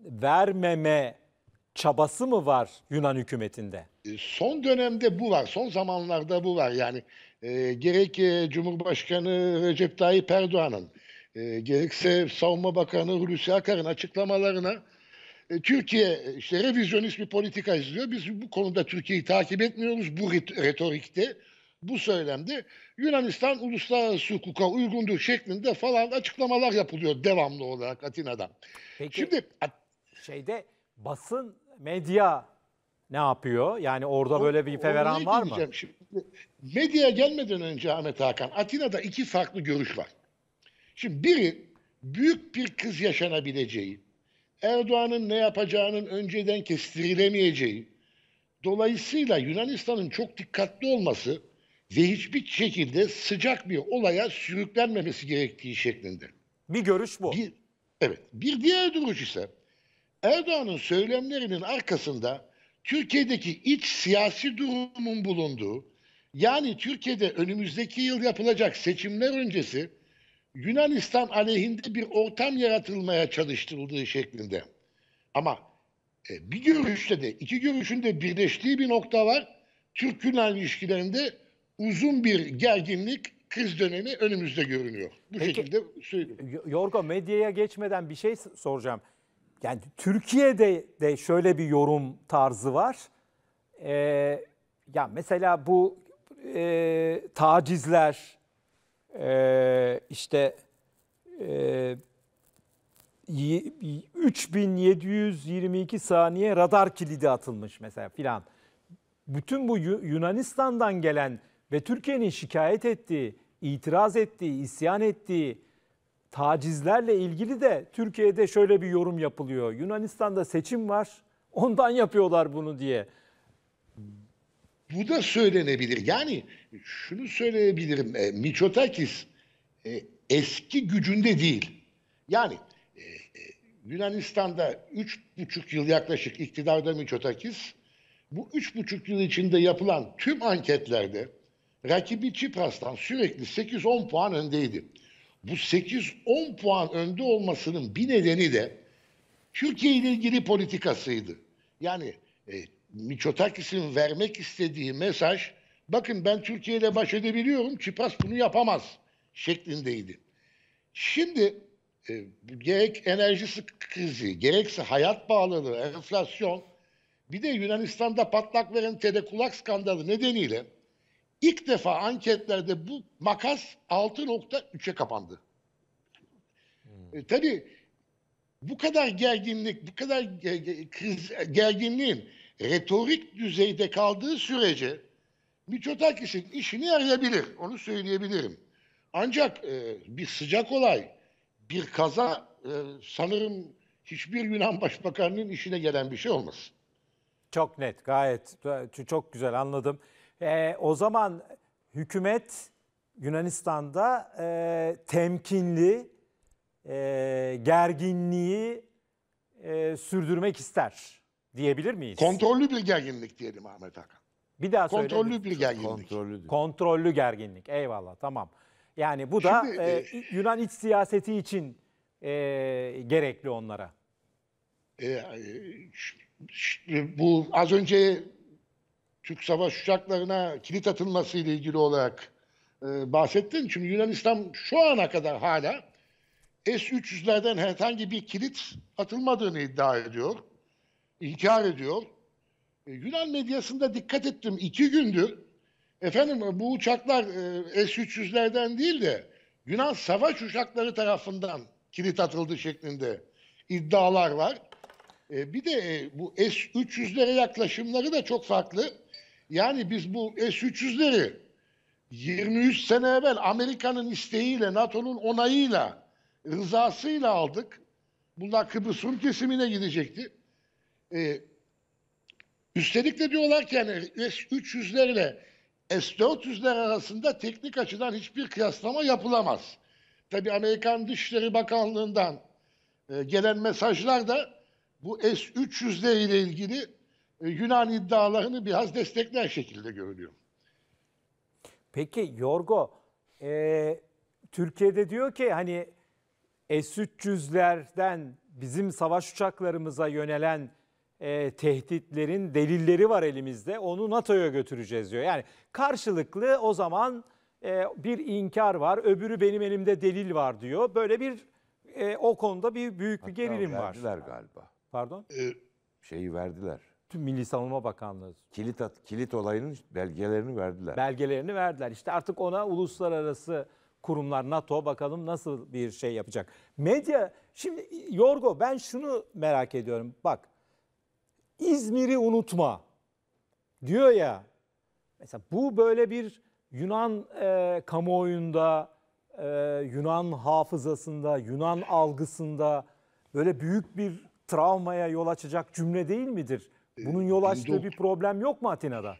vermeme çabası mı var Yunan hükümetinde? E, son dönemde bu var. Son zamanlarda bu var. Yani e, gerek e, Cumhurbaşkanı Recep Tayyip Erdoğan'ın e, gerekse Savunma Bakanı Hulusi Akar'ın açıklamalarına e, Türkiye işte revizyonist bir politika izliyor. Biz bu konuda Türkiye'yi takip etmiyoruz bu retorikte, bu söylemde. Yunanistan uluslararası hukuka uygundur şeklinde falan açıklamalar yapılıyor devamlı olarak Atina'dan. Peki Şimdi, şeyde basın, medya ne yapıyor? Yani orada o, böyle bir feveran var mı? Şimdi, medyaya gelmeden önce Ahmet Hakan, Atina'da iki farklı görüş var. Şimdi biri büyük bir kız yaşanabileceği, Erdoğan'ın ne yapacağının önceden kestirilemeyeceği, dolayısıyla Yunanistan'ın çok dikkatli olması ve hiçbir şekilde sıcak bir olaya sürüklenmemesi gerektiği şeklinde. Bir görüş bu. Bir, evet. Bir diğer duruş ise Erdoğan'ın söylemlerinin arkasında Türkiye'deki iç siyasi durumun bulunduğu, yani Türkiye'de önümüzdeki yıl yapılacak seçimler öncesi Yunanistan aleyhinde bir ortam yaratılmaya çalıştırıldığı şeklinde. Ama e, bir görüşte de iki görüşün de birleştiği bir nokta var. Türk-Yunan ilişkilerinde uzun bir gerginlik kriz dönemi önümüzde görünüyor. Bu Peki, şekilde söylüyorum. Yorgo medyaya geçmeden bir şey soracağım. Yani Türkiye'de de şöyle bir yorum tarzı var. Ee, ya mesela bu e, tacizler, e, işte e, 3722 saniye radar kilidi atılmış mesela filan. Bütün bu Yunanistan'dan gelen ve Türkiye'nin şikayet ettiği, itiraz ettiği, isyan ettiği tacizlerle ilgili de Türkiye'de şöyle bir yorum yapılıyor. Yunanistan'da seçim var, ondan yapıyorlar bunu diye. Bu da söylenebilir. Yani şunu söyleyebilirim. E, Miçotakis e, eski gücünde değil. Yani e, e, Yunanistan'da üç buçuk yıl yaklaşık iktidarda Miçotakis bu üç buçuk yıl içinde yapılan tüm anketlerde rakibi Tsipras'tan sürekli 8-10 puan öndeydi. Bu 8-10 puan önde olmasının bir nedeni de Türkiye ile ilgili politikasıydı. Yani e, Miçotakis'in vermek istediği mesaj bakın ben Türkiye ile baş edebiliyorum, Çipas bunu yapamaz şeklindeydi. Şimdi e, gerek enerji krizi, gerekse hayat bağlılığı, enflasyon, bir de Yunanistan'da patlak veren Telekulak skandalı nedeniyle ilk defa anketlerde bu makas 6.3'e kapandı. Hmm. E, tabii bu kadar gerginlik, bu kadar gerginliğin retorik düzeyde kaldığı sürece birçok kişinin işini arayabilir, Onu söyleyebilirim. Ancak e, bir sıcak olay, bir kaza e, sanırım hiçbir Yunan Başbakanının işine gelen bir şey olmaz. Çok net, gayet e, çok güzel anladım. E, o zaman hükümet Yunanistan'da e, temkinli, e, gerginliği e, sürdürmek ister diyebilir miyiz? Kontrollü bir gerginlik diyelim Ahmet Hakan. Bir daha söyle. Kontrollü bir gerginlik. Kontrollü. Kontrollü gerginlik. Eyvallah tamam. Yani bu da Şimdi, e, e Yunan iç siyaseti için e, gerekli onlara. E, e bu az önce Türk savaş uçaklarına kilit atılması ile ilgili olarak e, bahsettin. Çünkü Yunanistan şu ana kadar hala S-300'lerden herhangi bir kilit atılmadığını iddia ediyor. İnkar ediyor. E, Yunan medyasında dikkat ettim iki gündür. Efendim bu uçaklar e, S-300'lerden değil de Yunan savaş uçakları tarafından kilit atıldı şeklinde iddialar var. E, bir de e, bu S-300'lere yaklaşımları da çok farklı. Yani biz bu S-300'leri 23 sene evvel Amerika'nın isteğiyle, NATO'nun onayıyla, rızasıyla aldık. Bunlar Kıbrıs Rum kesimine gidecekti. E, Üstelik de diyorlar ki yani S-300'ler ile S-400'ler arasında teknik açıdan hiçbir kıyaslama yapılamaz. Tabi Amerikan Dışişleri Bakanlığı'ndan e, gelen mesajlar da bu S-300'ler ile ilgili e, Yunan iddialarını biraz destekler şekilde görülüyor. Peki Yorgo, e, Türkiye'de diyor ki hani S-300'lerden bizim savaş uçaklarımıza yönelen e, tehditlerin delilleri var elimizde. Onu NATO'ya götüreceğiz diyor. Yani karşılıklı o zaman e, bir inkar var, öbürü benim elimde delil var diyor. Böyle bir e, o konuda bir büyük bir gerilim var. verdiler galiba. Pardon? E, Şeyi verdiler. Tüm Milli Savunma Bakanlığı. Kilit at, kilit olayının belgelerini verdiler. Belgelerini verdiler. İşte artık ona uluslararası kurumlar NATO bakalım nasıl bir şey yapacak. Medya şimdi Yorgo ben şunu merak ediyorum. Bak İzmir'i unutma diyor ya. Mesela bu böyle bir Yunan e, kamuoyunda, e, Yunan hafızasında, Yunan algısında böyle büyük bir travmaya yol açacak cümle değil midir? E, Bunun yol açtığı bir problem yok mu Atina'da?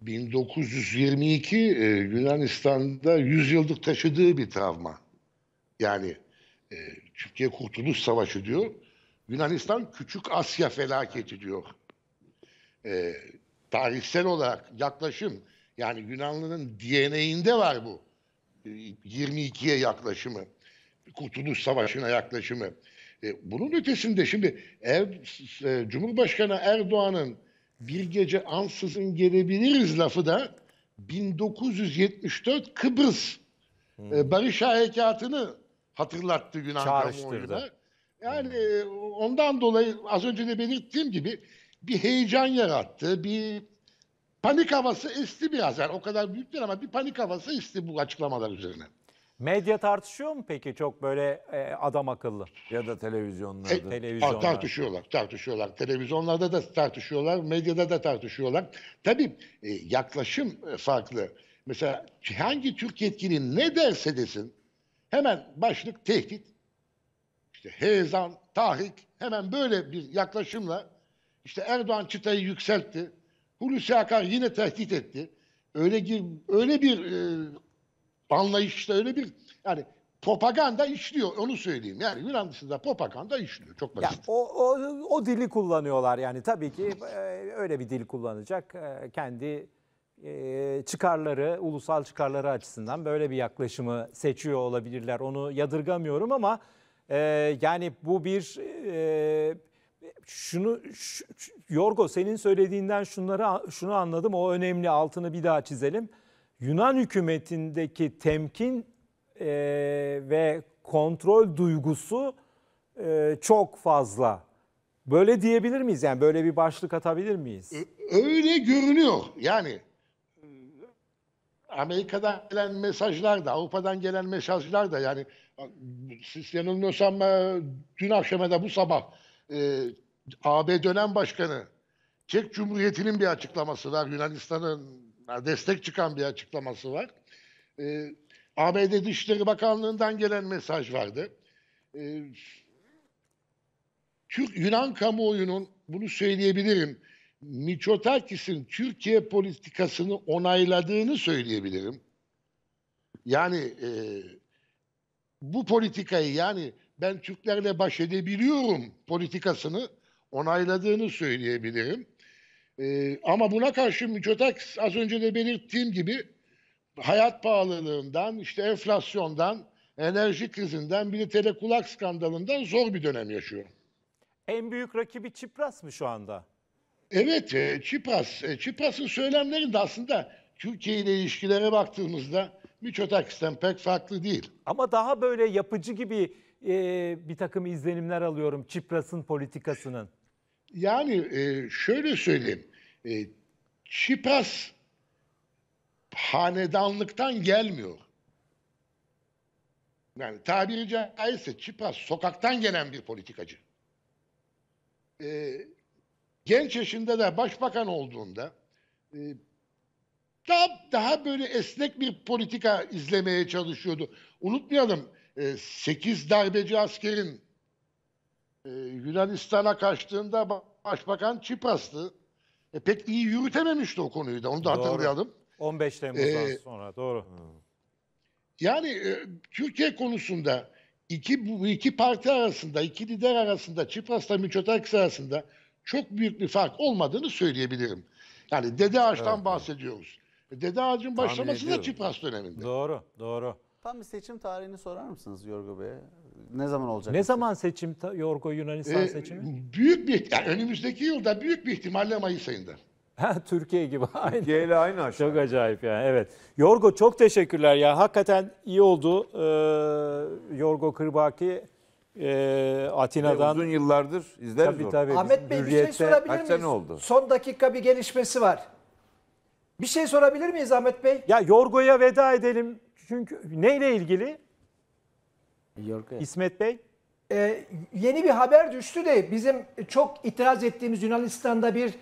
1922 e, Yunanistan'da yüzyıllık taşıdığı bir travma. Yani e, Türkiye Kurtuluş Savaşı diyor. Yunanistan Küçük Asya felaketi diyor e, tarihsel olarak yaklaşım yani Yunanlı'nın DNA'inde var bu. E, 22'ye yaklaşımı, Kurtuluş Savaşı'na yaklaşımı. E, bunun ötesinde şimdi er, e, Cumhurbaşkanı Erdoğan'ın bir gece ansızın gelebiliriz lafı da 1974 Kıbrıs e, hmm. Barış Harekatı'nı hatırlattı Yunan kamuoyuna. Yani e, ondan dolayı az önce de belirttiğim gibi bir heyecan yarattı, bir panik havası esti biraz. Yani o kadar büyük değil ama bir panik havası esti bu açıklamalar üzerine. Medya tartışıyor mu peki çok böyle e, adam akıllı? Ya da televizyonlarda. E, televizyonlarda. Tartışıyorlar, tartışıyorlar. Televizyonlarda da tartışıyorlar, medyada da tartışıyorlar. Tabii e, yaklaşım e, farklı. Mesela hangi Türk yetkili ne derse desin hemen başlık tehdit, işte heyzan tahrik hemen böyle bir yaklaşımla işte Erdoğan çıtayı yükseltti. Hulusi Akar yine tehdit etti. Öyle bir öyle bir e, anlayışta öyle bir yani propaganda işliyor onu söyleyeyim. Yani Yunan dışında propaganda işliyor çok basit. Ya, o, o, o dili kullanıyorlar yani tabii ki e, öyle bir dil kullanacak. E, kendi e, çıkarları, ulusal çıkarları açısından böyle bir yaklaşımı seçiyor olabilirler. Onu yadırgamıyorum ama e, yani bu bir... E, şunu Yorgo senin söylediğinden şunları şunu anladım. O önemli altını bir daha çizelim. Yunan hükümetindeki temkin e, ve kontrol duygusu e, çok fazla. Böyle diyebilir miyiz? Yani böyle bir başlık atabilir miyiz? E, öyle görünüyor. Yani Amerika'dan gelen mesajlar da, Avrupa'dan gelen mesajlar da yani siz yanılmıyorsam e, dün akşam da bu sabah e, AB dönem başkanı Çek Cumhuriyeti'nin bir açıklaması var. Yunanistan'ın destek çıkan bir açıklaması var. E, ABD Dışişleri Bakanlığı'ndan gelen mesaj vardı. E, Türk Yunan kamuoyunun bunu söyleyebilirim. Miçotakis'in Türkiye politikasını onayladığını söyleyebilirim. Yani e, bu politikayı yani ben Türklerle baş edebiliyorum politikasını onayladığını söyleyebilirim. Ee, ama buna karşı Miçotakis az önce de belirttiğim gibi hayat pahalılığından, işte enflasyondan, enerji krizinden, bir de telekulak skandalından zor bir dönem yaşıyor. En büyük rakibi Çipras mı şu anda? Evet, e, Çipras. E, Çipras'ın söylemlerinde aslında Türkiye ile ilişkilere baktığımızda Miçotakis'ten pek farklı değil. Ama daha böyle yapıcı gibi e, bir takım izlenimler alıyorum Çipras'ın politikasının. Yani e, şöyle söyleyeyim. E, Çipras hanedanlıktan gelmiyor. Yani tabiri caizse Çipras sokaktan gelen bir politikacı. E, genç yaşında da başbakan olduğunda e, daha, daha böyle esnek bir politika izlemeye çalışıyordu. Unutmayalım 8 e, darbeci askerin e, Yunanistan'a kaçtığında Başbakan Çipras'tı. E, pek iyi yürütememişti o konuyu da onu da doğru. hatırlayalım. 15 Temmuz'dan ee, sonra doğru. Yani e, Türkiye konusunda iki iki parti arasında, iki lider arasında, Çipras'la Miçotakis arasında çok büyük bir fark olmadığını söyleyebilirim. Yani Dede Ağaç'tan evet. bahsediyoruz. E, Dede Ağacın başlaması da Çipras döneminde. Doğru, doğru. Tam bir seçim tarihini sorar mısınız Yorgo Bey'e? Ne zaman olacak? Ne zaman seçim Yorgo Yunanistan Ee, seçimi? Büyük bir yani önümüzdeki yılda büyük bir ihtimalle Mayıs ayında. Ha, Türkiye gibi aynı. G ile aynı aşağı. Çok acayip yani evet. Yorgo çok teşekkürler ya. Hakikaten iyi oldu. Ee, Yorgo Kırbaki e, Atina'dan. Uzun yıllardır izleriz Tabii, tabii. Ahmet Bey bir şey sorabilir miyiz? sene oldu? Son dakika bir gelişmesi var. Bir şey sorabilir miyiz Ahmet Bey? Ya Yorgo'ya veda edelim çünkü neyle ilgili? Yorka. İsmet Bey? Ee, yeni bir haber düştü de bizim çok itiraz ettiğimiz Yunanistan'da bir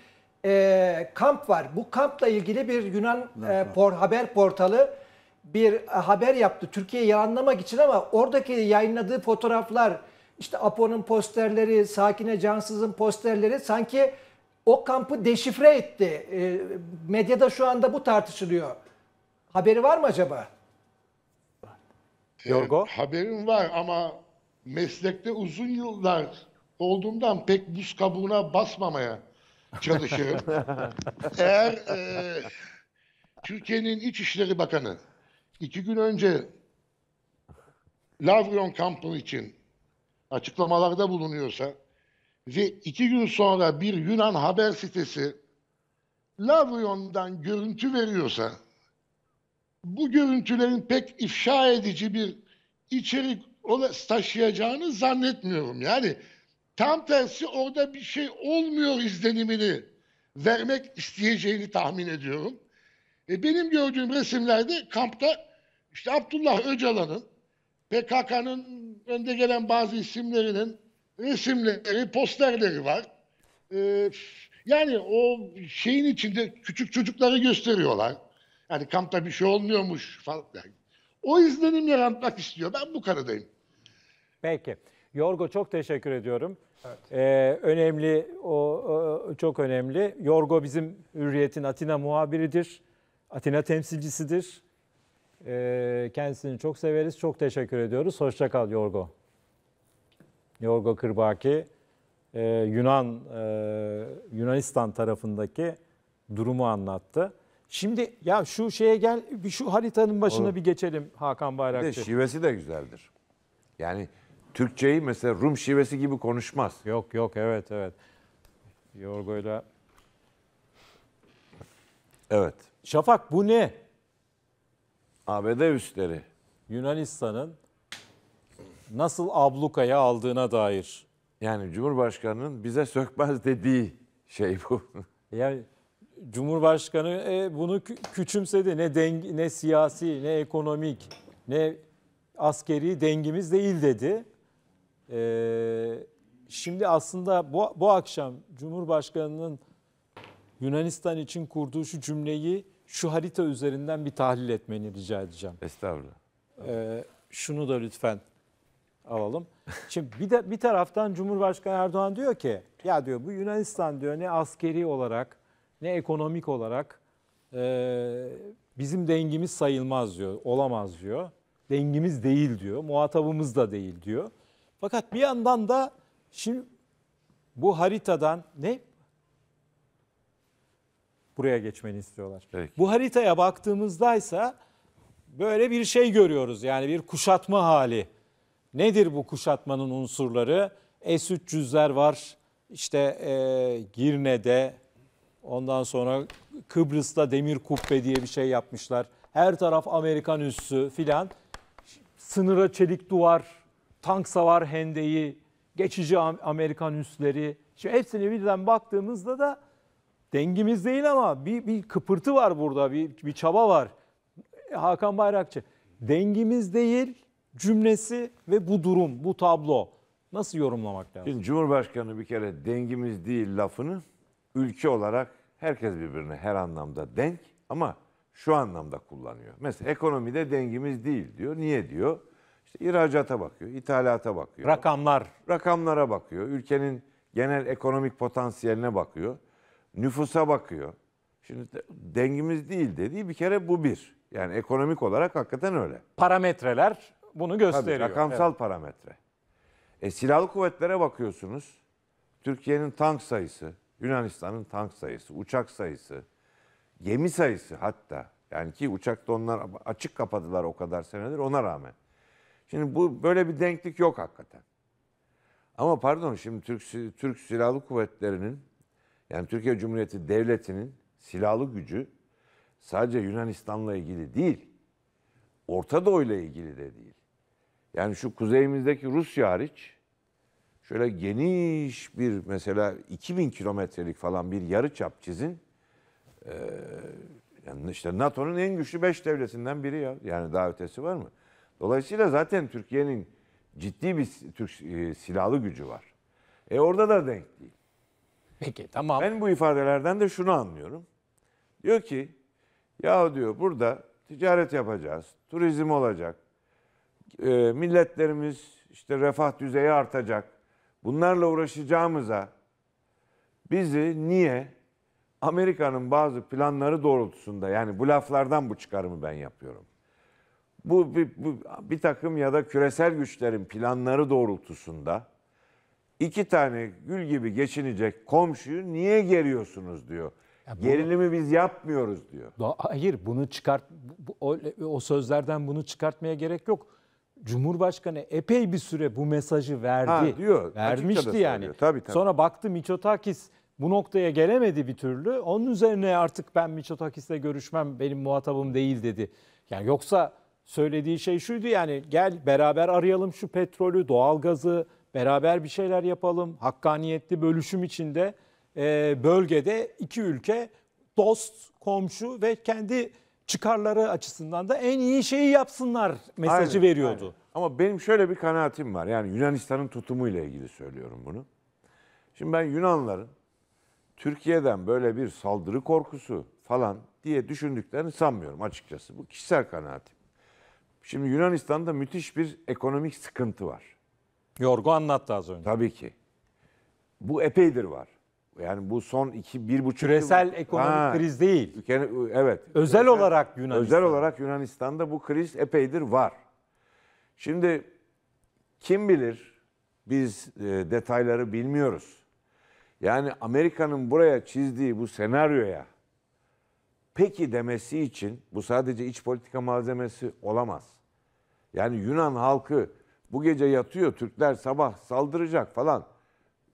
e, kamp var. Bu kampla ilgili bir Yunan e, por, haber portalı bir e, haber yaptı. Türkiye'yi yalanlamak için ama oradaki yayınladığı fotoğraflar, işte Apo'nun posterleri, Sakine Cansız'ın posterleri sanki o kampı deşifre etti. E, medyada şu anda bu tartışılıyor. Haberi var mı acaba? Ee, Yorgo? E, haberim var ama meslekte uzun yıllar olduğumdan pek buz kabuğuna basmamaya çalışırım. Eğer e, Türkiye'nin İçişleri Bakanı iki gün önce Lavrion kampı için açıklamalarda bulunuyorsa ve iki gün sonra bir Yunan haber sitesi Lavrion'dan görüntü veriyorsa bu görüntülerin pek ifşa edici bir içerik taşıyacağını zannetmiyorum. Yani tam tersi orada bir şey olmuyor izlenimini vermek isteyeceğini tahmin ediyorum. E benim gördüğüm resimlerde kampta işte Abdullah Öcalan'ın, PKK'nın önde gelen bazı isimlerinin resimleri, posterleri var. E, yani o şeyin içinde küçük çocukları gösteriyorlar yani kampta bir şey olmuyormuş falan. Yani o izlenim yaratmak istiyor. Ben bu karadayım. Peki. Yorgo çok teşekkür ediyorum. Evet. Ee, önemli, o, o çok önemli. Yorgo bizim Hürriyet'in Atina muhabiridir. Atina temsilcisidir. Ee, kendisini çok severiz. Çok teşekkür ediyoruz. Hoşçakal Yorgo. Yorgo Kırbaki, e, Yunan, e, Yunanistan tarafındaki durumu anlattı. Şimdi ya şu şeye gel, şu haritanın başına Oğlum, bir geçelim Hakan Bayrakçı. de şivesi de güzeldir. Yani Türkçeyi mesela Rum şivesi gibi konuşmaz. Yok yok evet evet. Yorgo'yla. Evet. Şafak bu ne? ABD üstleri. Yunanistan'ın nasıl ablukaya aldığına dair. Yani Cumhurbaşkanı'nın bize sökmez dediği şey bu. Yani Cumhurbaşkanı e, bunu küçümsedi. Ne deng ne siyasi, ne ekonomik, ne askeri dengimiz değil dedi. E, şimdi aslında bu, bu akşam Cumhurbaşkanı'nın Yunanistan için kurduğu şu cümleyi şu harita üzerinden bir tahlil etmeni rica edeceğim. Estağfurullah. Ee, şunu da lütfen alalım. Şimdi bir de bir taraftan Cumhurbaşkanı Erdoğan diyor ki ya diyor bu Yunanistan diyor ne askeri olarak ne ekonomik olarak e, bizim dengimiz sayılmaz diyor, olamaz diyor. Dengimiz değil diyor, muhatabımız da değil diyor. Fakat bir yandan da şimdi bu haritadan ne? Buraya geçmeni istiyorlar. Peki. Bu haritaya baktığımızdaysa böyle bir şey görüyoruz. Yani bir kuşatma hali. Nedir bu kuşatmanın unsurları? S-300'ler var. İşte e, Girne'de, Ondan sonra Kıbrıs'ta demir kubbe diye bir şey yapmışlar. Her taraf Amerikan üssü filan. Sınıra çelik duvar, tank savar hendeyi, geçici Amerikan üsleri. Şimdi hepsini birden baktığımızda da dengimiz değil ama bir, bir kıpırtı var burada, bir, bir çaba var. Hakan Bayrakçı, dengimiz değil cümlesi ve bu durum, bu tablo nasıl yorumlamak lazım? Şimdi Cumhurbaşkanı bir kere dengimiz değil lafını ülke olarak Herkes birbirine her anlamda denk ama şu anlamda kullanıyor. Mesela ekonomide dengimiz değil diyor. Niye diyor? İşte ihracata bakıyor, ithalata bakıyor. Rakamlar. Rakamlara bakıyor. Ülkenin genel ekonomik potansiyeline bakıyor. Nüfusa bakıyor. Şimdi dengimiz değil dediği bir kere bu bir. Yani ekonomik olarak hakikaten öyle. Parametreler bunu gösteriyor. Tabii, rakamsal evet. parametre. E, silahlı kuvvetlere bakıyorsunuz. Türkiye'nin tank sayısı, Yunanistan'ın tank sayısı, uçak sayısı, gemi sayısı hatta. Yani ki uçakta onlar açık kapadılar o kadar senedir ona rağmen. Şimdi bu böyle bir denklik yok hakikaten. Ama pardon şimdi Türk, Türk Silahlı Kuvvetleri'nin yani Türkiye Cumhuriyeti Devleti'nin silahlı gücü sadece Yunanistan'la ilgili değil. Orta Doğu'yla ilgili de değil. Yani şu kuzeyimizdeki Rusya hariç şöyle geniş bir mesela 2000 kilometrelik falan bir yarı çap çizin. Ee, yani işte NATO'nun en güçlü 5 devletinden biri ya. Yani daha ötesi var mı? Dolayısıyla zaten Türkiye'nin ciddi bir Türk e, silahlı gücü var. E orada da denk değil. Peki tamam. Ben bu ifadelerden de şunu anlıyorum. Diyor ki ya diyor burada ticaret yapacağız, turizm olacak, e, milletlerimiz işte refah düzeyi artacak, bunlarla uğraşacağımıza bizi niye Amerika'nın bazı planları doğrultusunda yani bu laflardan bu çıkarımı ben yapıyorum. Bu bir, bu, bir takım ya da küresel güçlerin planları doğrultusunda iki tane gül gibi geçinecek komşuyu niye geriyorsunuz diyor. Ya bunu, Gerilimi biz yapmıyoruz diyor. Hayır bunu çıkart o, o sözlerden bunu çıkartmaya gerek yok. Cumhurbaşkanı epey bir süre bu mesajı verdi. Ha, diyor. Vermişti yani. Tabii, tabii. Sonra baktı Miçotakis bu noktaya gelemedi bir türlü. Onun üzerine artık ben Miçotakis'le görüşmem benim muhatabım değil dedi. Yani yoksa söylediği şey şuydu yani gel beraber arayalım şu petrolü, doğalgazı, beraber bir şeyler yapalım. Hakkaniyetli bölüşüm içinde e, bölgede iki ülke dost, komşu ve kendi çıkarları açısından da en iyi şeyi yapsınlar mesajı aynen, veriyordu. Aynen. Ama benim şöyle bir kanaatim var. Yani Yunanistan'ın tutumuyla ilgili söylüyorum bunu. Şimdi ben Yunanların Türkiye'den böyle bir saldırı korkusu falan diye düşündüklerini sanmıyorum açıkçası. Bu kişisel kanaatim. Şimdi Yunanistan'da müthiş bir ekonomik sıkıntı var. Yorgu anlattı az önce. Tabii ki. Bu epeydir var. Yani bu son iki, bir buçuk... Küresel iki, ekonomik ha, kriz değil. Ülkenin, evet. Özel küresel, olarak Yunanistan. Özel olarak Yunanistan'da bu kriz epeydir var. Şimdi kim bilir biz e, detayları bilmiyoruz. Yani Amerika'nın buraya çizdiği bu senaryoya peki demesi için bu sadece iç politika malzemesi olamaz. Yani Yunan halkı bu gece yatıyor Türkler sabah saldıracak falan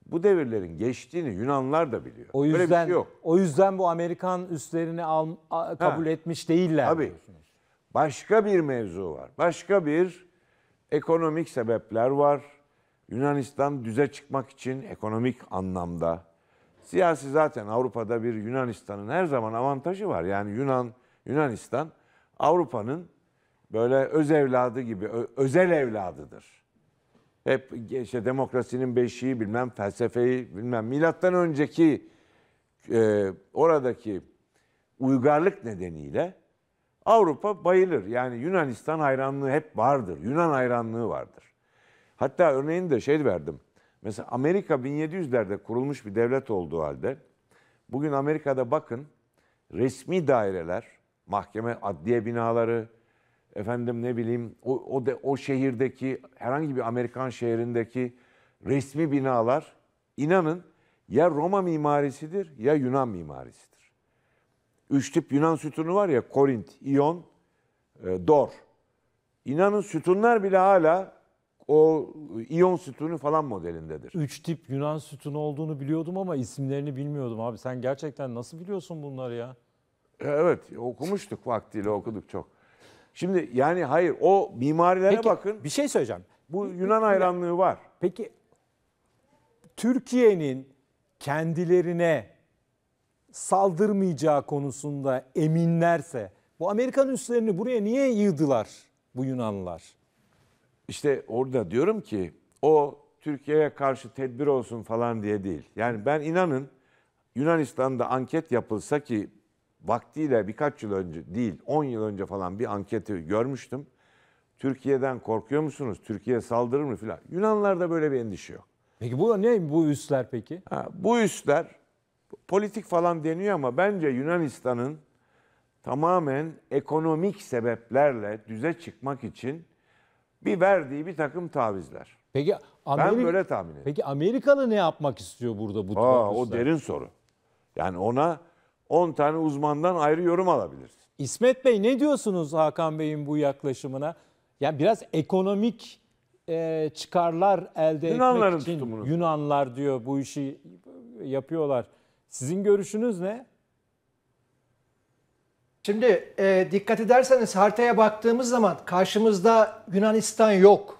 bu devirlerin geçtiğini Yunanlar da biliyor. O yüzden Böyle bir şey yok. o yüzden bu Amerikan üstlerini al, a, kabul ha, etmiş değiller. Tabii. Diyorsunuz. Başka bir mevzu var. Başka bir ekonomik sebepler var. Yunanistan düze çıkmak için ekonomik anlamda siyasi zaten Avrupa'da bir Yunanistan'ın her zaman avantajı var. Yani Yunan Yunanistan Avrupa'nın böyle öz evladı gibi özel evladıdır. Hep işte demokrasinin beşiği bilmem felsefeyi bilmem milattan önceki e, oradaki uygarlık nedeniyle Avrupa bayılır. Yani Yunanistan hayranlığı hep vardır. Yunan hayranlığı vardır. Hatta örneğini de şey verdim. Mesela Amerika 1700'lerde kurulmuş bir devlet olduğu halde bugün Amerika'da bakın resmi daireler, mahkeme, adliye binaları, efendim ne bileyim o o, de, o şehirdeki herhangi bir Amerikan şehrindeki resmi binalar inanın ya Roma mimarisidir ya Yunan mimarisidir. Üç tip Yunan sütunu var ya Korint, İyon, e, Dor. İnanın sütunlar bile hala o İyon sütunu falan modelindedir. Üç tip Yunan sütunu olduğunu biliyordum ama isimlerini bilmiyordum abi. Sen gerçekten nasıl biliyorsun bunları ya? E, evet okumuştuk vaktiyle okuduk çok. Şimdi yani hayır o mimarilere Peki, bakın. Bir şey söyleyeceğim. Bu Yunan hayranlığı var. Peki Türkiye'nin kendilerine saldırmayacağı konusunda eminlerse bu Amerikan üslerini buraya niye yığdılar bu Yunanlılar? İşte orada diyorum ki o Türkiye'ye karşı tedbir olsun falan diye değil. Yani ben inanın Yunanistan'da anket yapılsa ki vaktiyle birkaç yıl önce değil 10 yıl önce falan bir anketi görmüştüm. Türkiye'den korkuyor musunuz? Türkiye saldırır mı filan. Yunanlarda böyle bir endişe yok. Peki bu ne bu üsler peki? Ha, bu üsler politik falan deniyor ama bence Yunanistan'ın tamamen ekonomik sebeplerle düze çıkmak için bir verdiği bir takım tavizler. Peki Amerika, ben böyle tahmin ediyorum. Peki Amerikalı ne yapmak istiyor burada bu? Aa, o derin soru. Yani ona 10 tane uzmandan ayrı yorum alabilir. İsmet Bey ne diyorsunuz Hakan Bey'in bu yaklaşımına? Yani biraz ekonomik e, çıkarlar elde Yunanların etmek için tutumunu. Yunanlar diyor bu işi yapıyorlar. Sizin görüşünüz ne? Şimdi e, dikkat ederseniz haritaya baktığımız zaman karşımızda Yunanistan yok.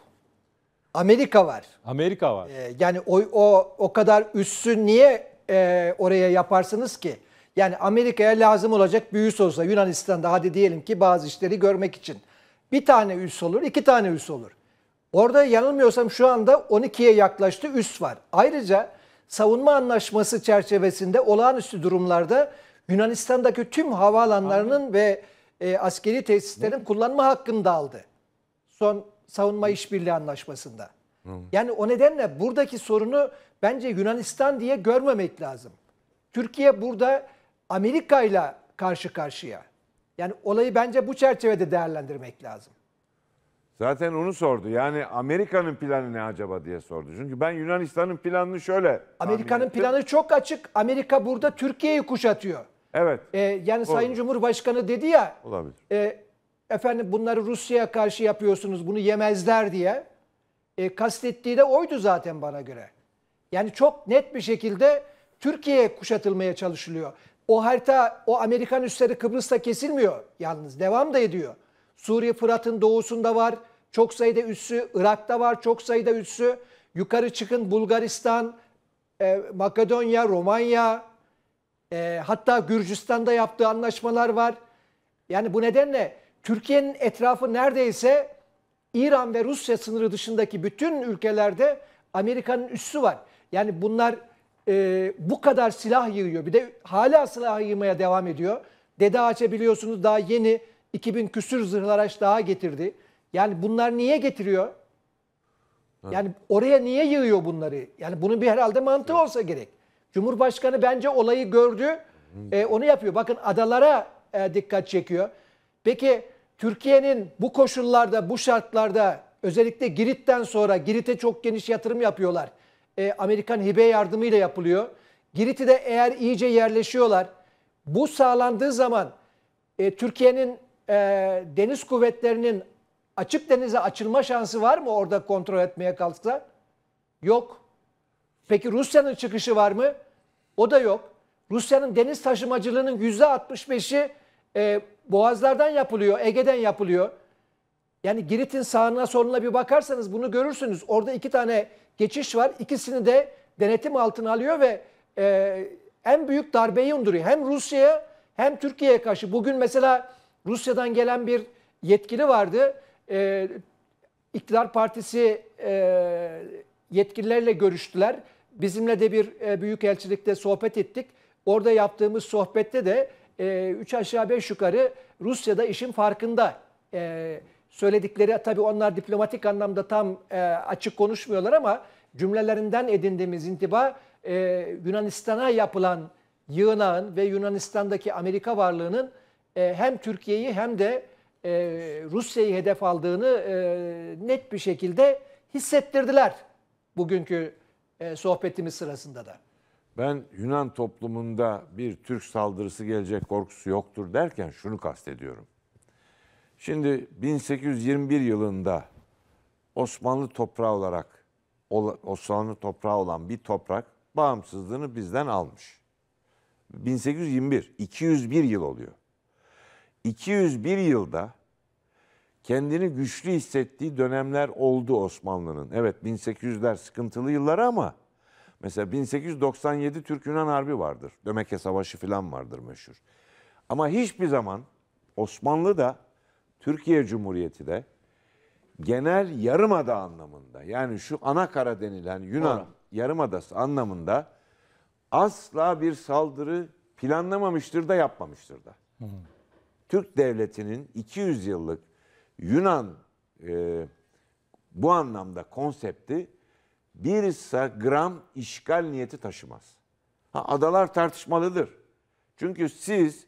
Amerika var. Amerika var. E, yani o, o o kadar üssü niye e, oraya yaparsınız ki? Yani Amerika'ya lazım olacak büyüsü olsa Yunanistan'da hadi diyelim ki bazı işleri görmek için. Bir tane üs olur, iki tane üs olur. Orada yanılmıyorsam şu anda 12'ye yaklaştı üs var. Ayrıca savunma anlaşması çerçevesinde olağanüstü durumlarda Yunanistan'daki tüm havaalanlarının Anladım. ve e, askeri tesislerin Hı. kullanma hakkını da aldı. Son savunma işbirliği anlaşmasında. Hı. Yani o nedenle buradaki sorunu bence Yunanistan diye görmemek lazım. Türkiye burada Amerika ile karşı karşıya. Yani olayı bence bu çerçevede değerlendirmek lazım. Zaten onu sordu. Yani Amerika'nın planı ne acaba diye sordu. Çünkü ben Yunanistan'ın planını şöyle Amerika'nın planı çok açık. Amerika burada Türkiye'yi kuşatıyor. Evet. Ee, yani Sayın Cumhurbaşkanı dedi ya. Olabilir. E, efendim bunları Rusya'ya karşı yapıyorsunuz bunu yemezler diye. E, kastettiği de oydu zaten bana göre. Yani çok net bir şekilde Türkiye'ye kuşatılmaya çalışılıyor. O harita, o Amerikan üsleri Kıbrıs'ta kesilmiyor yalnız. Devam da ediyor. Suriye Fırat'ın doğusunda var. Çok sayıda üssü. Irak'ta var çok sayıda üssü. Yukarı çıkın Bulgaristan, e, Makedonya, Romanya, e, hatta Gürcistan'da yaptığı anlaşmalar var. Yani bu nedenle Türkiye'nin etrafı neredeyse İran ve Rusya sınırı dışındaki bütün ülkelerde Amerika'nın üssü var. Yani bunlar e, bu kadar silah yığıyor. Bir de hala silah yığmaya devam ediyor. Dede Ağaç'a biliyorsunuz daha yeni 2000 küsür zırhlı araç daha getirdi. Yani bunlar niye getiriyor? Yani oraya niye yığıyor bunları? Yani bunun bir herhalde mantığı olsa gerek. Cumhurbaşkanı bence olayı gördü. E, onu yapıyor. Bakın adalara e, dikkat çekiyor. Peki Türkiye'nin bu koşullarda, bu şartlarda özellikle Girit'ten sonra Girit'e çok geniş yatırım yapıyorlar e, Amerikan hibe yardımıyla yapılıyor. Girit'te eğer iyice yerleşiyorlar, bu sağlandığı zaman e, Türkiye'nin e, deniz kuvvetlerinin açık denize açılma şansı var mı orada kontrol etmeye kalksa? Yok. Peki Rusya'nın çıkışı var mı? O da yok. Rusya'nın deniz taşımacılığının %65'i e, boğazlardan yapılıyor, Ege'den yapılıyor. Yani Girit'in sağına soluna bir bakarsanız bunu görürsünüz. Orada iki tane geçiş var. İkisini de denetim altına alıyor ve e, en büyük darbeyi unduruyor. Hem Rusya'ya hem Türkiye'ye karşı. Bugün mesela Rusya'dan gelen bir yetkili vardı. E, İktidar Partisi e, yetkililerle görüştüler. Bizimle de bir e, büyükelçilikte sohbet ettik. Orada yaptığımız sohbette de e, üç aşağı beş yukarı Rusya'da işin farkında. E, söyledikleri tabii onlar diplomatik anlamda tam e, açık konuşmuyorlar ama cümlelerinden edindiğimiz intiba e, Yunanistan'a yapılan yığınağın ve Yunanistan'daki Amerika varlığının e, hem Türkiye'yi hem de e, Rusya'yı hedef aldığını e, net bir şekilde hissettirdiler bugünkü e, sohbetimiz sırasında da. Ben Yunan toplumunda bir Türk saldırısı gelecek korkusu yoktur derken şunu kastediyorum. Şimdi 1821 yılında Osmanlı toprağı olarak Osmanlı toprağı olan bir toprak bağımsızlığını bizden almış. 1821 201 yıl oluyor. 201 yılda kendini güçlü hissettiği dönemler oldu Osmanlı'nın. Evet 1800'ler sıkıntılı yılları ama mesela 1897 Türk-Yunan Harbi vardır. Dömeke Savaşı falan vardır meşhur. Ama hiçbir zaman Osmanlı da Türkiye Cumhuriyeti de genel yarımada anlamında yani şu Anakara denilen Yunan Ora. yarımadası anlamında asla bir saldırı planlamamıştır da yapmamıştır da. Hı. Türk devletinin 200 yıllık Yunan e, bu anlamda konsepti bir gram işgal niyeti taşımaz. Ha, adalar tartışmalıdır. Çünkü siz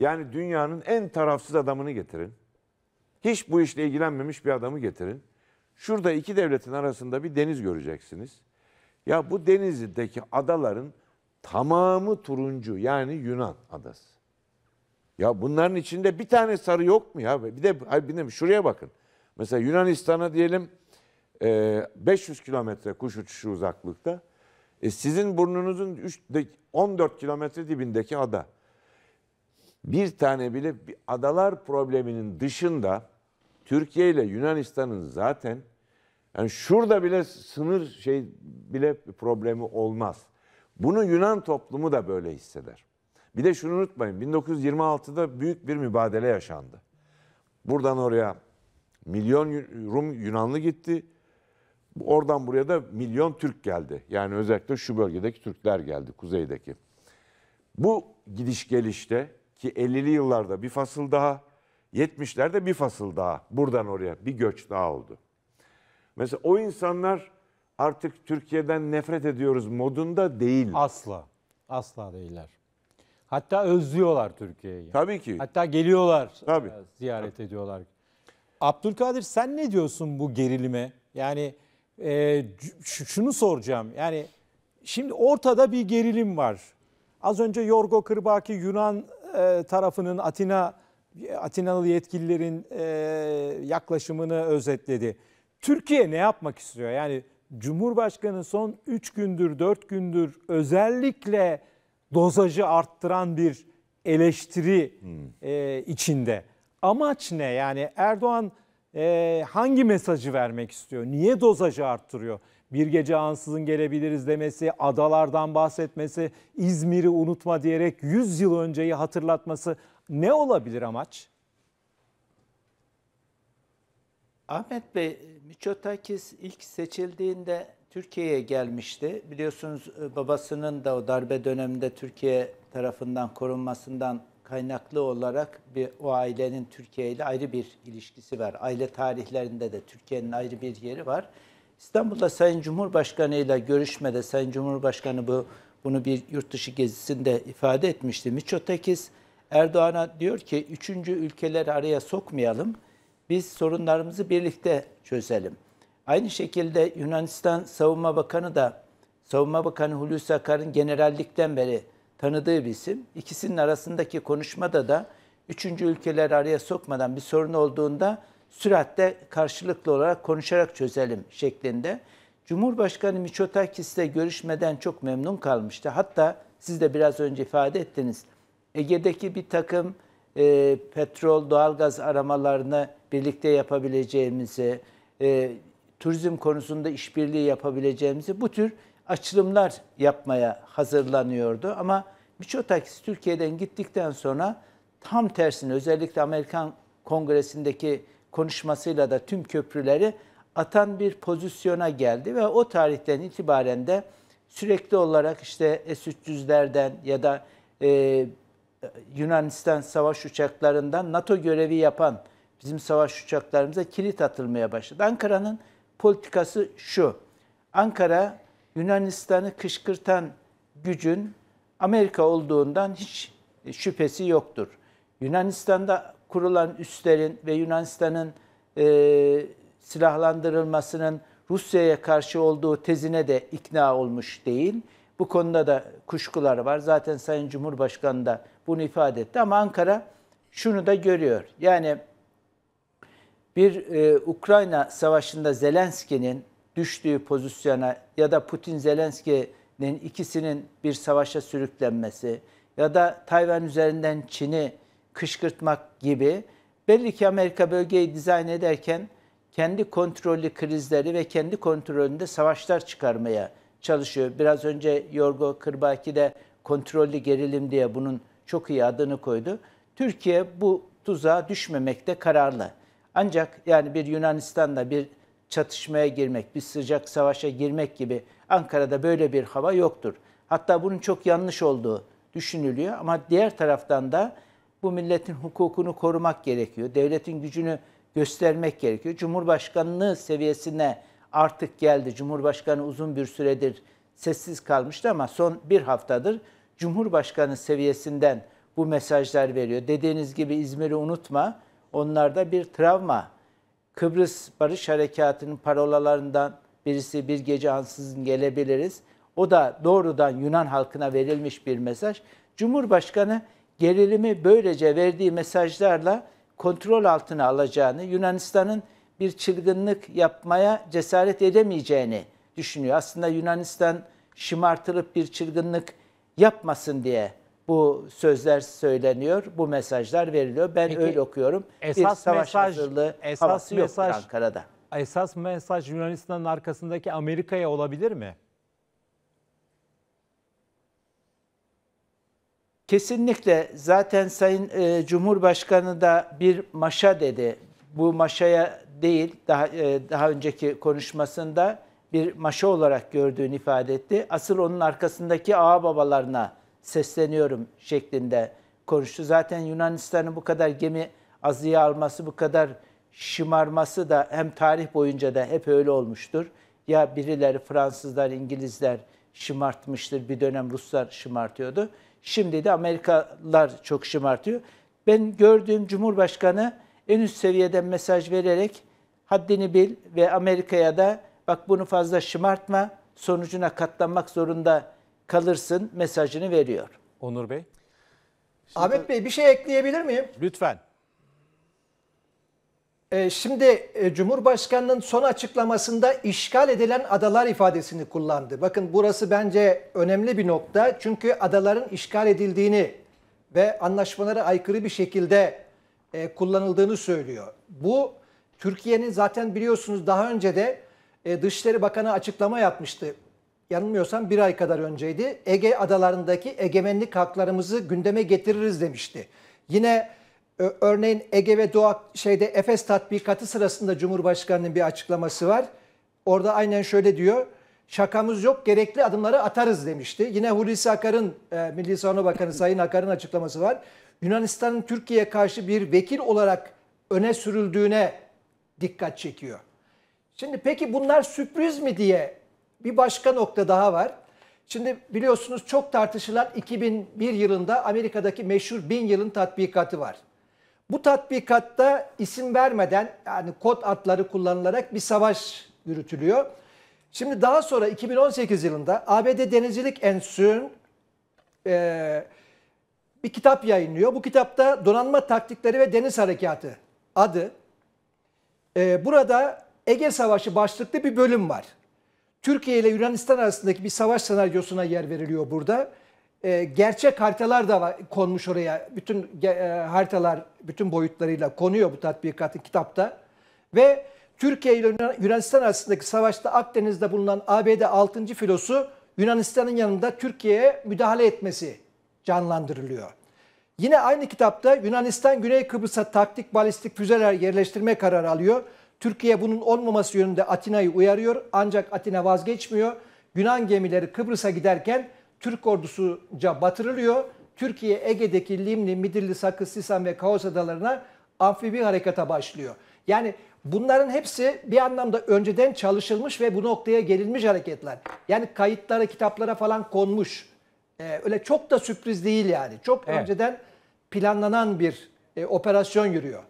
yani dünyanın en tarafsız adamını getirin. Hiç bu işle ilgilenmemiş bir adamı getirin. Şurada iki devletin arasında bir deniz göreceksiniz. Ya bu denizdeki adaların tamamı turuncu yani Yunan adası. Ya bunların içinde bir tane sarı yok mu ya? Bir de, bir de şuraya bakın. Mesela Yunanistan'a diyelim 500 e, kilometre kuş uçuşu uzaklıkta. E sizin burnunuzun 3, 14 kilometre dibindeki ada. Bir tane bile bir adalar probleminin dışında Türkiye ile Yunanistan'ın zaten yani şurada bile sınır şey bile problemi olmaz. Bunu Yunan toplumu da böyle hisseder. Bir de şunu unutmayın 1926'da büyük bir mübadele yaşandı. Buradan oraya milyon Rum Yunanlı gitti. Oradan buraya da milyon Türk geldi. Yani özellikle şu bölgedeki Türkler geldi kuzeydeki. Bu gidiş gelişte ki 50'li yıllarda bir fasıl daha 70'lerde bir fasıl daha buradan oraya bir göç daha oldu. Mesela o insanlar artık Türkiye'den nefret ediyoruz modunda değil. Asla. Asla değiller. Hatta özlüyorlar Türkiye'yi. Tabii ki. Hatta geliyorlar, e, Tabii. ziyaret Tabii. ediyorlar. Abdülkadir sen ne diyorsun bu gerilime? Yani e, şunu soracağım. Yani şimdi ortada bir gerilim var. Az önce Yorgo Kırbaki Yunan e, tarafının Atina Atinalı yetkililerin e, yaklaşımını özetledi. Türkiye ne yapmak istiyor? Yani Cumhurbaşkanı son 3 gündür, 4 gündür özellikle dozajı arttıran bir eleştiri hmm. e, içinde. Amaç ne? Yani Erdoğan e, hangi mesajı vermek istiyor? Niye dozajı arttırıyor? Bir gece ansızın gelebiliriz demesi, adalardan bahsetmesi, İzmir'i unutma diyerek 100 yıl önceyi hatırlatması ne olabilir amaç? Ahmet Bey, Miçotakis ilk seçildiğinde Türkiye'ye gelmişti. Biliyorsunuz e, babasının da o darbe döneminde Türkiye tarafından korunmasından kaynaklı olarak bir o ailenin Türkiye ile ayrı bir ilişkisi var. Aile tarihlerinde de Türkiye'nin ayrı bir yeri var. İstanbul'da Sayın Cumhurbaşkanı ile görüşmede Sayın Cumhurbaşkanı bu bunu bir yurt dışı gezisinde ifade etmişti. Miçotakis Erdoğan'a diyor ki üçüncü ülkeleri araya sokmayalım. Biz sorunlarımızı birlikte çözelim. Aynı şekilde Yunanistan Savunma Bakanı da Savunma Bakanı Hulusi Akar'ın generallikten beri tanıdığı bir isim. İkisinin arasındaki konuşmada da üçüncü ülkeleri araya sokmadan bir sorun olduğunda süratle karşılıklı olarak konuşarak çözelim şeklinde. Cumhurbaşkanı Miçotakis ile görüşmeden çok memnun kalmıştı. Hatta siz de biraz önce ifade ettiniz. Ege'deki bir takım e, petrol, doğalgaz aramalarını birlikte yapabileceğimizi, e, turizm konusunda işbirliği yapabileceğimizi bu tür açılımlar yapmaya hazırlanıyordu. Ama Miçotakis Türkiye'den gittikten sonra tam tersine, özellikle Amerikan Kongresi'ndeki konuşmasıyla da tüm köprüleri atan bir pozisyona geldi ve o tarihten itibaren de sürekli olarak işte S-300'lerden ya da e, Yunanistan savaş uçaklarından NATO görevi yapan bizim savaş uçaklarımıza kilit atılmaya başladı. Ankara'nın politikası şu. Ankara Yunanistan'ı kışkırtan gücün Amerika olduğundan hiç şüphesi yoktur. Yunanistan'da kurulan üslerin ve Yunanistan'ın e, silahlandırılmasının Rusya'ya karşı olduğu tezine de ikna olmuş değil. Bu konuda da kuşkular var. Zaten Sayın Cumhurbaşkanı da bunu ifade etti. Ama Ankara şunu da görüyor. Yani bir e, Ukrayna savaşında Zelenski'nin düştüğü pozisyona ya da Putin Zelenski'nin ikisinin bir savaşa sürüklenmesi ya da Tayvan üzerinden Çin'i kışkırtmak gibi belli ki Amerika bölgeyi dizayn ederken kendi kontrollü krizleri ve kendi kontrolünde savaşlar çıkarmaya çalışıyor. Biraz önce Yorgo Kırbaki de kontrollü gerilim diye bunun çok iyi adını koydu. Türkiye bu tuzağa düşmemekte kararlı. Ancak yani bir Yunanistan'la bir çatışmaya girmek, bir sıcak savaşa girmek gibi Ankara'da böyle bir hava yoktur. Hatta bunun çok yanlış olduğu düşünülüyor ama diğer taraftan da bu milletin hukukunu korumak gerekiyor. Devletin gücünü göstermek gerekiyor. Cumhurbaşkanlığı seviyesine artık geldi. Cumhurbaşkanı uzun bir süredir sessiz kalmıştı ama son bir haftadır Cumhurbaşkanı seviyesinden bu mesajlar veriyor. Dediğiniz gibi İzmir'i unutma. Onlarda bir travma. Kıbrıs Barış Harekatı'nın parolalarından birisi bir gece ansızın gelebiliriz. O da doğrudan Yunan halkına verilmiş bir mesaj. Cumhurbaşkanı gerilimi böylece verdiği mesajlarla kontrol altına alacağını, Yunanistan'ın bir çılgınlık yapmaya cesaret edemeyeceğini düşünüyor. Aslında Yunanistan şımartılıp bir çılgınlık yapmasın diye bu sözler söyleniyor, bu mesajlar veriliyor. Ben Peki, öyle okuyorum. Esas bir savaş mesaj, hazırlığı esas mesaj, yok Ankara'da. Esas mesaj Yunanistan'ın arkasındaki Amerika'ya olabilir mi? Kesinlikle zaten Sayın e, Cumhurbaşkanı da bir maşa dedi. Bu maşaya değil daha e, daha önceki konuşmasında bir maşa olarak gördüğünü ifade etti. Asıl onun arkasındaki ağa babalarına sesleniyorum şeklinde konuştu. Zaten Yunanistan'ın bu kadar gemi azıya alması, bu kadar şımarması da hem tarih boyunca da hep öyle olmuştur. Ya birileri Fransızlar, İngilizler şımartmıştır. Bir dönem Ruslar şımartıyordu. Şimdi de Amerikalılar çok şımartıyor. Ben gördüğüm Cumhurbaşkanı en üst seviyeden mesaj vererek haddini bil ve Amerika'ya da bak bunu fazla şımartma, sonucuna katlanmak zorunda kalırsın mesajını veriyor. Onur Bey. Şimdi... Ahmet Bey bir şey ekleyebilir miyim? Lütfen. Ee, şimdi e, Cumhurbaşkanı'nın son açıklamasında işgal edilen adalar ifadesini kullandı. Bakın burası bence önemli bir nokta. Çünkü adaların işgal edildiğini ve anlaşmalara aykırı bir şekilde e, kullanıldığını söylüyor. Bu Türkiye'nin zaten biliyorsunuz daha önce de e, Dışişleri Bakanı açıklama yapmıştı. Yanılmıyorsam bir ay kadar önceydi. Ege adalarındaki egemenlik haklarımızı gündeme getiririz demişti. Yine e, örneğin Ege ve Doğu şeyde Efes tatbikatı sırasında Cumhurbaşkanı'nın bir açıklaması var. Orada aynen şöyle diyor. Şakamız yok gerekli adımları atarız demişti. Yine Hulusi Akar'ın e, Milli Savunma Bakanı Sayın Akar'ın açıklaması var. Yunanistan'ın Türkiye'ye karşı bir vekil olarak öne sürüldüğüne dikkat çekiyor. Şimdi peki bunlar sürpriz mi diye bir başka nokta daha var. Şimdi biliyorsunuz çok tartışılan 2001 yılında Amerika'daki meşhur bin yılın tatbikatı var. Bu tatbikatta isim vermeden yani kod adları kullanılarak bir savaş yürütülüyor. Şimdi daha sonra 2018 yılında ABD Denizcilik Enstitüsü'nün e, bir kitap yayınlıyor. Bu kitapta Donanma Taktikleri ve Deniz Harekatı adı. E, burada Ege Savaşı başlıklı bir bölüm var. Türkiye ile Yunanistan arasındaki bir savaş senaryosuna yer veriliyor burada. E, gerçek haritalar da konmuş oraya. Bütün e, haritalar bütün boyutlarıyla konuyor bu tatbikatın kitapta. Ve Türkiye ile Yunanistan arasındaki savaşta Akdeniz'de bulunan ABD 6. filosu Yunanistan'ın yanında Türkiye'ye müdahale etmesi canlandırılıyor. Yine aynı kitapta Yunanistan Güney Kıbrıs'a taktik balistik füzeler yerleştirme kararı alıyor. Türkiye bunun olmaması yönünde Atina'yı uyarıyor ancak Atina vazgeçmiyor. Yunan gemileri Kıbrıs'a giderken Türk ordusuca batırılıyor. Türkiye Ege'deki Limni, Midilli, Sakız, Sisan ve Kaos adalarına amfibi harekata başlıyor. Yani bunların hepsi bir anlamda önceden çalışılmış ve bu noktaya gelinmiş hareketler. Yani kayıtlara, kitaplara falan konmuş. Ee, öyle çok da sürpriz değil yani. Çok evet. önceden planlanan bir e, operasyon yürüyor.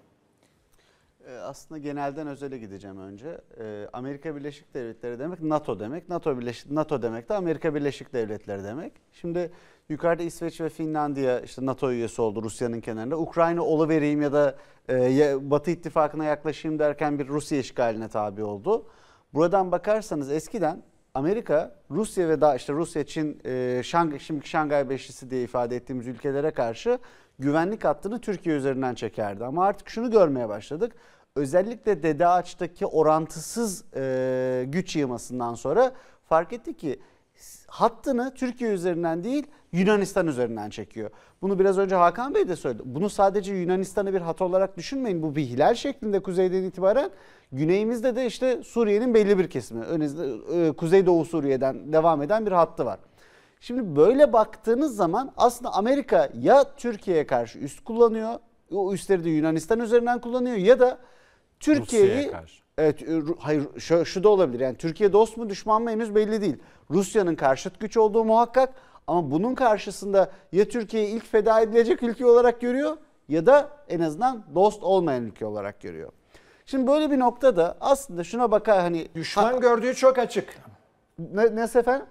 Ee, aslında genelden özele gideceğim önce. Ee, Amerika Birleşik Devletleri demek NATO demek. NATO Birleşik NATO demek de Amerika Birleşik Devletleri demek. Şimdi yukarıda İsveç ve Finlandiya işte NATO üyesi oldu Rusya'nın kenarında. Ukrayna oluvereyim ya da e, Batı ittifakına yaklaşayım derken bir Rusya işgaline tabi oldu. Buradan bakarsanız eskiden Amerika Rusya ve daha işte Rusya, için e, Şang, şimdiki Şangay Beşlisi diye ifade ettiğimiz ülkelere karşı güvenlik hattını Türkiye üzerinden çekerdi. Ama artık şunu görmeye başladık. Özellikle Dede Ağaç'taki orantısız e, güç yığmasından sonra fark etti ki hattını Türkiye üzerinden değil Yunanistan üzerinden çekiyor. Bunu biraz önce Hakan Bey de söyledi. Bunu sadece Yunanistan'ı bir hat olarak düşünmeyin. Bu bir hilal şeklinde kuzeyden itibaren güneyimizde de işte Suriye'nin belli bir kesimi. Önümüzde, kuzeydoğu Suriye'den devam eden bir hattı var. Şimdi böyle baktığınız zaman aslında Amerika ya Türkiye'ye karşı üst kullanıyor, o üstleri de Yunanistan üzerinden kullanıyor ya da Türkiye'yi Evet, hayır şu, şu da olabilir. Yani Türkiye dost mu düşman mı henüz belli değil. Rusya'nın karşıt güç olduğu muhakkak ama bunun karşısında ya Türkiye'yi ilk feda edilecek ülke olarak görüyor ya da en azından dost olmayan ülke olarak görüyor. Şimdi böyle bir noktada aslında şuna bakar hani düşman ha, gördüğü çok açık. Ne, ne efendim?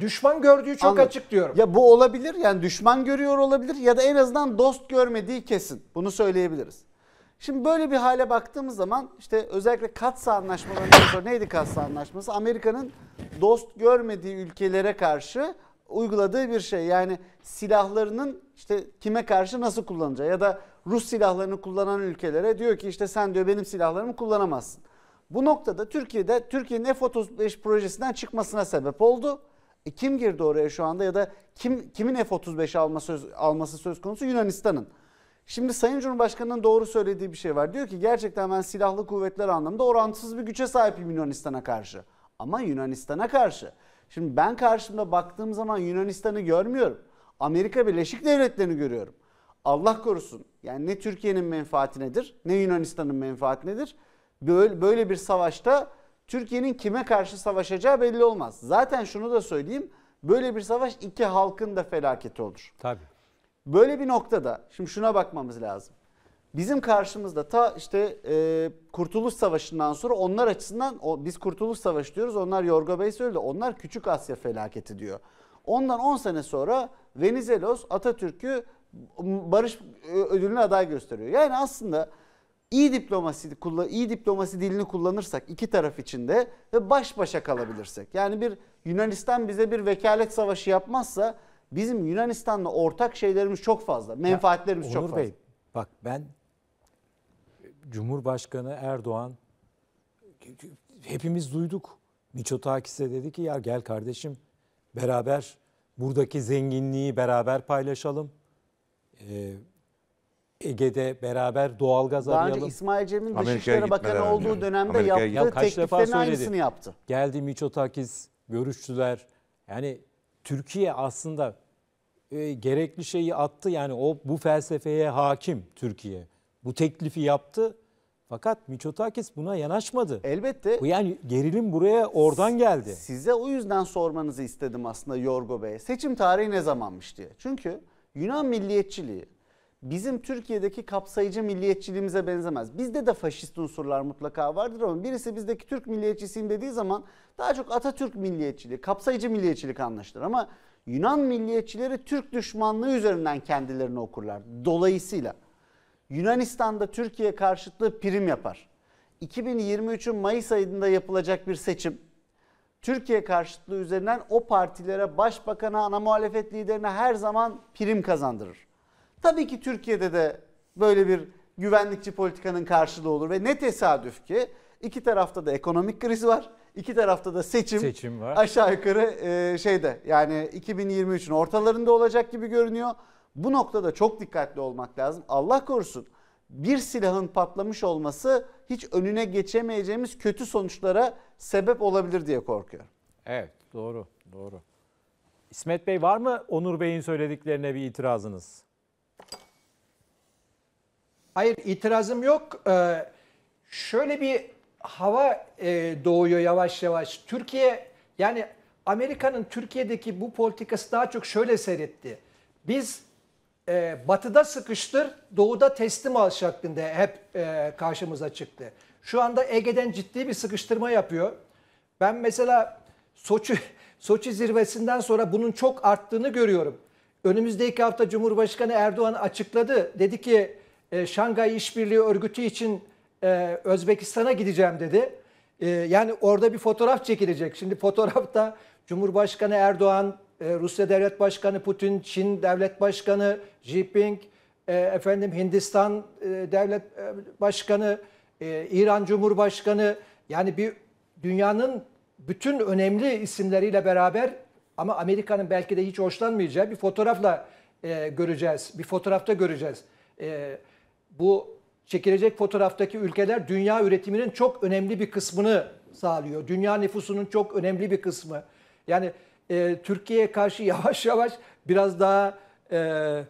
Düşman gördüğü çok Anladım. açık diyorum. Ya bu olabilir yani düşman görüyor olabilir ya da en azından dost görmediği kesin. Bunu söyleyebiliriz. Şimdi böyle bir hale baktığımız zaman işte özellikle Katsa anlaşmaları neydi Katsa anlaşması? Amerika'nın dost görmediği ülkelere karşı uyguladığı bir şey. Yani silahlarının işte kime karşı nasıl kullanacağı ya da Rus silahlarını kullanan ülkelere diyor ki işte sen diyor benim silahlarımı kullanamazsın. Bu noktada Türkiye'de Türkiye'nin F-35 projesinden çıkmasına sebep oldu. E kim girdi oraya şu anda ya da kim kimin F-35 alması söz, alması söz konusu Yunanistan'ın. Şimdi Sayın Cumhurbaşkanı'nın doğru söylediği bir şey var. Diyor ki gerçekten ben silahlı kuvvetler anlamında orantısız bir güce sahipim Yunanistan'a karşı. Ama Yunanistan'a karşı. Şimdi ben karşımda baktığım zaman Yunanistan'ı görmüyorum. Amerika Birleşik Devletleri'ni görüyorum. Allah korusun. Yani ne Türkiye'nin menfaati nedir ne Yunanistan'ın menfaati nedir. Böyle, böyle bir savaşta Türkiye'nin kime karşı savaşacağı belli olmaz. Zaten şunu da söyleyeyim. Böyle bir savaş iki halkın da felaketi olur. Tabii. Böyle bir noktada şimdi şuna bakmamız lazım. Bizim karşımızda ta işte e, Kurtuluş Savaşı'ndan sonra onlar açısından o, biz Kurtuluş Savaşı diyoruz. Onlar Yorgo Bey söyledi. Onlar Küçük Asya felaketi diyor. Ondan 10 sene sonra Venizelos Atatürk'ü barış e, ödülüne aday gösteriyor. Yani aslında iyi diplomasi iyi diplomasi dilini kullanırsak iki taraf içinde ve baş başa kalabilirsek. Yani bir Yunanistan bize bir vekalet savaşı yapmazsa bizim Yunanistan'la ortak şeylerimiz çok fazla. Menfaatlerimiz ya, Onur çok fazla. Bey bak ben Cumhurbaşkanı Erdoğan hepimiz duyduk. Miçotakis'e dedi ki ya gel kardeşim beraber buradaki zenginliği beraber paylaşalım. Ee, Ege'de beraber doğalgaz Daha arayalım. Daha önce İsmail Cem'in Dışişleri Bakanı olduğu yani. dönemde Amerika'ya yaptığı ya kaç defa aynısını yaptı. Geldi Miçotakis, görüştüler. Yani Türkiye aslında e, gerekli şeyi attı. Yani o bu felsefeye hakim Türkiye. Bu teklifi yaptı. Fakat Miçotakis buna yanaşmadı. Elbette. Bu yani gerilim buraya oradan geldi. Size o yüzden sormanızı istedim aslında Yorgo Bey. Seçim tarihi ne zamanmış diye. Çünkü Yunan milliyetçiliği bizim Türkiye'deki kapsayıcı milliyetçiliğimize benzemez. Bizde de faşist unsurlar mutlaka vardır ama birisi bizdeki Türk milliyetçisiyim dediği zaman daha çok Atatürk milliyetçiliği, kapsayıcı milliyetçilik anlaşılır ama Yunan milliyetçileri Türk düşmanlığı üzerinden kendilerini okurlar. Dolayısıyla Yunanistan'da Türkiye karşıtlığı prim yapar. 2023'ün Mayıs ayında yapılacak bir seçim Türkiye karşıtlığı üzerinden o partilere, başbakana, ana muhalefet liderine her zaman prim kazandırır. Tabii ki Türkiye'de de böyle bir güvenlikçi politikanın karşılığı olur ve ne tesadüf ki iki tarafta da ekonomik kriz var. İki tarafta da seçim, seçim var. aşağı yukarı e, şeyde yani 2023'ün ortalarında olacak gibi görünüyor. Bu noktada çok dikkatli olmak lazım. Allah korusun bir silahın patlamış olması hiç önüne geçemeyeceğimiz kötü sonuçlara sebep olabilir diye korkuyorum. Evet doğru doğru. İsmet Bey var mı Onur Bey'in söylediklerine bir itirazınız? Hayır itirazım yok. Ee, şöyle bir hava e, doğuyor yavaş yavaş. Türkiye yani Amerika'nın Türkiye'deki bu politikası daha çok şöyle seyretti. Biz e, batıda sıkıştır, doğuda teslim al şeklinde hep e, karşımıza çıktı. Şu anda Ege'den ciddi bir sıkıştırma yapıyor. Ben mesela Soçi, Soçi zirvesinden sonra bunun çok arttığını görüyorum. Önümüzdeki hafta Cumhurbaşkanı Erdoğan açıkladı. Dedi ki e, Şangay İşbirliği Örgütü için e, Özbekistan'a gideceğim dedi. E, yani orada bir fotoğraf çekilecek. Şimdi fotoğrafta Cumhurbaşkanı Erdoğan, Rusya Devlet Başkanı Putin, Çin Devlet Başkanı Xi Jinping, efendim Hindistan Devlet Başkanı, İran Cumhurbaşkanı yani bir dünyanın bütün önemli isimleriyle beraber ama Amerika'nın belki de hiç hoşlanmayacağı bir fotoğrafla e, göreceğiz. Bir fotoğrafta göreceğiz. E, bu çekilecek fotoğraftaki ülkeler dünya üretiminin çok önemli bir kısmını sağlıyor. Dünya nüfusunun çok önemli bir kısmı. Yani e, Türkiye'ye karşı yavaş yavaş biraz daha e,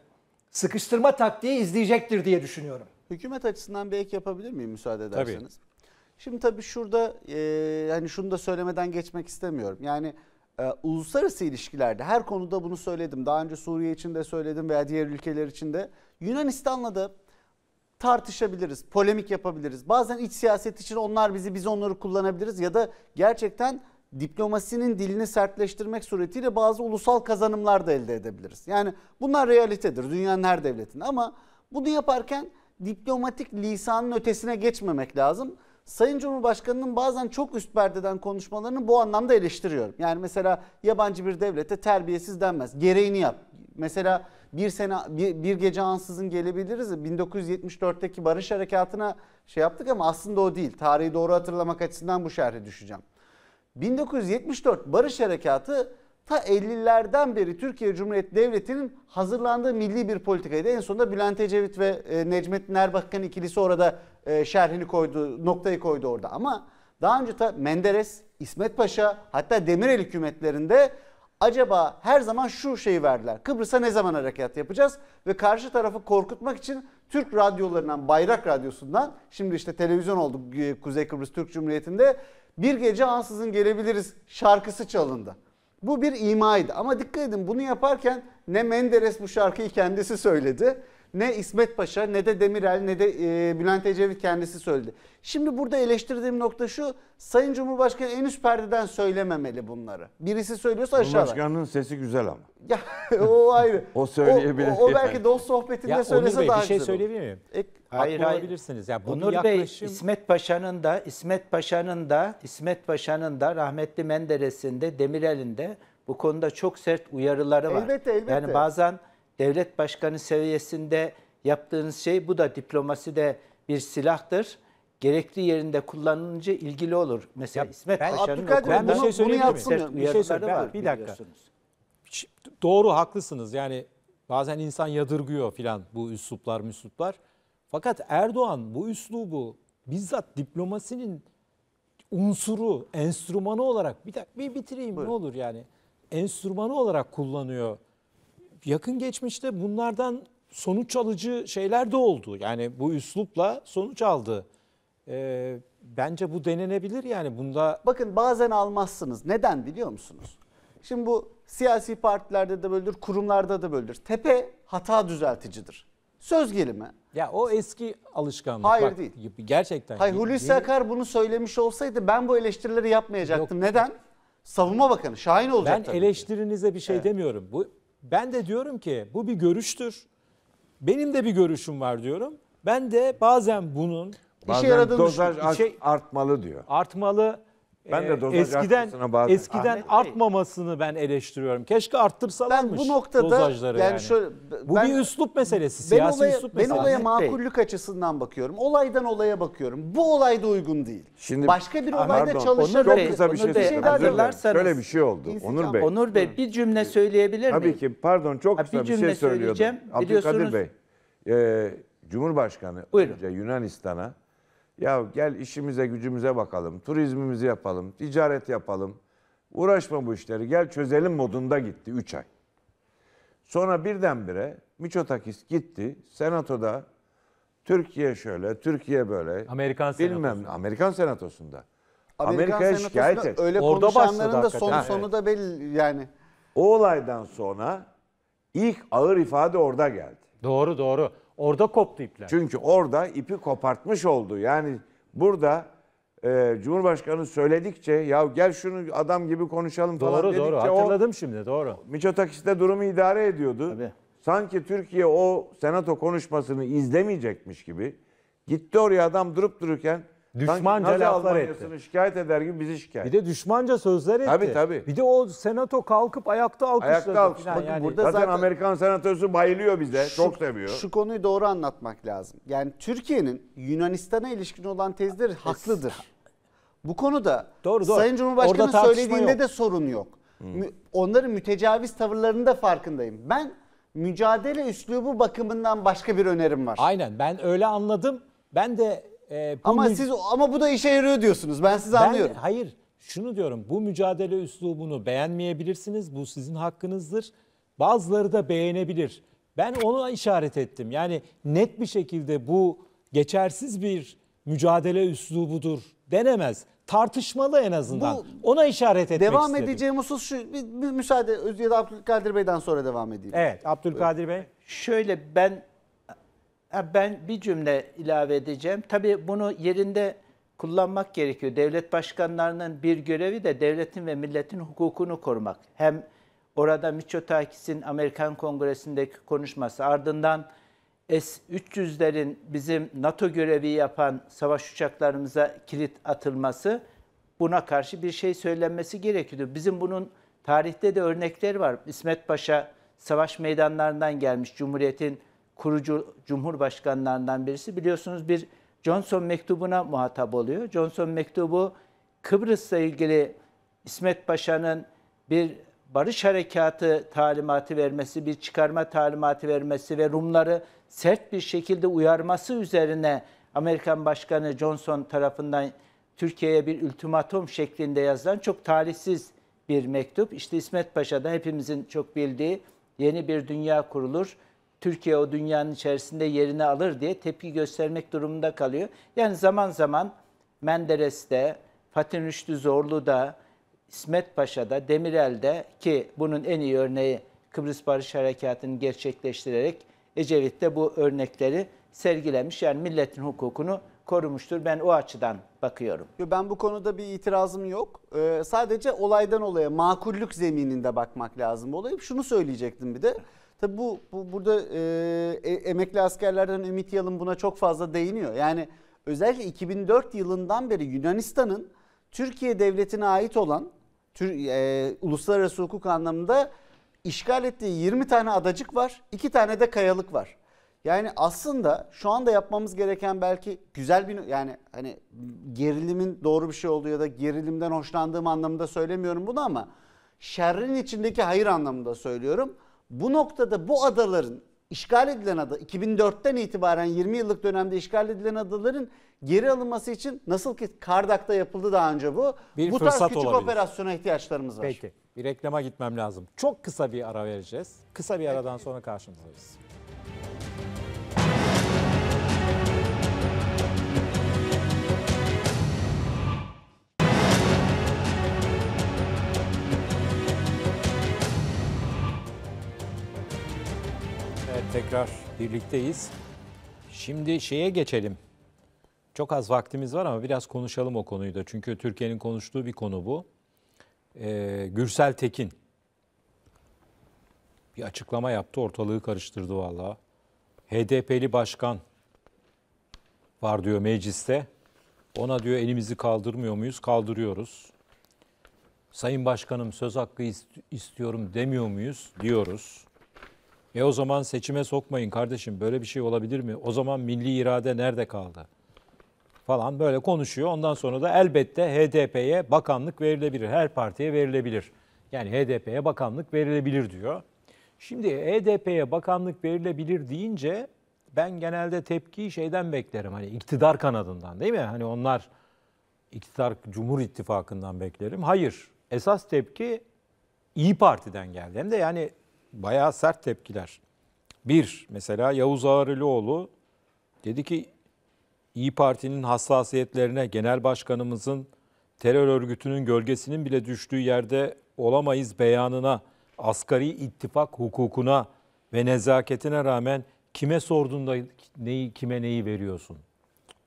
sıkıştırma taktiği izleyecektir diye düşünüyorum. Hükümet açısından bir ek yapabilir miyim müsaade ederseniz? Tabii. Şimdi tabii şurada e, hani şunu da söylemeden geçmek istemiyorum. Yani ee, uluslararası ilişkilerde her konuda bunu söyledim. Daha önce Suriye için de söyledim veya diğer ülkeler için de. Yunanistan'la da tartışabiliriz, polemik yapabiliriz. Bazen iç siyaset için onlar bizi, biz onları kullanabiliriz ya da gerçekten diplomasinin dilini sertleştirmek suretiyle bazı ulusal kazanımlar da elde edebiliriz. Yani bunlar realitedir dünyanın her devletinde ama bunu yaparken diplomatik lisanın ötesine geçmemek lazım. Sayın Cumhurbaşkanı'nın bazen çok üst perdeden konuşmalarını bu anlamda eleştiriyorum. Yani mesela yabancı bir devlete terbiyesiz denmez. Gereğini yap. Mesela bir sene bir, bir gece ansızın gelebiliriz. 1974'teki barış harekatına şey yaptık ama aslında o değil. Tarihi doğru hatırlamak açısından bu şerhe düşeceğim. 1974 barış harekatı ta 50'lerden beri Türkiye Cumhuriyeti Devleti'nin hazırlandığı milli bir politikaydı. En sonunda Bülent Ecevit ve e, Necmettin Erbakan ikilisi orada e, şerhini koydu, noktayı koydu orada. Ama daha önce ta Menderes, İsmet Paşa hatta Demirel hükümetlerinde acaba her zaman şu şeyi verdiler. Kıbrıs'a ne zaman harekat yapacağız? Ve karşı tarafı korkutmak için Türk radyolarından, Bayrak Radyosu'ndan, şimdi işte televizyon oldu e, Kuzey Kıbrıs Türk Cumhuriyeti'nde bir gece ansızın gelebiliriz şarkısı çalındı. Bu bir imaydı ama dikkat edin bunu yaparken ne Menderes bu şarkıyı kendisi söyledi ne İsmet Paşa ne de Demirel ne de e, Bülent Ecevit kendisi söyledi. Şimdi burada eleştirdiğim nokta şu. Sayın Cumhurbaşkanı en üst perdeden söylememeli bunları. Birisi söylüyorsa aşağıda. Cumhurbaşkanının sesi güzel ama. Ya o ayrı. o söyleyebilir. O, o, o belki dost sohbetinde ya söylese şey e, Onur Bey, daha bir şey söyleyebilir miyim? Ek, hayır hayır. Ya bunu Onur yaklaşım... İsmet Paşa'nın da İsmet Paşa'nın da İsmet Paşa'nın da rahmetli Menderes'in de Demirel'in de bu konuda çok sert uyarıları var. Elbette elbette. Yani bazen devlet başkanı seviyesinde yaptığınız şey bu da diplomasi de bir silahtır. Gerekli yerinde kullanınca ilgili olur. Mesela ya, İsmet ben, Paşa'nın okulunda ben bir şey söyleyebilir miyim? Bir şey söyle, ben, bir dakika. Doğru haklısınız. Yani bazen insan yadırgıyor filan bu üsluplar müsluplar. Fakat Erdoğan bu üslubu bizzat diplomasinin unsuru, enstrümanı olarak bir dakika bir bitireyim Buyurun. ne olur yani. Enstrümanı olarak kullanıyor yakın geçmişte bunlardan sonuç alıcı şeyler de oldu. Yani bu üslupla sonuç aldı. Ee, bence bu denenebilir yani bunda... Bakın bazen almazsınız. Neden biliyor musunuz? Şimdi bu siyasi partilerde de böyledir, kurumlarda da böyledir. Tepe hata düzelticidir. Söz gelimi. Ya o eski alışkanlık. Hayır Bak, değil. Gerçekten. Hayır Hulusi yeni... Akar bunu söylemiş olsaydı ben bu eleştirileri yapmayacaktım. Yok. Neden? Savunma Bakanı Şahin olacak Ben eleştirinize ki. bir şey evet. demiyorum. Bu ben de diyorum ki bu bir görüştür. Benim de bir görüşüm var diyorum. Ben de bazen bunun Bazen yaradığını dozaj düşün- işe- artmalı diyor. artmalı ben de ee, dozaj eskiden bazen. eskiden Ahmet Bey. artmamasını ben eleştiriyorum. Keşke arttırsalarmış ben bu noktada, dozajları yani. yani. Şöyle, bu bir üslup meselesi, siyasi olaya, üslup meselesi. Ben olaya makullük Bey. açısından bakıyorum. Olaydan olaya bakıyorum. Bu olayda uygun değil. Şimdi Başka bir olayda pardon, çalışarak... Onur Bey, çok kısa bir şey söyleyeyim. Şöyle bir şey oldu. Onur Bey. Onur Bey bir cümle söyleyebilir miyim? Tabii ki pardon çok kısa bir, bir şey söyleyeceğim. Abdülkadir Bey, e, Cumhurbaşkanı Buyurun. Yunanistan'a ya gel işimize gücümüze bakalım, turizmimizi yapalım, ticaret yapalım. Uğraşma bu işleri gel çözelim modunda gitti 3 ay. Sonra birdenbire Miçotakis gitti senatoda Türkiye şöyle, Türkiye böyle. Amerikan bilmem, senatosunda. Amerikan senatosunda. Amerika'ya şikayet et. Öyle Orada konuşanların da son, sonu da belli yani. O olaydan sonra ilk ağır ifade orada geldi. Doğru doğru. Orada koptu ipler. Çünkü orada ipi kopartmış oldu. Yani burada e, Cumhurbaşkanı söyledikçe ya gel şunu adam gibi konuşalım doğru, falan doğru, dedikçe doğru. hatırladım o, şimdi doğru. Miçotakis de durumu idare ediyordu. Tabii. Sanki Türkiye o senato konuşmasını izlemeyecekmiş gibi. Gitti oraya adam durup dururken Düşmanca Sanki laflar etti. şikayet eder gibi bizi şikayet. Bir de düşmanca sözler etti. Tabii, tabii. Bir de o senato kalkıp ayakta alkışladı. Ayakta alkış. Bakın yani. burada zaten, Zaten Amerikan senatosu bayılıyor bize. Çok seviyor. Şu konuyu doğru anlatmak lazım. Yani Türkiye'nin Yunanistan'a ilişkin olan tezleri haklıdır. Bu konuda Doğru, doğru. Sayın Cumhurbaşkanı söylediğinde yok. de sorun yok. Hmm. Mü- Onların mütecaviz tavırlarının da farkındayım. Ben mücadele üslubu bakımından başka bir önerim var. Aynen ben öyle anladım. Ben de e, bu ama siz ama bu da işe yarıyor diyorsunuz. Ben sizi ben, anlıyorum. Hayır. Şunu diyorum. Bu mücadele üslubunu beğenmeyebilirsiniz. Bu sizin hakkınızdır. Bazıları da beğenebilir. Ben ona işaret ettim. Yani net bir şekilde bu geçersiz bir mücadele üslubudur denemez. Tartışmalı en azından. Bu, Ona işaret etmek Devam istedim. edeceğim husus şu. Bir, bir müsaade ya Abdülkadir Bey'den sonra devam edeyim. Evet Abdülkadir Bey. Şöyle ben ben bir cümle ilave edeceğim. Tabii bunu yerinde kullanmak gerekiyor. Devlet başkanlarının bir görevi de devletin ve milletin hukukunu korumak. Hem orada Mitsotakis'in Amerikan Kongresi'ndeki konuşması ardından S-300'lerin bizim NATO görevi yapan savaş uçaklarımıza kilit atılması buna karşı bir şey söylenmesi gerekiyordu. Bizim bunun tarihte de örnekleri var. İsmet Paşa savaş meydanlarından gelmiş Cumhuriyet'in kurucu cumhurbaşkanlarından birisi. Biliyorsunuz bir Johnson mektubuna muhatap oluyor. Johnson mektubu Kıbrıs'la ilgili İsmet Paşa'nın bir barış harekatı talimatı vermesi, bir çıkarma talimatı vermesi ve Rumları sert bir şekilde uyarması üzerine Amerikan Başkanı Johnson tarafından Türkiye'ye bir ultimatum şeklinde yazılan çok talihsiz bir mektup. İşte İsmet Paşa'da hepimizin çok bildiği yeni bir dünya kurulur. Türkiye o dünyanın içerisinde yerini alır diye tepki göstermek durumunda kalıyor. Yani zaman zaman Menderes'te, Fatih Rüştü Zorlu'da, İsmet Paşa'da, Demirel'de ki bunun en iyi örneği Kıbrıs Barış Harekatı'nı gerçekleştirerek Ecevit'te bu örnekleri sergilemiş. Yani milletin hukukunu korumuştur. Ben o açıdan bakıyorum. Ben bu konuda bir itirazım yok. Ee, sadece olaydan olaya makullük zemininde bakmak lazım olayı. Şunu söyleyecektim bir de. Tabi bu, bu burada e, emekli askerlerden Ümit Yalın buna çok fazla değiniyor. Yani özellikle 2004 yılından beri Yunanistan'ın Türkiye devletine ait olan tür, e, uluslararası hukuk anlamında işgal ettiği 20 tane adacık var, 2 tane de kayalık var. Yani aslında şu anda yapmamız gereken belki güzel bir yani hani gerilimin doğru bir şey olduğu ya da gerilimden hoşlandığım anlamında söylemiyorum bunu ama şerrin içindeki hayır anlamında söylüyorum bu noktada bu adaların işgal edilen ada 2004'ten itibaren 20 yıllık dönemde işgal edilen adaların geri alınması için nasıl ki Kardak'ta yapıldı daha önce bu. Bir bu tarz küçük olabilir. operasyona ihtiyaçlarımız var. Peki bir reklama gitmem lazım. Çok kısa bir ara vereceğiz. Kısa bir aradan Peki. sonra karşınızdayız. Evet tekrar birlikteyiz. Şimdi şeye geçelim. Çok az vaktimiz var ama biraz konuşalım o konuyu da. Çünkü Türkiye'nin konuştuğu bir konu bu. Ee, Gürsel Tekin bir açıklama yaptı. Ortalığı karıştırdı valla. HDP'li başkan var diyor mecliste. Ona diyor elimizi kaldırmıyor muyuz? Kaldırıyoruz. Sayın Başkanım söz hakkı istiyorum demiyor muyuz? Diyoruz. E o zaman seçime sokmayın kardeşim böyle bir şey olabilir mi? O zaman milli irade nerede kaldı? Falan böyle konuşuyor. Ondan sonra da elbette HDP'ye bakanlık verilebilir. Her partiye verilebilir. Yani HDP'ye bakanlık verilebilir diyor. Şimdi HDP'ye bakanlık verilebilir deyince ben genelde tepkiyi şeyden beklerim. Hani iktidar kanadından değil mi? Hani onlar iktidar Cumhur İttifakı'ndan beklerim. Hayır. Esas tepki İyi Parti'den geldi. Hem de yani bayağı sert tepkiler. Bir, mesela Yavuz Ağrılioğlu dedi ki İyi Parti'nin hassasiyetlerine genel başkanımızın terör örgütünün gölgesinin bile düştüğü yerde olamayız beyanına, asgari ittifak hukukuna ve nezaketine rağmen kime sordun da neyi kime neyi veriyorsun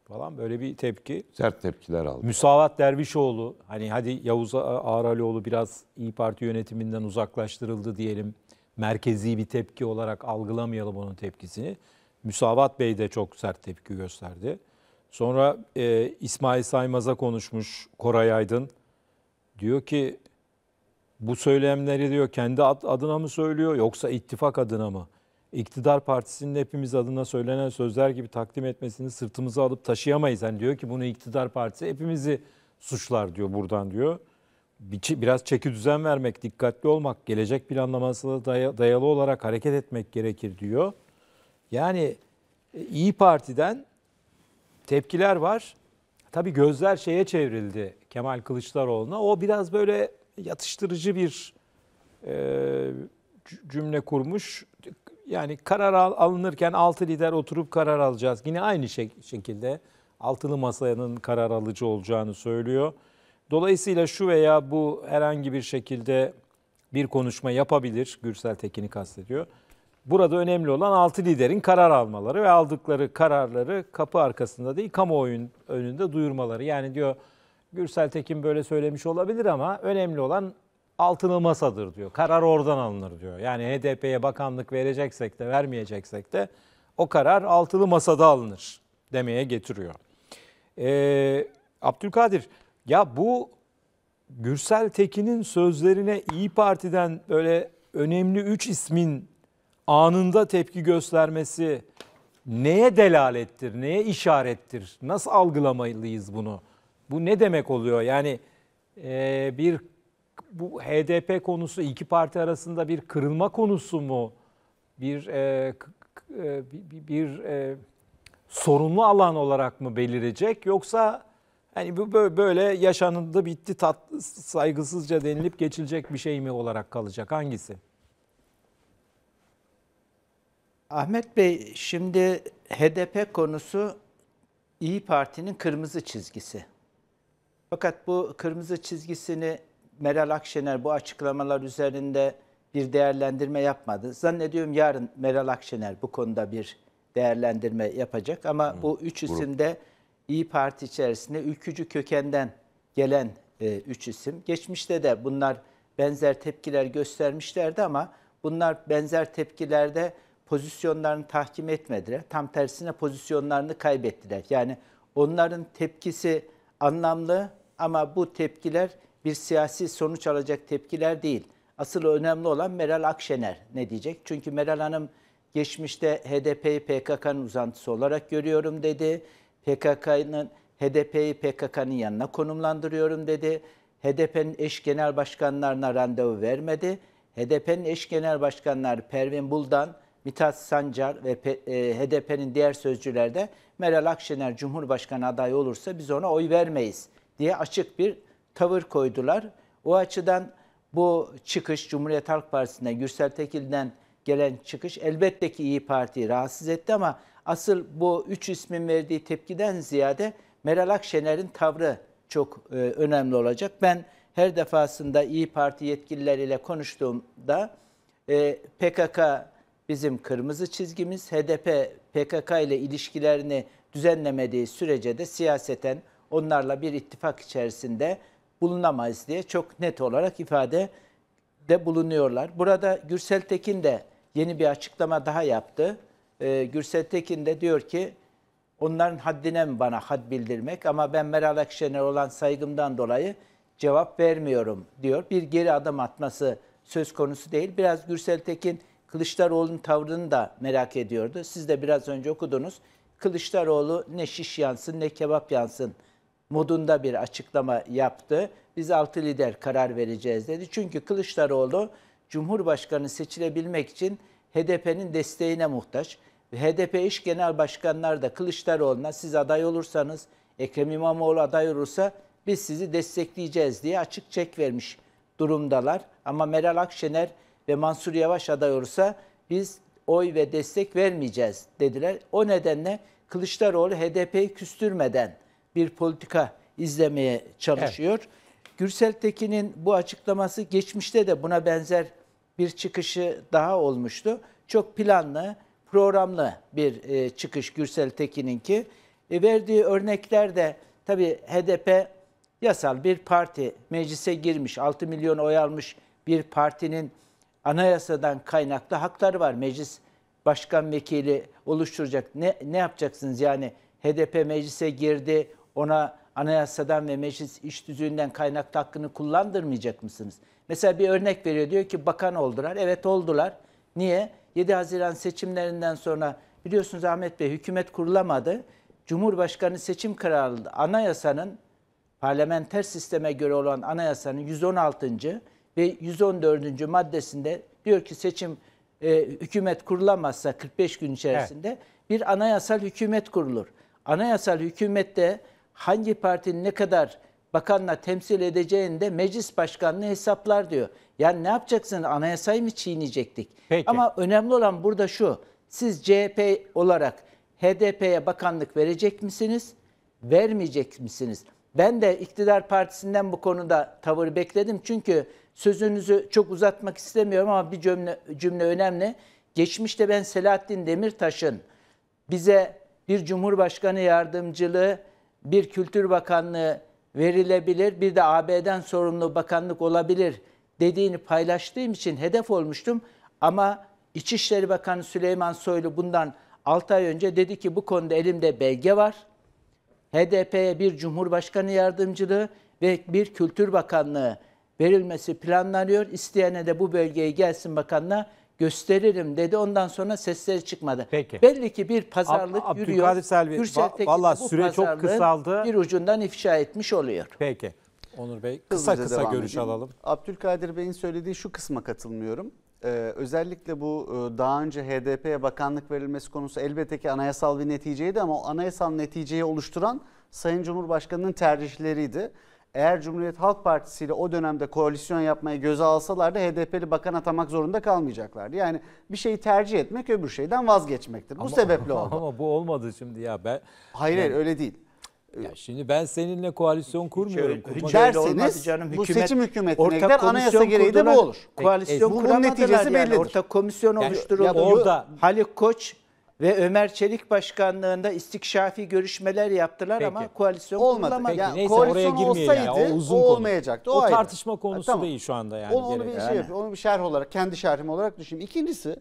falan böyle bir tepki. Sert tepkiler aldı. Müsavat Dervişoğlu hani hadi Yavuz Ağralioğlu biraz İyi Parti yönetiminden uzaklaştırıldı diyelim merkezi bir tepki olarak algılamayalım onun tepkisini. Müsavat Bey de çok sert tepki gösterdi. Sonra e, İsmail Saymaz'a konuşmuş Koray Aydın. Diyor ki bu söylemleri diyor kendi adına mı söylüyor yoksa ittifak adına mı? İktidar partisinin hepimiz adına söylenen sözler gibi takdim etmesini sırtımıza alıp taşıyamayız. Yani diyor ki bunu iktidar partisi hepimizi suçlar diyor buradan diyor biraz çeki düzen vermek, dikkatli olmak, gelecek planlamasına dayalı olarak hareket etmek gerekir diyor. Yani e, İyi Parti'den tepkiler var. Tabii gözler şeye çevrildi Kemal Kılıçdaroğlu'na. O biraz böyle yatıştırıcı bir e, cümle kurmuş. Yani karar alınırken altı lider oturup karar alacağız. Yine aynı şekilde altılı masanın karar alıcı olacağını söylüyor. Dolayısıyla şu veya bu herhangi bir şekilde bir konuşma yapabilir. Gürsel Tekin'i kastediyor. Burada önemli olan altı liderin karar almaları ve aldıkları kararları kapı arkasında değil kamuoyun önünde duyurmaları. Yani diyor Gürsel Tekin böyle söylemiş olabilir ama önemli olan altılı masadır diyor. Karar oradan alınır diyor. Yani HDP'ye bakanlık vereceksek de vermeyeceksek de o karar altılı masada alınır demeye getiriyor. Ee, Abdülkadir ya bu Gürsel Tekin'in sözlerine İyi Parti'den böyle önemli üç ismin anında tepki göstermesi neye delalettir, neye işarettir? Nasıl algılamalıyız bunu? Bu ne demek oluyor? Yani e, bir bu HDP konusu iki parti arasında bir kırılma konusu mu? Bir e, bir, e, bir, bir e, sorunlu alan olarak mı belirecek yoksa yani bu böyle yaşanıldı bitti tat, saygısızca denilip geçilecek bir şey mi olarak kalacak? Hangisi? Ahmet Bey şimdi HDP konusu İyi Parti'nin kırmızı çizgisi. Fakat bu kırmızı çizgisini Meral Akşener bu açıklamalar üzerinde bir değerlendirme yapmadı. Zannediyorum yarın Meral Akşener bu konuda bir değerlendirme yapacak ama Hı, bu üç isimde grup İyi Parti içerisinde ülkücü kökenden gelen e, üç isim. Geçmişte de bunlar benzer tepkiler göstermişlerdi ama bunlar benzer tepkilerde pozisyonlarını tahkim etmediler. Tam tersine pozisyonlarını kaybettiler. Yani onların tepkisi anlamlı ama bu tepkiler bir siyasi sonuç alacak tepkiler değil. Asıl önemli olan Meral Akşener ne diyecek? Çünkü Meral Hanım geçmişte HDP'yi PKK'nın uzantısı olarak görüyorum dedi. PKK'nın HDP'yi PKK'nın yanına konumlandırıyorum dedi. HDP'nin eş genel başkanlarına randevu vermedi. HDP'nin eş genel başkanları Pervin Buldan, Mithat Sancar ve e, HDP'nin diğer sözcüleri de Meral Akşener Cumhurbaşkanı adayı olursa biz ona oy vermeyiz diye açık bir tavır koydular. O açıdan bu çıkış Cumhuriyet Halk Partisi'nden, Gürsel Tekilden gelen çıkış elbette ki İyi Parti'yi rahatsız etti ama asıl bu üç ismin verdiği tepkiden ziyade Meral Akşener'in tavrı çok e, önemli olacak. Ben her defasında İyi Parti yetkilileriyle konuştuğumda e, PKK bizim kırmızı çizgimiz. HDP PKK ile ilişkilerini düzenlemediği sürece de siyaseten onlarla bir ittifak içerisinde bulunamayız diye çok net olarak ifade de bulunuyorlar. Burada Gürsel Tekin de yeni bir açıklama daha yaptı e, Gürsel Tekin de diyor ki onların haddine mi bana had bildirmek ama ben Meral Akşener'e olan saygımdan dolayı cevap vermiyorum diyor. Bir geri adım atması söz konusu değil. Biraz Gürsel Tekin Kılıçdaroğlu'nun tavrını da merak ediyordu. Siz de biraz önce okudunuz. Kılıçdaroğlu ne şiş yansın ne kebap yansın modunda bir açıklama yaptı. Biz altı lider karar vereceğiz dedi. Çünkü Kılıçdaroğlu Cumhurbaşkanı seçilebilmek için HDP'nin desteğine muhtaç. HDP iş genel başkanlar da Kılıçdaroğlu'na siz aday olursanız, Ekrem İmamoğlu aday olursa biz sizi destekleyeceğiz diye açık çek vermiş durumdalar. Ama Meral Akşener ve Mansur Yavaş aday olursa biz oy ve destek vermeyeceğiz dediler. O nedenle Kılıçdaroğlu HDP'yi küstürmeden bir politika izlemeye çalışıyor. Evet. Gürsel Tekin'in bu açıklaması geçmişte de buna benzer bir çıkışı daha olmuştu. Çok planlı, programlı bir e, çıkış Gürsel Tekin'inki. E, verdiği örnekler de tabii HDP yasal bir parti meclise girmiş, 6 milyon oy almış bir partinin anayasadan kaynaklı hakları var. Meclis başkan vekili oluşturacak. Ne, ne yapacaksınız yani HDP meclise girdi ona anayasadan ve meclis iş düzüğünden kaynaklı hakkını kullandırmayacak mısınız? Mesela bir örnek veriyor diyor ki bakan oldular. Evet oldular. Niye? 7 Haziran seçimlerinden sonra biliyorsunuz Ahmet Bey hükümet kurulamadı. Cumhurbaşkanı seçim kararı anayasanın parlamenter sisteme göre olan anayasanın 116. ve 114. maddesinde diyor ki seçim e, hükümet kurulamazsa 45 gün içerisinde evet. bir anayasal hükümet kurulur. Anayasal hükümette hangi partinin ne kadar bakanla temsil edeceğinde meclis başkanlığı hesaplar diyor. Yani ne yapacaksın anayasayı mı çiğneyecektik? Peki. Ama önemli olan burada şu. Siz CHP olarak HDP'ye bakanlık verecek misiniz? Vermeyecek misiniz? Ben de iktidar partisinden bu konuda tavır bekledim. Çünkü sözünüzü çok uzatmak istemiyorum ama bir cümle, cümle önemli. Geçmişte ben Selahattin Demirtaş'ın bize bir cumhurbaşkanı yardımcılığı, bir kültür bakanlığı verilebilir. Bir de AB'den sorumlu bakanlık olabilir dediğini paylaştığım için hedef olmuştum. Ama İçişleri Bakanı Süleyman Soylu bundan 6 ay önce dedi ki bu konuda elimde belge var. HDP'ye bir Cumhurbaşkanı yardımcılığı ve bir Kültür Bakanlığı verilmesi planlanıyor. İsteyene de bu bölgeye gelsin bakanla gösteririm dedi. Ondan sonra sesler çıkmadı. Peki. Belli ki bir pazarlık Ab yürüyor. Abdülkadir Selvi, Gürsel'teki va süre çok kısaldı. Bir ucundan ifşa etmiş oluyor. Peki. Onur Bey kısa Hızlıca kısa görüş edeyim. alalım. Abdülkadir Bey'in söylediği şu kısma katılmıyorum. Ee, özellikle bu e, daha önce HDP'ye bakanlık verilmesi konusu elbette ki anayasal bir neticeydi ama o anayasal neticeyi oluşturan Sayın Cumhurbaşkanı'nın tercihleriydi eğer Cumhuriyet Halk Partisi ile o dönemde koalisyon yapmayı göze alsalardı HDP'li bakan atamak zorunda kalmayacaklardı. Yani bir şeyi tercih etmek öbür şeyden vazgeçmektir. Bu sebeple oldu. Ama bu olmadı şimdi ya ben. Hayır yani, öyle değil. Ya şimdi ben seninle koalisyon kurmuyorum. Dersiniz. derseniz canım, hükümet, bu seçim hükümetine gider anayasa gereği de bu olur. Koalisyon e, bu, bunun neticesi yani. bellidir. Ortak komisyon yani, Ya, orada, Haluk Koç ve Ömer Çelik başkanlığında istikşafi görüşmeler yaptılar Peki. ama koalisyon olmadı. kurulamadı. Peki, yani neyse oraya olsaydı yani. o, uzun o olmayacaktı. O, o tartışma konusu ha, tamam. değil şu anda yani. Onu, onu bir şey yani. şey yapayım. Onu bir şerh olarak kendi şerhim olarak düşüneyim. İkincisi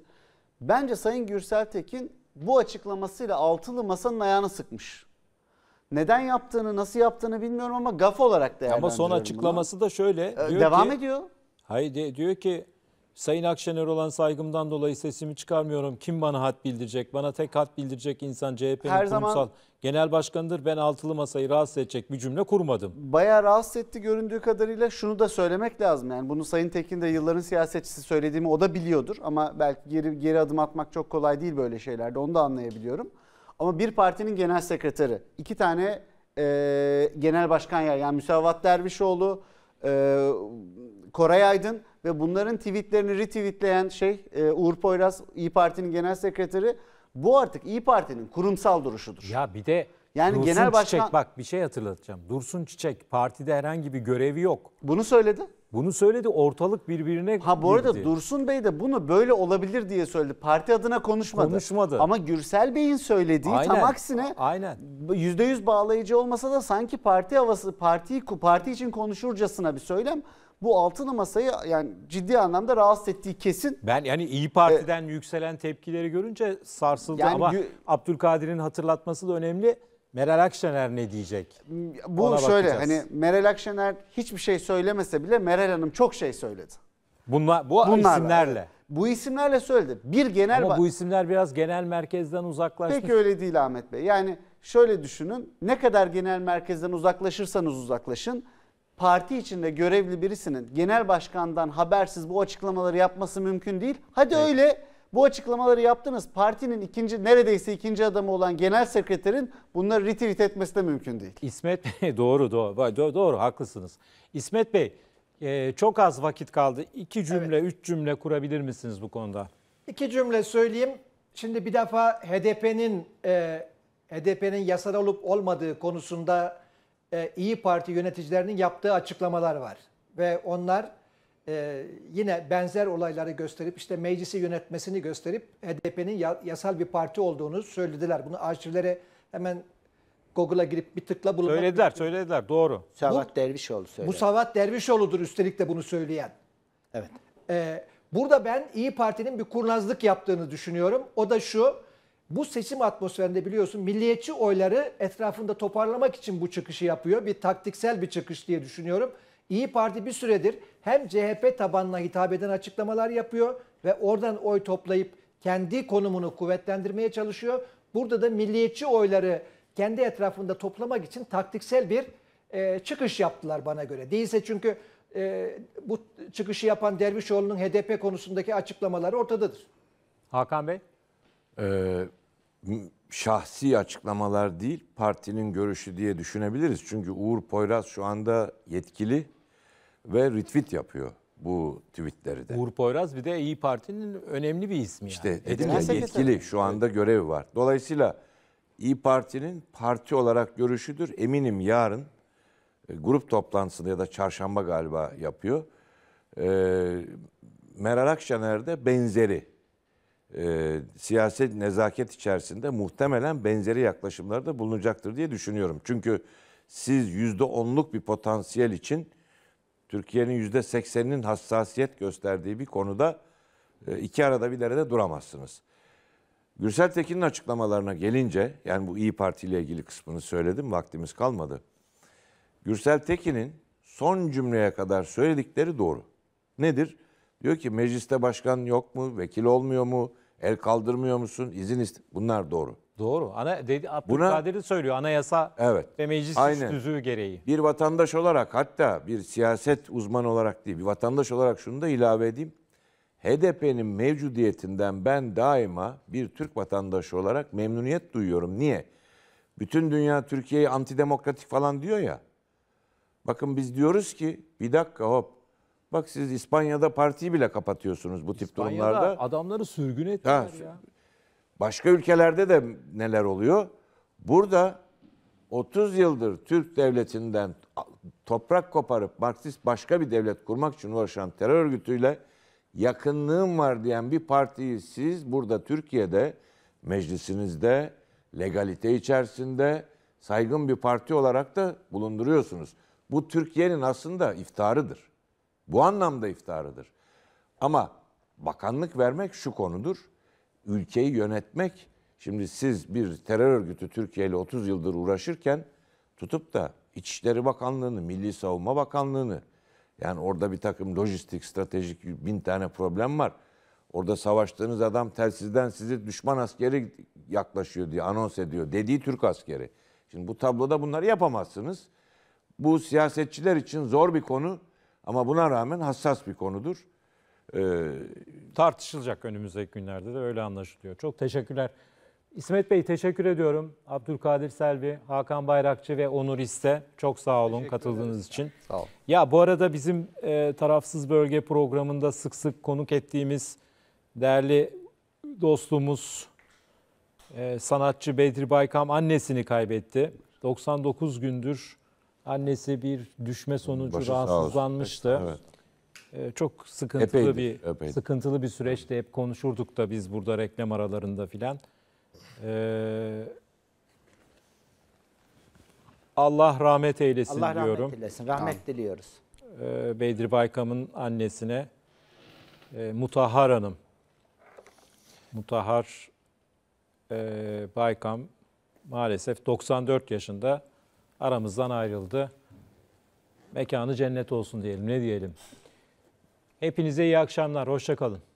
bence Sayın Gürsel Tekin bu açıklamasıyla altılı masanın ayağını sıkmış. Neden yaptığını, nasıl yaptığını bilmiyorum ama gaf olarak değerlendiriyorum. Ama son açıklaması bunu. da şöyle. Ee, diyor Devam ki, ediyor. Hayır diyor ki Sayın Akşener olan saygımdan dolayı sesimi çıkarmıyorum. Kim bana hat bildirecek? Bana tek hat bildirecek insan CHP'nin kurumsal zaman, genel başkanıdır. Ben altılı masayı rahatsız edecek bir cümle kurmadım. Bayağı rahatsız etti göründüğü kadarıyla şunu da söylemek lazım. Yani bunu Sayın Tekin de yılların siyasetçisi söylediğimi o da biliyordur. Ama belki geri, geri adım atmak çok kolay değil böyle şeylerde onu da anlayabiliyorum. Ama bir partinin genel sekreteri, iki tane e, genel başkan yer yani Müsavat Dervişoğlu, e, Koray Aydın ve bunların tweetlerini retweetleyen şey e, Uğur Poyraz İyi Parti'nin genel sekreteri bu artık İyi Parti'nin kurumsal duruşudur. Ya bir de yani Dursun genel başkan Çiçek bak bir şey hatırlatacağım. Dursun Çiçek partide herhangi bir görevi yok. bunu söyledi. Bunu söyledi ortalık birbirine Ha bu arada girdi. Dursun Bey de bunu böyle olabilir diye söyledi. Parti adına konuşmadı. Konuşmadı. Ama Gürsel Bey'in söylediği Aynen, tam aksine aynen. %100 bağlayıcı olmasa da sanki parti havası, partiyi parti için konuşurcasına bir söylem bu altılı masayı yani ciddi anlamda rahatsız ettiği kesin. Ben yani İyi Parti'den ee, yükselen tepkileri görünce sarsıldı yani, ama Abdülkadir'in hatırlatması da önemli. Meral Akşener ne diyecek? Bu Ona şöyle bakacağız. hani Meral Akşener hiçbir şey söylemese bile Meral Hanım çok şey söyledi. Bunlar bu Bunlarla, isimlerle. Evet. Bu isimlerle söyledi. Bir genel Ama bu isimler biraz genel merkezden uzaklaşmış. Pek öyle değil Ahmet Bey. Yani şöyle düşünün. Ne kadar genel merkezden uzaklaşırsanız uzaklaşın parti içinde görevli birisinin genel başkandan habersiz bu açıklamaları yapması mümkün değil. Hadi evet. öyle bu açıklamaları yaptınız. Partinin ikinci neredeyse ikinci adamı olan genel sekreterin bunları retweet etmesi de mümkün değil. İsmet Bey doğru doğru doğru, doğru haklısınız. İsmet Bey e, çok az vakit kaldı. İki cümle evet. üç cümle kurabilir misiniz bu konuda? İki cümle söyleyeyim. Şimdi bir defa HDP'nin e, HDP'nin yasal olup olmadığı konusunda e, İyi Parti yöneticilerinin yaptığı açıklamalar var. Ve onlar e, yine benzer olayları gösterip işte meclisi yönetmesini gösterip HDP'nin yasal bir parti olduğunu söylediler. Bunu arşivlere hemen Google'a girip bir tıkla bulmak. Söylediler, mümkün. söylediler. Doğru. Savat Dervişoğlu söyledi. Bu Savat Dervişoğlu'dur üstelik de bunu söyleyen. Evet. Ee, burada ben İyi Parti'nin bir kurnazlık yaptığını düşünüyorum. O da şu bu seçim atmosferinde biliyorsun milliyetçi oyları etrafında toparlamak için bu çıkışı yapıyor. Bir taktiksel bir çıkış diye düşünüyorum. İyi Parti bir süredir hem CHP tabanına hitap eden açıklamalar yapıyor ve oradan oy toplayıp kendi konumunu kuvvetlendirmeye çalışıyor. Burada da milliyetçi oyları kendi etrafında toplamak için taktiksel bir e, çıkış yaptılar bana göre. Değilse çünkü e, bu çıkışı yapan Dervişoğlu'nun HDP konusundaki açıklamaları ortadadır. Hakan Bey? Ee, şahsi açıklamalar değil, partinin görüşü diye düşünebiliriz. Çünkü Uğur Poyraz şu anda yetkili ve retweet yapıyor bu tweetleri de. Uğur Poyraz bir de İyi Parti'nin önemli bir ismi. İşte yani. dedim ya, yetkili şu anda görevi var. Dolayısıyla İyi Parti'nin parti olarak görüşüdür. Eminim yarın e, grup toplantısında ya da çarşamba galiba yapıyor. Ee, Meral Akşener benzeri e, siyaset nezaket içerisinde muhtemelen benzeri yaklaşımları da bulunacaktır diye düşünüyorum. Çünkü siz yüzde onluk bir potansiyel için Türkiye'nin yüzde sekseninin hassasiyet gösterdiği bir konuda e, iki arada bir derede duramazsınız. Gürsel Tekin'in açıklamalarına gelince, yani bu İyi Parti ile ilgili kısmını söyledim, vaktimiz kalmadı. Gürsel Tekin'in son cümleye kadar söyledikleri doğru. Nedir? Diyor ki mecliste başkan yok mu, vekil olmuyor mu, El kaldırmıyor musun? İzin ist. Bunlar doğru. Doğru. Ana dedi Abdülkadir'i Buna, söylüyor anayasa evet, ve meclis aynen. düzüğü gereği. Bir vatandaş olarak hatta bir siyaset uzmanı olarak değil, bir vatandaş olarak şunu da ilave edeyim. HDP'nin mevcudiyetinden ben daima bir Türk vatandaşı olarak memnuniyet duyuyorum. Niye? Bütün dünya Türkiye'yi antidemokratik falan diyor ya. Bakın biz diyoruz ki bir dakika hop Bak siz İspanya'da partiyi bile kapatıyorsunuz bu tip İspanya'da durumlarda. adamları sürgün ettiler ya. Başka ülkelerde de neler oluyor? Burada 30 yıldır Türk devletinden toprak koparıp Marksist başka bir devlet kurmak için uğraşan terör örgütüyle yakınlığım var diyen bir partiyi siz burada Türkiye'de meclisinizde legalite içerisinde saygın bir parti olarak da bulunduruyorsunuz. Bu Türkiye'nin aslında iftarıdır. Bu anlamda iftarıdır. Ama bakanlık vermek şu konudur. Ülkeyi yönetmek. Şimdi siz bir terör örgütü Türkiye ile 30 yıldır uğraşırken tutup da İçişleri Bakanlığı'nı, Milli Savunma Bakanlığı'nı yani orada bir takım lojistik, stratejik bin tane problem var. Orada savaştığınız adam telsizden sizi düşman askeri yaklaşıyor diye anons ediyor dediği Türk askeri. Şimdi bu tabloda bunları yapamazsınız. Bu siyasetçiler için zor bir konu. Ama buna rağmen hassas bir konudur. Ee, Tartışılacak önümüzdeki günlerde de öyle anlaşılıyor. Çok teşekkürler. İsmet Bey teşekkür ediyorum. Abdülkadir Selvi, Hakan Bayrakçı ve Onur İste çok sağ olun katıldığınız için. Sağ olun. Ya bu arada bizim e, tarafsız bölge programında sık sık konuk ettiğimiz değerli dostumuz e, sanatçı Bedri Baykam annesini kaybetti. 99 gündür Annesi bir düşme sonucu Başı rahatsızlanmıştı. Evet. Ee, çok sıkıntılı Epeydir, bir epeydir. sıkıntılı bir süreçte Hep konuşurduk da biz burada reklam aralarında filan. Ee, Allah rahmet eylesin Allah diyorum. rahmet eylesin. Rahmet diliyoruz. Ee, Bedri Baykam'ın annesine e, Mutahhar Hanım. Mutahhar e, Baykam maalesef 94 yaşında aramızdan ayrıldı. Mekanı cennet olsun diyelim, ne diyelim. Hepinize iyi akşamlar, hoşçakalın.